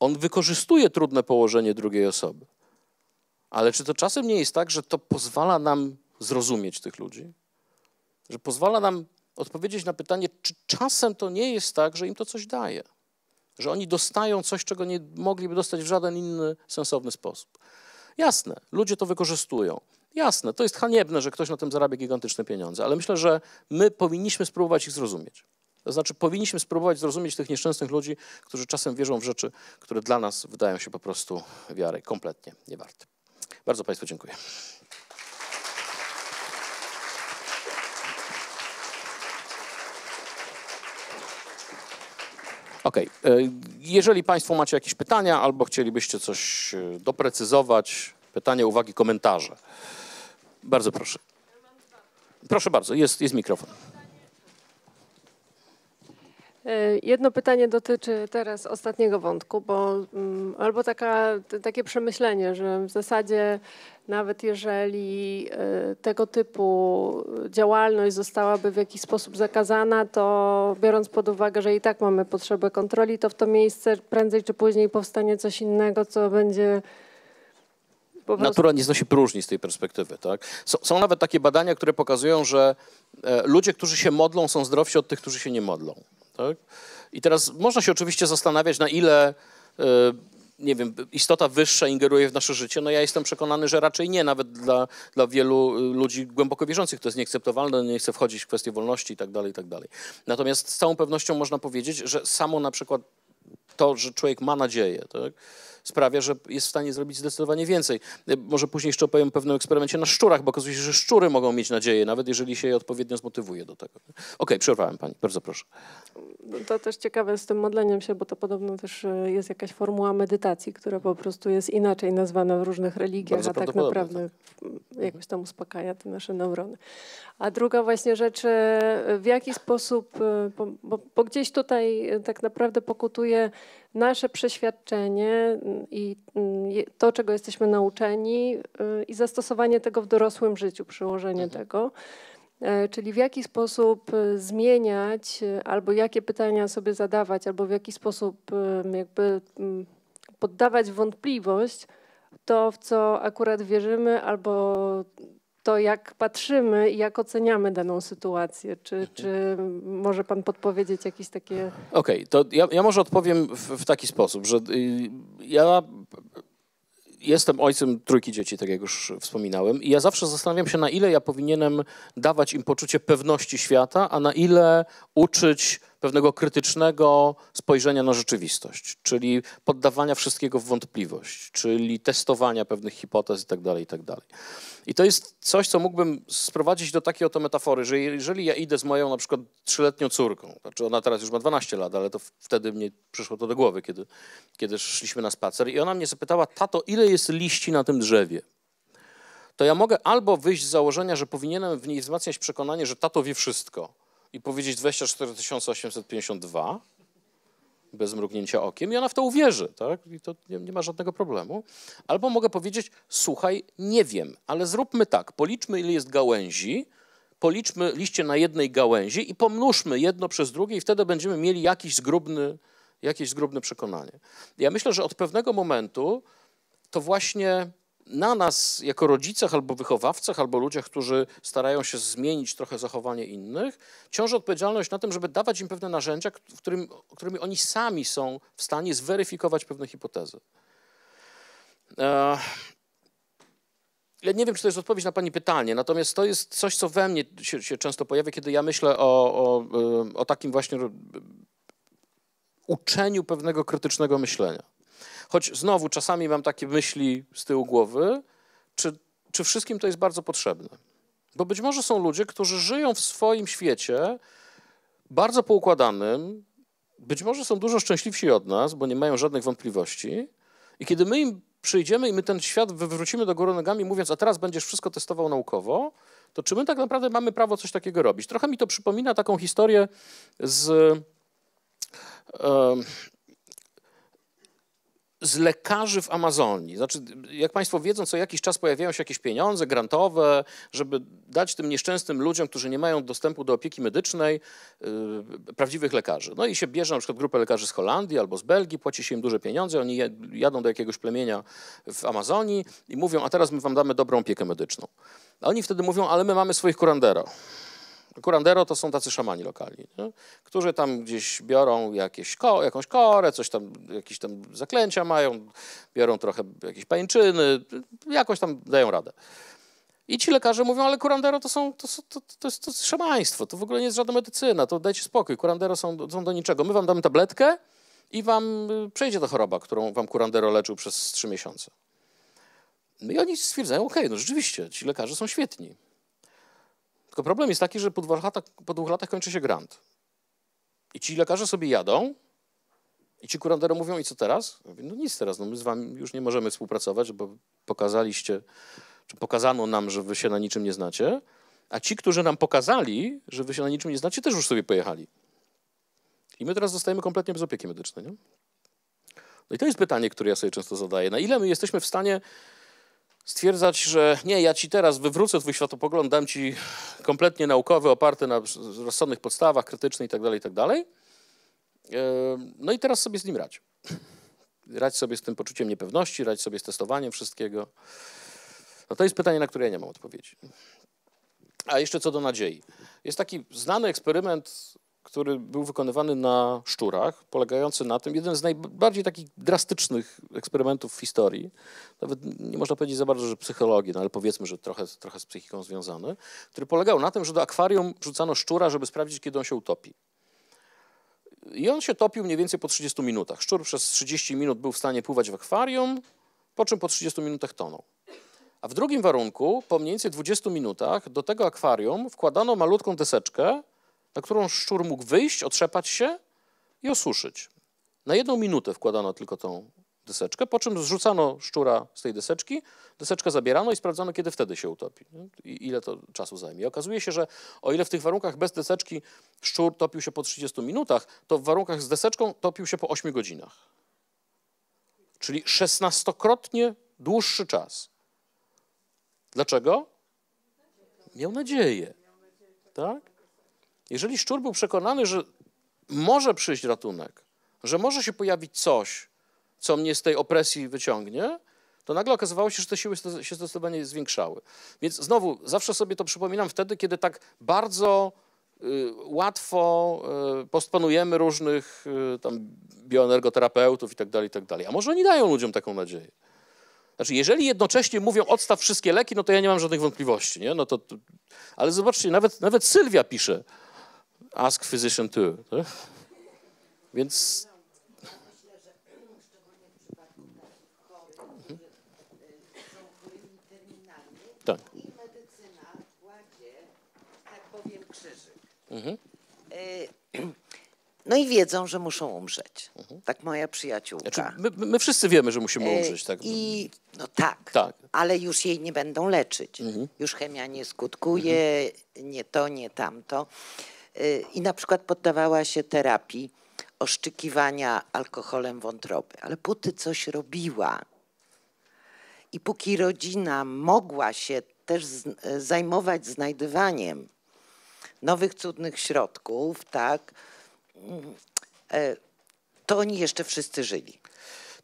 On wykorzystuje trudne położenie drugiej osoby. Ale czy to czasem nie jest tak, że to pozwala nam zrozumieć tych ludzi, że pozwala nam odpowiedzieć na pytanie, czy czasem to nie jest tak, że im to coś daje, że oni dostają coś, czego nie mogliby dostać w żaden inny sensowny sposób. Jasne, ludzie to wykorzystują. Jasne, to jest haniebne, że ktoś na tym zarabia gigantyczne pieniądze, ale myślę, że my powinniśmy spróbować ich zrozumieć. To znaczy, powinniśmy spróbować zrozumieć tych nieszczęsnych ludzi, którzy czasem wierzą w rzeczy, które dla nas wydają się po prostu wiary kompletnie niewarte. Bardzo Państwu dziękuję. OK. E, jeżeli Państwo macie jakieś pytania albo chcielibyście coś e, doprecyzować, pytania, uwagi, komentarze. Bardzo proszę. Proszę bardzo, jest, jest mikrofon. Y, jedno pytanie dotyczy teraz ostatniego wątku, bo mm, albo taka, takie przemyślenie, że w zasadzie nawet jeżeli y, tego typu działalność zostałaby w jakiś sposób zakazana, to biorąc pod uwagę, że i tak mamy potrzebę kontroli, to w to miejsce prędzej czy później powstanie coś innego, co będzie Prostu... Natura nie znosi próżni z tej perspektywy. Tak? S są, nawet takie badania, które pokazują, że e, ludzie, którzy się modlą, są zdrowsi od tych, którzy się nie modlą. Tak? I teraz można się oczywiście zastanawiać, na ile e, nie wiem, istota wyższa ingeruje w nasze życie. No ja jestem przekonany, że raczej nie, nawet dla, dla wielu e, ludzi głęboko wierzących to jest nieakceptowalne, nie chcę wchodzić w kwestie wolności itd., tak tak dalej. Natomiast z całą pewnością można powiedzieć, że samo na przykład to, że człowiek ma nadzieję, tak? sprawia, że jest w stanie zrobić zdecydowanie więcej. E, może później jeszcze opowiem o pewnym eksperymencie na szczurach, bo okazuje się, że szczury mogą mieć nadzieję, nawet jeżeli się je odpowiednio zmotywuje do tego. Okej, okay, przerwałem pani, bardzo proszę. No, to też ciekawe z tym modleniem się, bo to podobno też e, jest jakaś formuła medytacji, która po prostu jest inaczej nazwana w różnych religiach, bardzo a tak naprawdę tak. jakoś tam uspokaja te nasze neurony. A druga właśnie rzecz, e, w jaki sposób, bo, bo, bo gdzieś tutaj tak naprawdę pokutuje nasze przeświadczenie mm, i mm, to, czego jesteśmy nauczeni, y, i zastosowanie tego w dorosłym życiu, przyłożenie mhm. tego. E, czyli w jaki sposób y, zmieniać, y, albo jakie pytania sobie zadawać, albo w jaki sposób jakby poddawać wątpliwość to, w co akurat wierzymy, albo to jak patrzymy i jak oceniamy daną sytuację. Czy, mhm. czy może Pan podpowiedzieć jakieś takie. Okej, okay, to ja, ja, może odpowiem w, w taki sposób, że y, ja jestem ojcem trójki dzieci, tak jak już wspominałem, i ja zawsze zastanawiam się, na ile ja powinienem dawać im poczucie pewności świata, a na ile uczyć pewnego krytycznego spojrzenia na rzeczywistość, czyli poddawania wszystkiego w wątpliwość, czyli testowania pewnych hipotez itd. Tak itd. Tak I to jest coś, co mógłbym sprowadzić do takiej oto metafory, że jeżeli ja idę z moją na przykład trzyletnią córką, znaczy ona teraz już ma 12 lat, ale to wtedy mnie przyszło to do głowy, kiedy, kiedy szliśmy na spacer i ona mnie zapytała, tato, ile jest liści na tym drzewie? to ja mogę albo wyjść z założenia, że powinienem w niej wzmacniać przekonanie, że tato wie wszystko i powiedzieć 24 852 bez mrugnięcia okiem i ona w to uwierzy, tak? I to nie, nie, ma żadnego problemu. Albo mogę powiedzieć, słuchaj, nie wiem, ale zróbmy tak, policzmy ile jest gałęzi, policzmy liście na jednej gałęzi i pomnóżmy jedno przez drugie i wtedy będziemy mieli jakiś zgrubny, jakieś zgrubne przekonanie. Ja myślę, że od pewnego momentu to właśnie na nas jako rodzicach albo wychowawcach, albo ludziach, którzy starają się zmienić trochę zachowanie innych, ciąży odpowiedzialność na tym, żeby dawać im pewne narzędzia, którym, którymi oni sami są w stanie zweryfikować pewne hipotezy. Ja nie wiem, czy to jest odpowiedź na Pani pytanie, natomiast to jest coś, co we mnie się, się często pojawia, kiedy ja myślę o, o, o takim właśnie uczeniu pewnego krytycznego myślenia. Choć znowu czasami mam takie myśli z tyłu głowy, czy, czy wszystkim to jest bardzo potrzebne? Bo być może są ludzie, którzy żyją w swoim świecie bardzo poukładanym, być może są dużo szczęśliwsi od nas, bo nie mają żadnych wątpliwości. I kiedy my im przyjdziemy i my ten świat wywrócimy do góry nogami, mówiąc, a teraz będziesz wszystko testował naukowo, to czy my tak naprawdę mamy prawo coś takiego robić? Trochę mi to przypomina taką historię z z lekarzy w Amazonii. Znaczy, jak Państwo wiedzą, co jakiś czas pojawiają się jakieś pieniądze grantowe, żeby dać tym nieszczęsnym ludziom, którzy nie mają dostępu do opieki medycznej, yy, prawdziwych lekarzy. No i się bierze na przykład grupę lekarzy z Holandii albo z Belgii, płaci się im duże pieniądze, oni jadą do jakiegoś plemienia w Amazonii i mówią, a teraz my Wam damy dobrą opiekę medyczną. A oni wtedy mówią, ale my mamy swoich kurandero. Kurandero to są tacy szamani lokalni, nie? którzy tam gdzieś biorą jakieś ko jakąś korę, coś tam, jakieś tam zaklęcia mają, biorą trochę jakieś pańczyny, jakoś tam dają radę. I ci lekarze mówią, ale kurandero to, są, to, to, to, jest, to szamaństwo, to w ogóle nie jest żadna medycyna, to dajcie spokój, kurandero są, są do niczego. My wam damy tabletkę i wam y, przejdzie ta choroba, którą wam kurandero leczył przez trzy miesiące. No i oni stwierdzają, okej, okay, no rzeczywiście, ci lekarze są świetni. Tylko problem jest taki, że po dwóch latach, po dwóch latach kończy się grant. I ci lekarze sobie jadą, i ci kuranderom mówią, i co teraz? Mówię, no nic teraz, no my z wami już nie możemy współpracować, bo pokazaliście, czy pokazano nam, że wy się na niczym nie znacie, a ci, którzy nam pokazali, że wy się na niczym nie znacie, też już sobie pojechali. I my teraz zostajemy kompletnie bez opieki medycznej. Nie? No i to jest pytanie, które ja sobie często zadaję. Na ile my jesteśmy w stanie stwierdzać, że nie, ja ci teraz wywrócę twój światopogląd, dam ci kompletnie naukowy, oparty na rozsądnych podstawach, krytyczny itd., tak itd. Tak e, no i teraz sobie z nim radź. Radź sobie z tym poczuciem niepewności, radź sobie z testowaniem wszystkiego. No to jest pytanie, na które ja nie mam odpowiedzi. A jeszcze co do nadziei. Jest taki znany eksperyment który był wykonywany na szczurach, polegający na tym, jeden z najbardziej takich drastycznych eksperymentów w historii, nawet nie można powiedzieć za bardzo, że psychologii, no ale powiedzmy, że trochę, trochę z psychiką związany, który polegał na tym, że do akwarium rzucano szczura, żeby sprawdzić, kiedy on się utopi. I on się topił mniej więcej po 30 minutach. Szczur przez 30 minut był w stanie pływać w akwarium, po czym po 30 minutach tonął. A w drugim warunku, po mniej więcej 20 minutach, do tego akwarium wkładano malutką deseczkę, na którą szczur mógł wyjść, otrzepać się i osuszyć. Na jedną minutę wkładano tylko tą deseczkę, po czym zrzucano szczura z tej deseczki, deseczkę zabierano i sprawdzano, kiedy wtedy się utopi. I ile to czasu zajmie. Okazuje się, że o ile w tych warunkach bez deseczki szczur topił się po 30 minutach, to w warunkach z deseczką topił się po 8 godzinach. Czyli 16-krotnie dłuższy czas. Dlaczego? Miał nadzieję. Tak? Jeżeli szczur był przekonany, że może przyjść ratunek, że może się pojawić coś, co mnie z tej opresji wyciągnie, to nagle okazywało się, że te siły się zdecydowanie zwiększały. Więc znowu, zawsze sobie to przypominam wtedy, kiedy tak bardzo y, łatwo y, postponujemy różnych y, tam bioenergoterapeutów i tak dalej, i tak dalej. A może oni dają ludziom taką nadzieję? Znaczy, jeżeli jednocześnie mówią odstaw wszystkie leki, no to ja nie mam żadnych wątpliwości, nie? No to, to... ale zobaczcie, nawet, nawet Sylwia pisze, ask physician too. Tak? Więc Tak. I medycyna kładzie, tak powiem, krzyżyk. Mhm. no i wiedzą, że muszą umrzeć. Mhm. Tak moja przyjaciółka. Znaczy, my, my, wszyscy wiemy, że musimy e, umrzeć. Tak? I, no tak, tak, ale już jej nie będą leczyć. Mhm. Już chemia nie skutkuje, mhm. nie to, nie tamto. Y, i na przykład poddawała się terapii oszczykiwania alkoholem wątroby. Ale póty coś robiła i póki rodzina mogła się też y, zajmować znajdywaniem nowych cudnych środków, tak, mm, y, to oni jeszcze wszyscy żyli.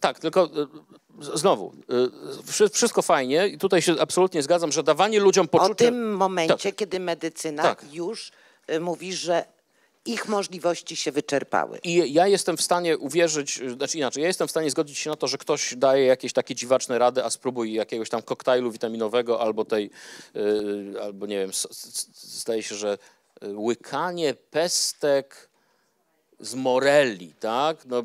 Tak, tylko znowu, wszystko fajnie i tutaj się absolutnie zgadzam, że dawanie ludziom poczucia... O tym momencie, tak. kiedy medycyna tak. już Y, mówi, że ich możliwości się wyczerpały. I ja jestem w stanie uwierzyć, y, znaczy inaczej, ja jestem w stanie zgodzić się na to, że ktoś daje jakieś takie dziwaczne rady, a spróbuj jakiegoś tam koktajlu witaminowego albo tej, y, albo nie wiem, zdaje się, że łykanie pestek z moreli, tak? No,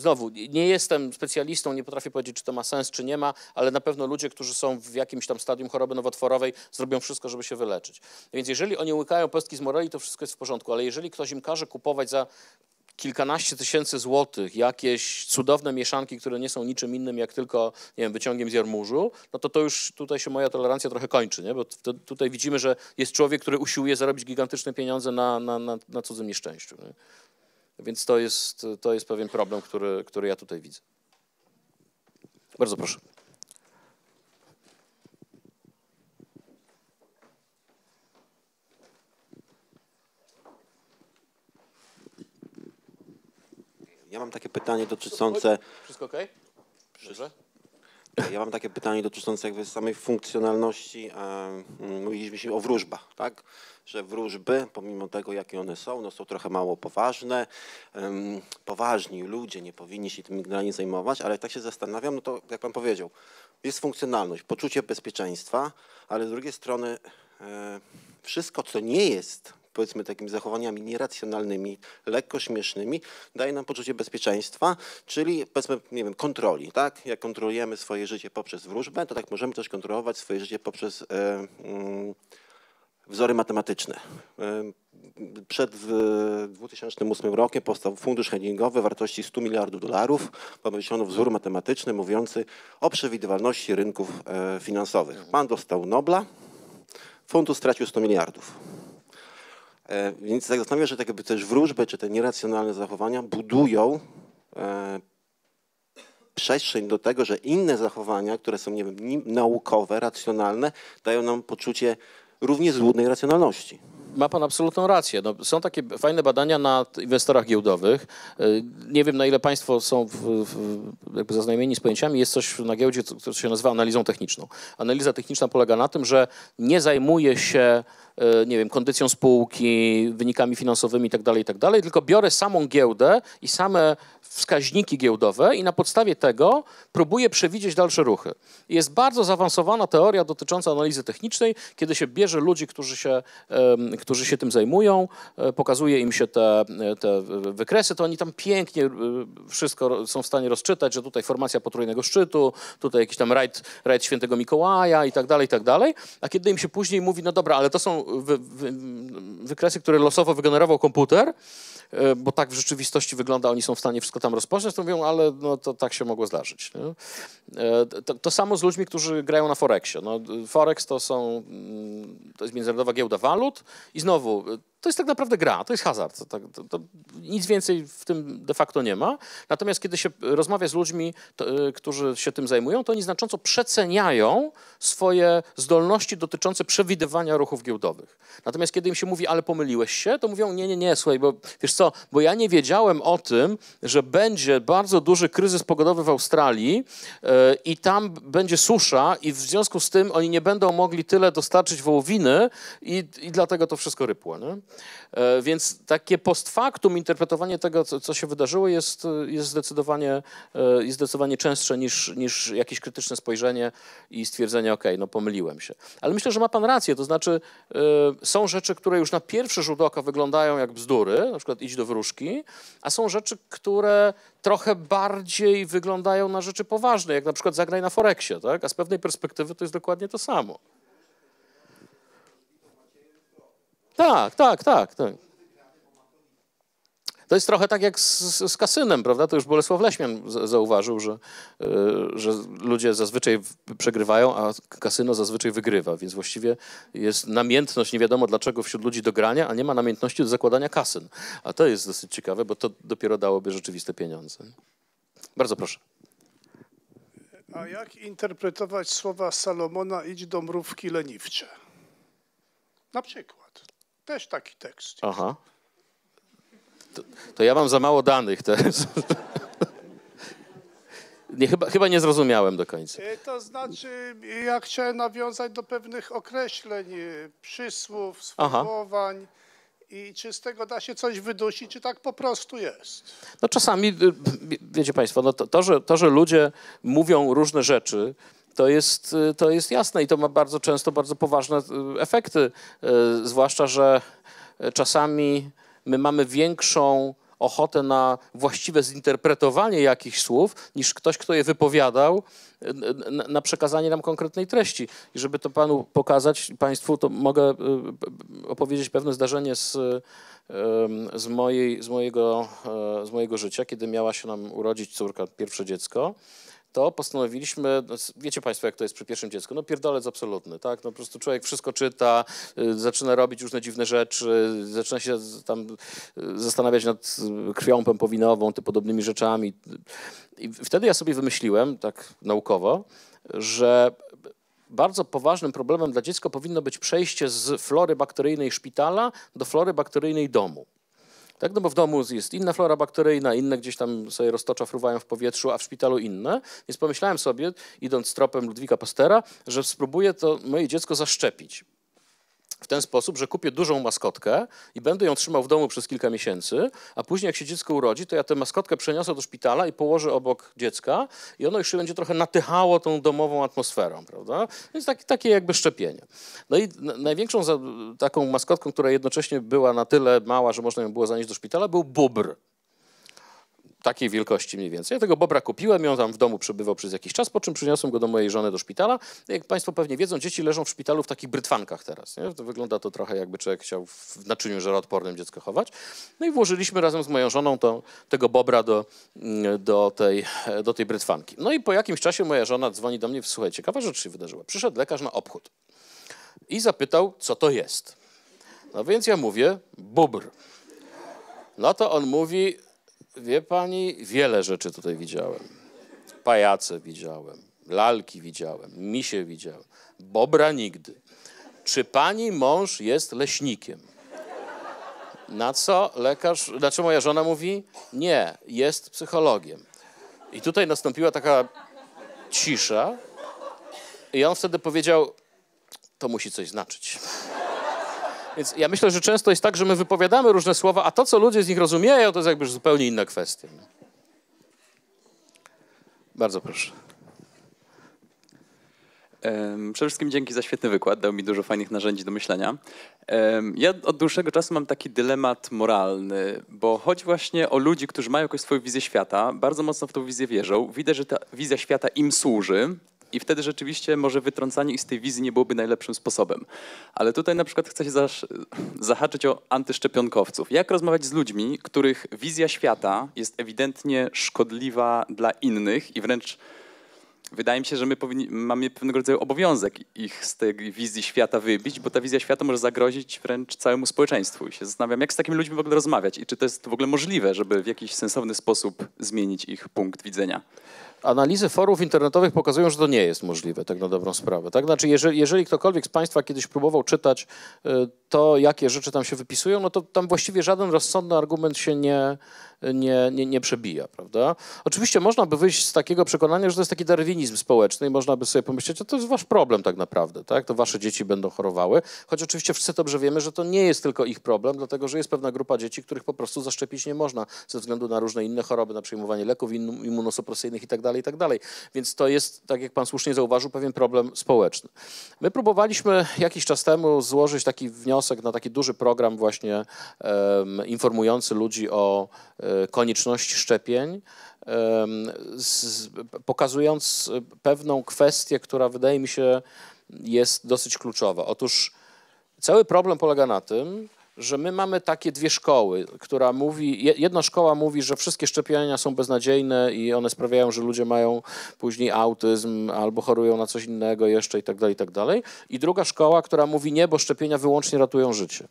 znowu, nie jestem specjalistą, nie potrafię powiedzieć, czy to ma sens, czy nie ma, ale na pewno ludzie, którzy są w jakimś tam stadium choroby nowotworowej, zrobią wszystko, żeby się wyleczyć. Więc jeżeli oni łykają pestki z moreli, to wszystko jest w porządku, ale jeżeli ktoś im każe kupować za kilkanaście tysięcy złotych, jakieś cudowne mieszanki, które nie są niczym innym jak tylko nie wiem, wyciągiem z jarmużu, no to to już tutaj się moja tolerancja trochę kończy, nie? bo to, tutaj widzimy, że jest człowiek, który usiłuje zarobić gigantyczne pieniądze na, na, na, na cudzym nieszczęściu. Nie? Więc to jest, to jest pewien problem, który, który ja tutaj widzę. Bardzo proszę. Ja mam takie pytanie dotyczące. Wszystko ok? Wszystko? Ja mam takie pytanie dotyczące jakby samej funkcjonalności. Mówiliśmy się o wróżbach, tak? Że wróżby, pomimo tego, jakie one są, no są trochę mało poważne. Poważni ludzie nie powinni się tym generalnie zajmować, ale tak się zastanawiam, no to jak pan powiedział, jest funkcjonalność, poczucie bezpieczeństwa, ale z drugiej strony e, wszystko, co nie jest powiedzmy takimi zachowaniami nieracjonalnymi, lekko śmiesznymi, daje nam poczucie bezpieczeństwa, czyli powiedzmy, nie wiem, kontroli, tak? Jak kontrolujemy swoje życie poprzez wróżbę, to tak możemy też kontrolować swoje życie poprzez e, mm, wzory matematyczne. E, przed 2008 rokiem powstał fundusz hedgingowy wartości 100 miliardów dolarów. Pomyślono wzór matematyczny mówiący o przewidywalności rynków e, finansowych. Pan dostał Nobla, fundusz stracił 100 miliardów. E, więc tak zastanawiam się, tak jakby też wróżby, czy te nieracjonalne zachowania budują e, przestrzeń do tego, że inne zachowania, które są, nie wiem, naukowe, racjonalne, dają nam poczucie równie złudnej racjonalności. Ma pan absolutną rację. No, są takie fajne badania na inwestorach giełdowych. E, nie wiem, na ile państwo są w, w, jakby zaznajomieni z pojęciami. Jest coś na giełdzie, co się nazywa analizą techniczną. Analiza techniczna polega na tym, że nie zajmuje się E, nie wiem, kondycją spółki, wynikami finansowymi itd., tak itd., tak tylko biorę samą giełdę i same wskaźniki giełdowe i na podstawie tego próbuję przewidzieć dalsze ruchy. Jest bardzo zaawansowana teoria dotycząca analizy technicznej, kiedy się bierze ludzi, którzy się, którzy się tym zajmują, e, pokazuje im się te, te wykresy, to oni tam pięknie e, wszystko są w stanie rozczytać, że tutaj formacja potrójnego szczytu, tutaj jakiś tam rajd, rajd świętego Mikołaja i tak dalej, i tak dalej. A kiedy im się później mówi, no dobra, ale to są wy, wy, wykresy, które losowo wygenerował komputer, e, bo tak w rzeczywistości wygląda, oni są w stanie wszystko tam rozpoznać, to mówią, ale no, to tak się mogło zdarzyć. E, to, to, samo z ludźmi, którzy grają na Forexie. No, Forex to są, mm, to jest międzynarodowa giełda walut i znowu to jest tak naprawdę gra, to jest hazard. To, tak, to, to nic więcej w tym de facto nie ma. Natomiast kiedy się rozmawia z ludźmi, to, y, którzy się tym zajmują, to oni znacząco przeceniają swoje zdolności dotyczące przewidywania ruchów giełdowych. Natomiast kiedy im się mówi, ale pomyliłeś się, to mówią, nie, nie, nie, słuchaj, bo wiesz co, bo ja nie wiedziałem o tym, że będzie bardzo duży kryzys pogodowy w Australii y, i tam będzie susza i w związku z tym oni nie będą mogli tyle dostarczyć wołowiny i, i dlatego to wszystko rypło. Nie? E, więc takie post factum interpretowanie tego, co, co się wydarzyło, jest, jest, zdecydowanie, e, jest zdecydowanie częstsze niż, niż jakieś krytyczne spojrzenie i stwierdzenie, ok, no pomyliłem się. Ale myślę, że ma pan rację, to znaczy e, są rzeczy, które już na pierwszy rzut oka wyglądają jak bzdury, na przykład idź do wróżki, a są rzeczy, które trochę bardziej wyglądają na rzeczy poważne, jak na przykład zagraj na Foreksie, tak? a z pewnej perspektywy to jest dokładnie to samo. Tak, tak, tak. tak. To jest trochę tak jak z, z, kasynem, prawda? To już Bolesław Leśmian z, zauważył, że, y, że ludzie zazwyczaj przegrywają, a kasyno zazwyczaj wygrywa, więc właściwie jest namiętność, nie wiadomo dlaczego, wśród ludzi do grania, a nie ma namiętności do zakładania kasyn. A to jest dosyć ciekawe, bo to dopiero dałoby rzeczywiste pieniądze. Bardzo proszę. A jak interpretować słowa Salomona idź do mrówki leniwcze? Na przykład. Też taki tekst. Aha. To, to ja mam za mało danych też. Nie, chyba, chyba, nie zrozumiałem do końca. E, to znaczy, ja chciałem nawiązać do pewnych określeń, e, przysłów, sformułowań. I czy z tego da się coś wydusić, czy tak po prostu jest? No czasami, wiecie Państwo, no to, to, że, to, że ludzie mówią różne rzeczy, to jest, y, to jest jasne i to ma bardzo często bardzo poważne y, efekty, y, zwłaszcza, że czasami my mamy większą ochotę na właściwe zinterpretowanie jakichś słów, niż ktoś, kto je wypowiadał, na przekazanie nam konkretnej treści. I żeby to panu pokazać, państwu, to mogę opowiedzieć pewne zdarzenie z, z, mojej, z, mojego, z mojego życia, kiedy miała się nam urodzić córka, pierwsze dziecko to postanowiliśmy, no, wiecie Państwo, jak to jest przy pierwszym dziecku, no pierdolec absolutny, tak? No po prostu człowiek wszystko czyta, y, zaczyna robić różne dziwne rzeczy, zaczyna się tam y, zastanawiać nad y, krwią pępowinową, ty podobnymi rzeczami. I wtedy ja sobie wymyśliłem, tak naukowo, że bardzo poważnym problemem dla dziecka powinno być przejście z flory bakteryjnej szpitala do flory bakteryjnej domu. Tak? No bo w domu jest inna flora bakteryjna, inne gdzieś tam sobie roztocza, fruwają w powietrzu, a w szpitalu inne. Więc pomyślałem sobie, idąc tropem Ludwika Pastera, że spróbuję to moje dziecko zaszczepić w ten sposób, że kupię dużą maskotkę i będę ją trzymał w domu przez kilka miesięcy, a później jak się dziecko urodzi, to ja tę maskotkę przeniosę do szpitala i położę obok dziecka i ono już się będzie trochę natychało tą domową atmosferą, prawda? Więc takie jakby szczepienie. No i największą taką maskotką, która jednocześnie była na tyle mała, że można ją było zanieść do szpitala, był bubr takiej wielkości mniej więcej. Ja tego bobra kupiłem i on tam w domu przebywał przez jakiś czas, po czym przyniosłem go do mojej żony do szpitala. Jak Państwo pewnie wiedzą, dzieci leżą w szpitalu w takich brytwankach teraz. Nie? To wygląda to trochę jakby człowiek chciał w naczyniu żeroodpornym dziecko chować. No i włożyliśmy razem z moją żoną to, tego bobra do, mm, do, tej, e, do tej brytwanki. No i po jakimś czasie moja żona dzwoni do mnie, słuchaj, ciekawa rzecz się wydarzyła. Przyszedł lekarz na obchód i zapytał, co to jest. No więc ja mówię, bubr. No to on mówi, wie pani, wiele rzeczy tutaj widziałem. Pajace widziałem, lalki widziałem, misie widziałem, bobra nigdy. Czy pani mąż jest leśnikiem? Na co lekarz, znaczy moja żona mówi, nie, jest psychologiem. I tutaj nastąpiła taka cisza i on wtedy powiedział, to musi coś znaczyć. Więc ja myślę, że często jest tak, że my wypowiadamy różne słowa, a to, co ludzie z nich rozumieją, to jest jakby zupełnie inna kwestia. Bardzo proszę. Przede wszystkim dzięki za świetny wykład, dał mi dużo fajnych narzędzi do myślenia. Ja od dłuższego czasu mam taki dylemat moralny, bo chodzi właśnie o ludzi, którzy mają jakąś swoją wizję świata, bardzo mocno w tą wizję wierzą. widzę, że ta wizja świata im służy, i wtedy rzeczywiście może wytrącanie ich z tej wizji nie byłoby najlepszym sposobem. Ale tutaj na przykład chcę się zahaczyć o antyszczepionkowców. Jak rozmawiać z ludźmi, których wizja świata jest ewidentnie szkodliwa dla innych i wręcz wydaje mi się, że my powinni, mamy pewnego rodzaju obowiązek ich z tej wizji świata wybić, bo ta wizja świata może zagrozić wręcz całemu społeczeństwu. I się zastanawiam, jak z takimi ludźmi w ogóle rozmawiać i czy to jest w ogóle możliwe, żeby w jakiś sensowny sposób zmienić ich punkt widzenia analizy forów internetowych pokazują, że to nie jest możliwe, tak na dobrą sprawę. Tak? Znaczy, jeżeli, jeżeli ktokolwiek z Państwa kiedyś próbował czytać y, to, jakie rzeczy tam się wypisują, no to tam właściwie żaden rozsądny argument się nie, nie, nie, nie przebija, prawda? Oczywiście można by wyjść z takiego przekonania, że to jest taki darwinizm społeczny i można by sobie pomyśleć, że to jest wasz problem tak naprawdę, tak? To wasze dzieci będą chorowały, choć oczywiście wszyscy dobrze wiemy, że to nie jest tylko ich problem, dlatego że jest pewna grupa dzieci, których po prostu zaszczepić nie można ze względu na różne inne choroby, na przyjmowanie leków immunosupresyjnych itd., tak tak dalej. Więc to jest, tak jak pan słusznie zauważył, pewien problem społeczny. My próbowaliśmy jakiś czas temu złożyć taki wniosek na taki duży program właśnie um, informujący ludzi o E, konieczności szczepień, e, pokazując pewną kwestię, która wydaje mi się jest dosyć kluczowa. Otóż cały problem polega na tym, że my mamy takie dwie szkoły, która mówi, jedna szkoła mówi, że wszystkie szczepienia są beznadziejne i one sprawiają, że ludzie mają później autyzm albo chorują na coś innego jeszcze i tak dalej, i tak dalej. I druga szkoła, która mówi nie, bo szczepienia wyłącznie ratują życie.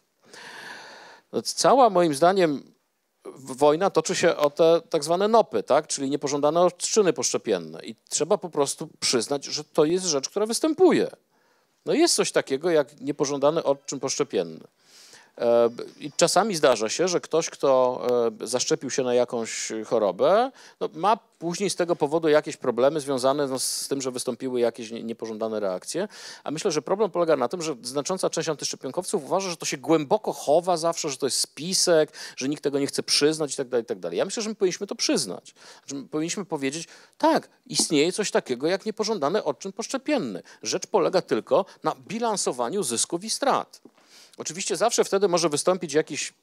No, cała moim zdaniem wojna toczy się o te tak zwane NOPy, tak? czyli niepożądane odczyny poszczepienne. I trzeba po prostu przyznać, że to jest rzecz, która występuje. No jest coś takiego jak niepożądany odczyn poszczepienny. E, I czasami zdarza się, że ktoś, kto e, zaszczepił się na jakąś chorobę, no, ma później z tego powodu jakieś problemy związane no, z tym, że wystąpiły jakieś niepożądane reakcje. A myślę, że problem polega na tym, że znacząca część antyszczepionkowców uważa, że to się głęboko chowa zawsze, że to jest spisek, że nikt tego nie chce przyznać itd. Tak itd. Tak ja myślę, że my powinniśmy to przyznać. Znaczy, powinniśmy powiedzieć, tak, istnieje coś takiego jak niepożądany odczyn poszczepienny. Rzecz polega tylko na bilansowaniu zysków i strat. Oczywiście zawsze wtedy może wystąpić jakiś,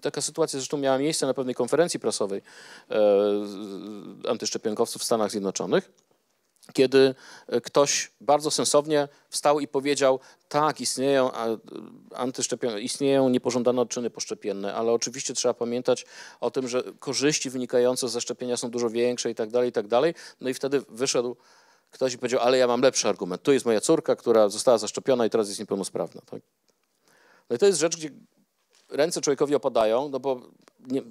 taka sytuacja zresztą miała miejsce na pewnej konferencji prasowej e, antyszczepionkowców w Stanach Zjednoczonych, kiedy ktoś bardzo sensownie wstał i powiedział, tak, istnieją, antyszczepion- istnieją niepożądane odczyny poszczepienne, ale oczywiście trzeba pamiętać o tym, że korzyści wynikające ze szczepienia są dużo większe i tak dalej, i tak dalej. No i wtedy wyszedł ktoś i powiedział, ale ja mam lepszy argument. Tu jest moja córka, która została zaszczepiona i teraz jest niepełnosprawna. Tak? No i to jest rzecz, gdzie ręce człowiekowi opadają, no bo nie,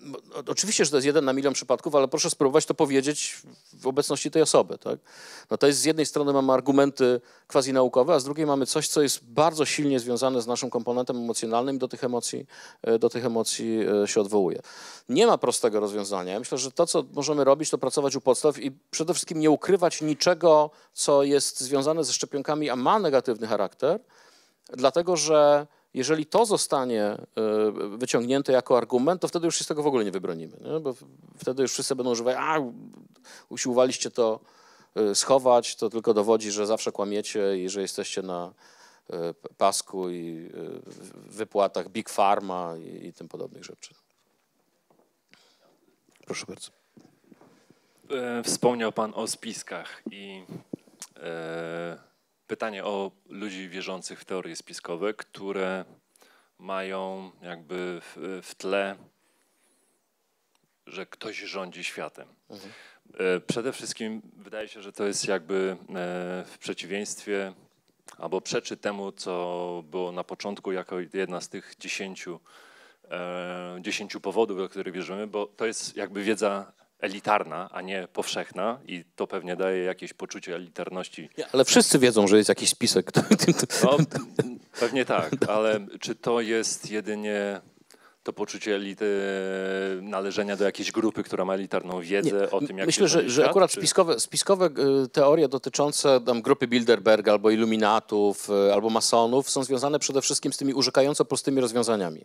no, oczywiście, że to jest jeden na milion przypadków, ale proszę spróbować to powiedzieć w obecności tej osoby. Tak? No to jest z jednej strony mamy argumenty quasi naukowe, a z drugiej mamy coś, co jest bardzo silnie związane z naszym komponentem emocjonalnym i do tych emocji, e, do tych emocji e, się odwołuje. Nie ma prostego rozwiązania. Myślę, że to, co możemy robić, to pracować u podstaw i przede wszystkim nie ukrywać niczego, co jest związane ze szczepionkami, a ma negatywny charakter, dlatego że jeżeli to zostanie y, wyciągnięte jako argument, to wtedy już się z tego w ogóle nie wybronimy, nie? bo wtedy już wszyscy będą używać, a usiłowaliście to y, schować, to tylko dowodzi, że zawsze kłamiecie i że jesteście na y, pasku i wypłatach Big Pharma i, i tym podobnych rzeczy. Proszę bardzo. E, wspomniał Pan o spiskach i e, pytanie o ludzi wierzących w teorie spiskowe, które mają jakby w, w tle, że ktoś rządzi światem. Mhm. E, przede wszystkim wydaje się, że to jest jakby e, w przeciwieństwie albo przeczy temu, co było na początku jako jedna z tych dziesięciu, e, dziesięciu powodów, o których wierzymy, bo to jest jakby wiedza elitarna, a nie powszechna i to pewnie daje jakieś poczucie elitarności. Nie, ale wszyscy wiedzą, że jest jakiś spisek. No, pewnie tak, ale czy to jest jedynie to poczucie elity, należenia do jakiejś grupy, która ma elitarną wiedzę nie, o tym, jak Myślę, że, że akurat czy... spiskowe, spiskowe y, teorie dotyczące tam, grupy Bilderberga albo iluminatów, y, albo masonów są związane przede wszystkim z tymi urzekająco prostymi rozwiązaniami.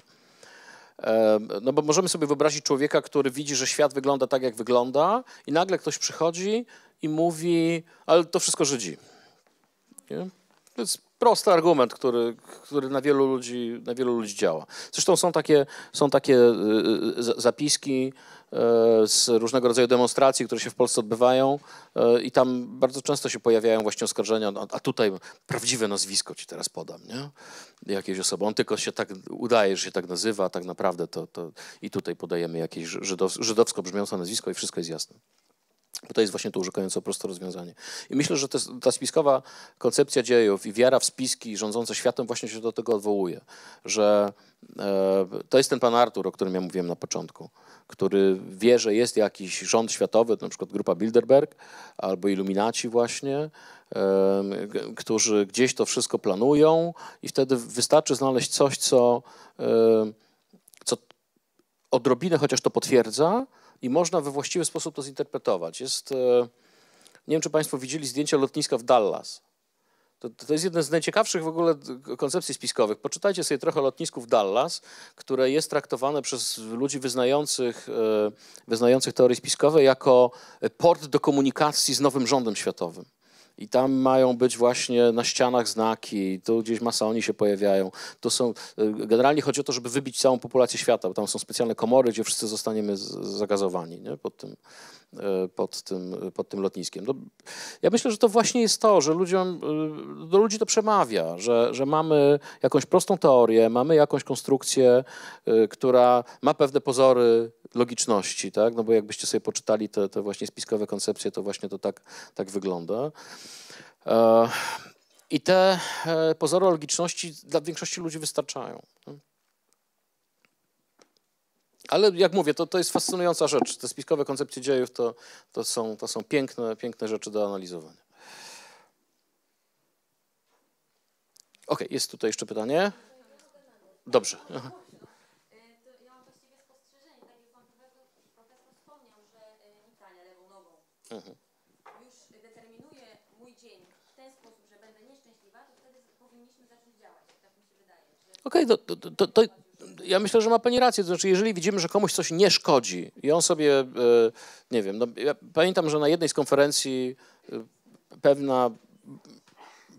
No bo możemy sobie wyobrazić człowieka, który widzi, że świat wygląda tak, jak wygląda, i nagle ktoś przychodzi i mówi, ale to wszystko Żydzi. Nie? To jest prosty argument, który, który na, wielu ludzi, na wielu ludzi działa. Zresztą są takie, są takie y, y, zapiski E, z różnego rodzaju demonstracji, które się w Polsce odbywają e, i tam bardzo często się pojawiają właśnie oskarżenia, no, a tutaj prawdziwe nazwisko ci teraz podam, nie? Jakiejś osoby. On tylko się tak udaje, że się tak nazywa, a tak naprawdę to, to i tutaj podajemy jakieś żydowsko brzmiące nazwisko i wszystko jest jasne. Bo to jest właśnie to urzekające proste rozwiązanie. I myślę, że ta spiskowa koncepcja dziejów i wiara w spiski rządzące światem właśnie się do tego odwołuje. Że e, to jest ten pan Artur, o którym ja mówiłem na początku, który wie, że jest jakiś rząd światowy, na przykład grupa Bilderberg albo Iluminaci właśnie, którzy gdzieś to wszystko planują i wtedy wystarczy znaleźć coś, co, co odrobinę chociaż to potwierdza, i można we właściwy sposób to zinterpretować. Jest, e, nie wiem, czy Państwo widzieli zdjęcia lotniska w Dallas. To, to jest jeden z najciekawszych w ogóle koncepcji spiskowych. Poczytajcie sobie trochę lotnisków lotnisku w Dallas, które jest traktowane przez ludzi wyznających, e, wyznających teorie spiskowe jako port do komunikacji z nowym rządem światowym. I tam mają być właśnie na ścianach znaki, tu gdzieś masoni się pojawiają. To są, y, generalnie chodzi o to, żeby wybić całą populację świata, bo tam są specjalne komory, gdzie wszyscy zostaniemy zagazowani nie? Pod, tym, y, pod, tym, y, pod tym lotniskiem. No, ja myślę, że to właśnie jest to, że ludziom, do ludzi to przemawia, że, że mamy jakąś prostą teorię, mamy jakąś konstrukcję, która ma pewne pozory logiczności, tak? no bo jakbyście sobie poczytali te, te właśnie spiskowe koncepcje, to właśnie to tak, tak wygląda. E, I te e, pozory logiczności dla większości ludzi wystarczają. Ale jak mówię, to, to jest fascynująca rzecz. Te spiskowe koncepcje dziejów to, to, są, to są piękne, piękne rzeczy do analizowania. Ok, jest tutaj jeszcze pytanie. Dobrze. Aha. mhm. już determinuje mój dzień w ten sposób, że będę nieszczęśliwa, to wtedy powinniśmy zacząć działać. Tak mi się wydaje. Okej, okay, to, to, to, to, ja myślę, że ma pani rację. To znaczy, jeżeli widzimy, że komuś coś nie szkodzi i on sobie, e, nie wiem, no, ja pamiętam, że na jednej z konferencji e, pewna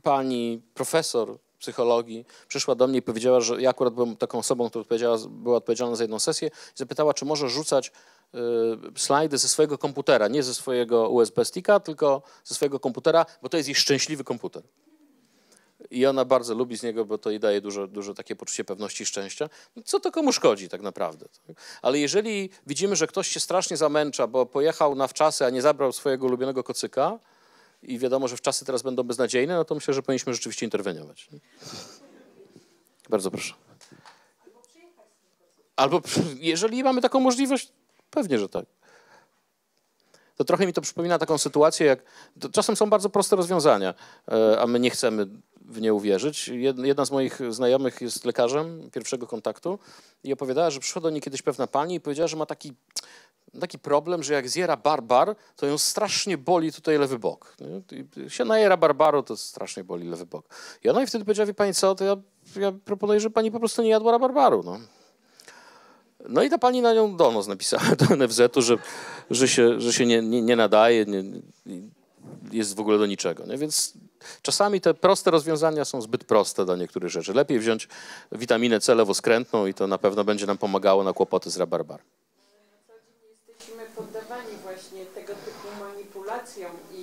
pani profesor psychologii, przyszła do mnie i powiedziała, że ja akurat byłem taką osobą, która odpowiedziała, była odpowiedzialna za jedną sesję i zapytała, czy może rzucać y, slajdy ze swojego komputera, nie ze swojego USB sticka, tylko ze swojego komputera, bo to jest jej szczęśliwy komputer. I ona bardzo lubi z niego, bo to jej daje dużo, dużo takie poczucie pewności i szczęścia. No co to komu szkodzi tak naprawdę? Tak? Ale jeżeli widzimy, że ktoś się strasznie zamęcza, bo pojechał na wczasy, a nie zabrał swojego ulubionego kocyka, i wiadomo, że w czasy teraz będą beznadziejne, no to myślę, że powinniśmy rzeczywiście interweniować. Bardzo proszę. Albo jeżeli mamy taką możliwość, pewnie, że tak. To trochę mi to przypomina taką sytuację, jak czasem są bardzo proste rozwiązania, e, a my nie chcemy w nie uwierzyć. Jedna z moich znajomych jest lekarzem pierwszego kontaktu i opowiadała, że przyszła do niej kiedyś pewna pani i powiedziała, że ma taki taki problem, że jak zjera barbar, to ją strasznie boli tutaj lewy bok. I się najera barbaru, to strasznie boli lewy bok. I ona i wtedy powiedziała, wie pani co, to ja, ja proponuję, że pani po prostu nie jadła barbaru. No. No i ta pani na nią donos napisała do NFZ-u, że, że się, że się nie, nie, nie nadaje, nie, jest w ogóle do niczego. Nie? Więc czasami te proste rozwiązania są zbyt proste dla niektórych rzeczy. Lepiej wziąć witaminę C lewoskrętną i to na pewno będzie nam pomagało na kłopoty z rabarbar. i,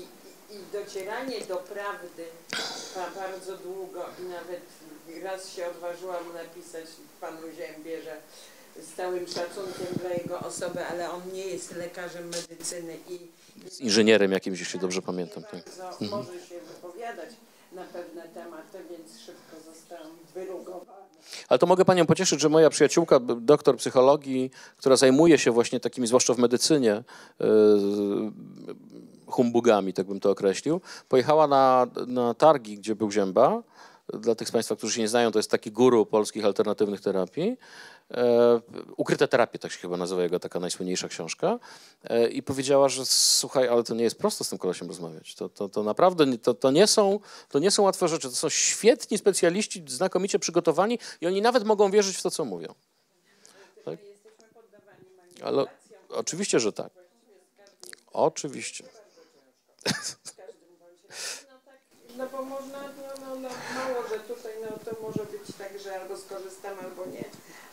i docieranie do prawdy trwa bardzo długo i nawet raz się odważyłam napisać panu Ziębie, że z całym szacunkiem dla jego osoby, ale on nie jest lekarzem medycyny i... Jest inżynierem jakimś, jeśli dobrze tak, pamiętam. Tak. Mhm. Może się wypowiadać na pewne tematy, więc szybko zostałam wyrugowana. Ale to mogę Panią pocieszyć, że moja przyjaciółka, doktor psychologii, która zajmuje się właśnie takimi, zwłaszcza w medycynie, y, humbugami, tak bym to określił, pojechała na, na targi, gdzie był Zięba. Dla tych z Państwa, którzy się nie znają, to jest taki guru polskich alternatywnych terapii. E, ukryte terapie, tak się chyba nazywa jego taka najsłynniejsza książka. E, I powiedziała, że słuchaj, ale to nie jest prosto z tym kolesiem rozmawiać. To, to, to naprawdę to, to, nie są, to nie są łatwe rzeczy. To są świetni specjaliści, znakomicie przygotowani i oni nawet mogą wierzyć w to, co mówią. Tak? Ale oczywiście, że tak. Oczywiście. No bo można, no, no, no, mało, że tutaj no, to może być tak, że albo skorzystam, albo nie,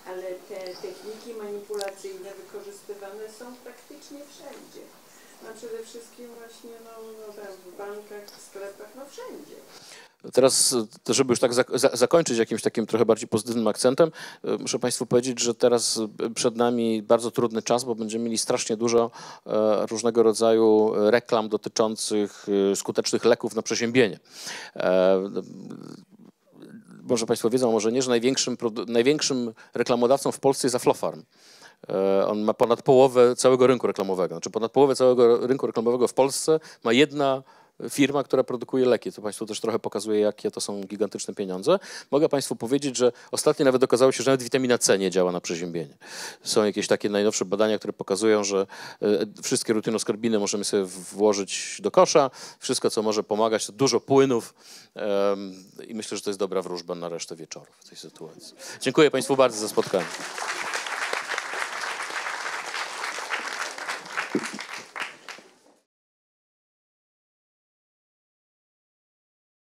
ale te techniki manipulacyjne wykorzystywane są praktycznie wszędzie. No przede wszystkim właśnie no, no, w bankach, w sklepach, no wszędzie. Teraz, żeby już tak zakończyć jakimś takim trochę bardziej pozytywnym akcentem, e, muszę Państwu powiedzieć, że teraz e, przed nami bardzo trudny czas, bo będziemy mieli strasznie dużo e, różnego rodzaju reklam dotyczących skutecznych leków na przeziębienie może Państwo wiedzą, może nie, że największym, największym reklamodawcą w Polsce jest Aflofarm. On ma ponad połowę całego rynku reklamowego. Znaczy ponad połowę całego rynku reklamowego w Polsce ma jedna firma, która produkuje leki. To Państwu też trochę pokazuje, jakie to są gigantyczne pieniądze. Mogę Państwu powiedzieć, że ostatnio nawet okazało się, że nawet witamina C nie działa na przeziębienie. Są jakieś takie najnowsze badania, które pokazują, że e, wszystkie rutynoskorbiny możemy sobie włożyć do kosza. Wszystko, co może pomagać, to dużo płynów i myślę, że to jest dobra wróżba na resztę wieczorów w tej sytuacji. Dziękuję Państwu bardzo za spotkanie.